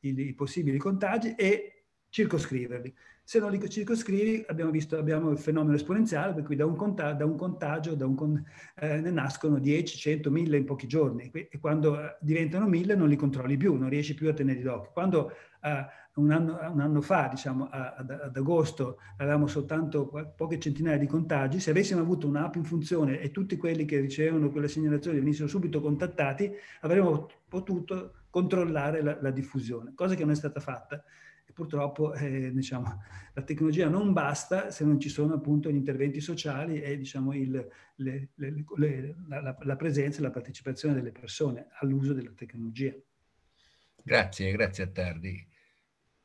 i, i, possibili contagi e circoscriverli. Se non li circoscrivi, abbiamo visto abbiamo il fenomeno esponenziale, per cui da un, contagio, da un contagio da un con, eh, ne nascono 10, 100, 1000 in pochi giorni e quando eh, diventano 1000 non li controlli più, non riesci più a tenerli d'occhio. Quando eh, un, anno, un, anno, fa, diciamo a, ad, ad, agosto, avevamo soltanto poche centinaia di contagi, se avessimo avuto un'app in funzione e tutti quelli che ricevevano quelle segnalazioni venissero subito contattati, avremmo potuto controllare la, la diffusione, cosa che non è stata fatta. E purtroppo eh, diciamo, la tecnologia non basta se non ci sono appunto gli interventi sociali e diciamo, il, le, le, le, la, la presenza e la partecipazione delle persone all'uso della tecnologia. Grazie, grazie a Tardi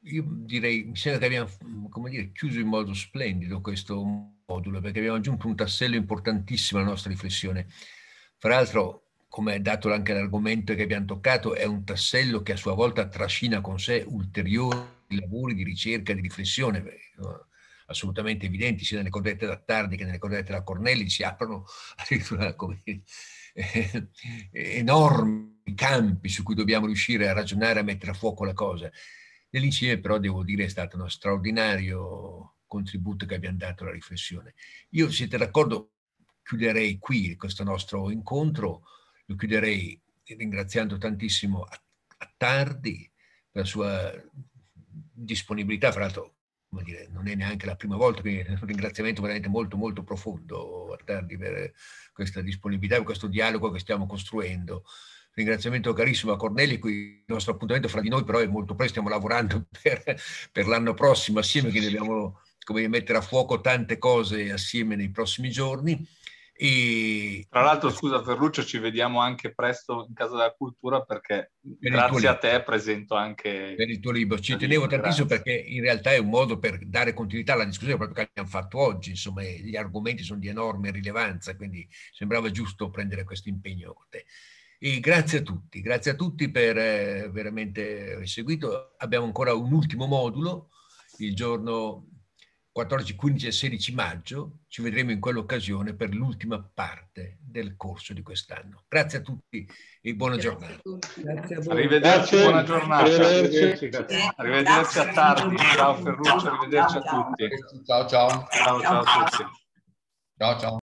io direi, mi sembra che abbiamo come dire, chiuso in modo splendido questo modulo perché abbiamo aggiunto un tassello importantissimo alla nostra riflessione. Fra l'altro, come è dato anche l'argomento che abbiamo toccato, è un tassello che a sua volta trascina con sé ulteriori lavori di ricerca, di riflessione, assolutamente evidenti, sia nelle cordette da Tardi che nelle cordette da Cornelli, si aprono addirittura come, eh, enormi campi su cui dobbiamo riuscire a ragionare, a mettere a fuoco la cosa. Nell'insieme però devo dire è stato uno straordinario contributo che abbiamo dato alla riflessione. Io, se siete d'accordo, chiuderei qui questo nostro incontro, lo chiuderei ringraziando tantissimo a, a Tardi per la sua disponibilità, fra l'altro dire, non è neanche la prima volta, quindi un ringraziamento veramente molto molto profondo a Tardi per questa disponibilità, e questo dialogo che stiamo costruendo. Ringraziamento carissimo a Corneli, qui il nostro appuntamento fra di noi però è molto presto, stiamo lavorando per, per l'anno prossimo assieme, quindi dobbiamo come mettere a fuoco tante cose assieme nei prossimi giorni. E... Tra l'altro, scusa Ferruccio, ci vediamo anche presto in Casa della Cultura perché per grazie a te presento anche... Per il tuo libro. Ci tenevo tantissimo perché in realtà è un modo per dare continuità alla discussione proprio che abbiamo fatto oggi. Insomma, eh, gli argomenti sono di enorme rilevanza, quindi sembrava giusto prendere questo impegno con te. E grazie a tutti, grazie a tutti per eh, veramente aver seguito. Abbiamo ancora un ultimo modulo il giorno 14, 15 e 16 maggio. Ci vedremo in quell'occasione per l'ultima parte del corso di quest'anno. Grazie a tutti e buona Grazie giornata. Grazie a voi. Arrivederci, buona giornata. Arrivederci, Grazie. arrivederci a tardi. Ciao Ferruccio, arrivederci a tutti. Ciao ciao. Ciao ciao a tutti. Ciao ciao.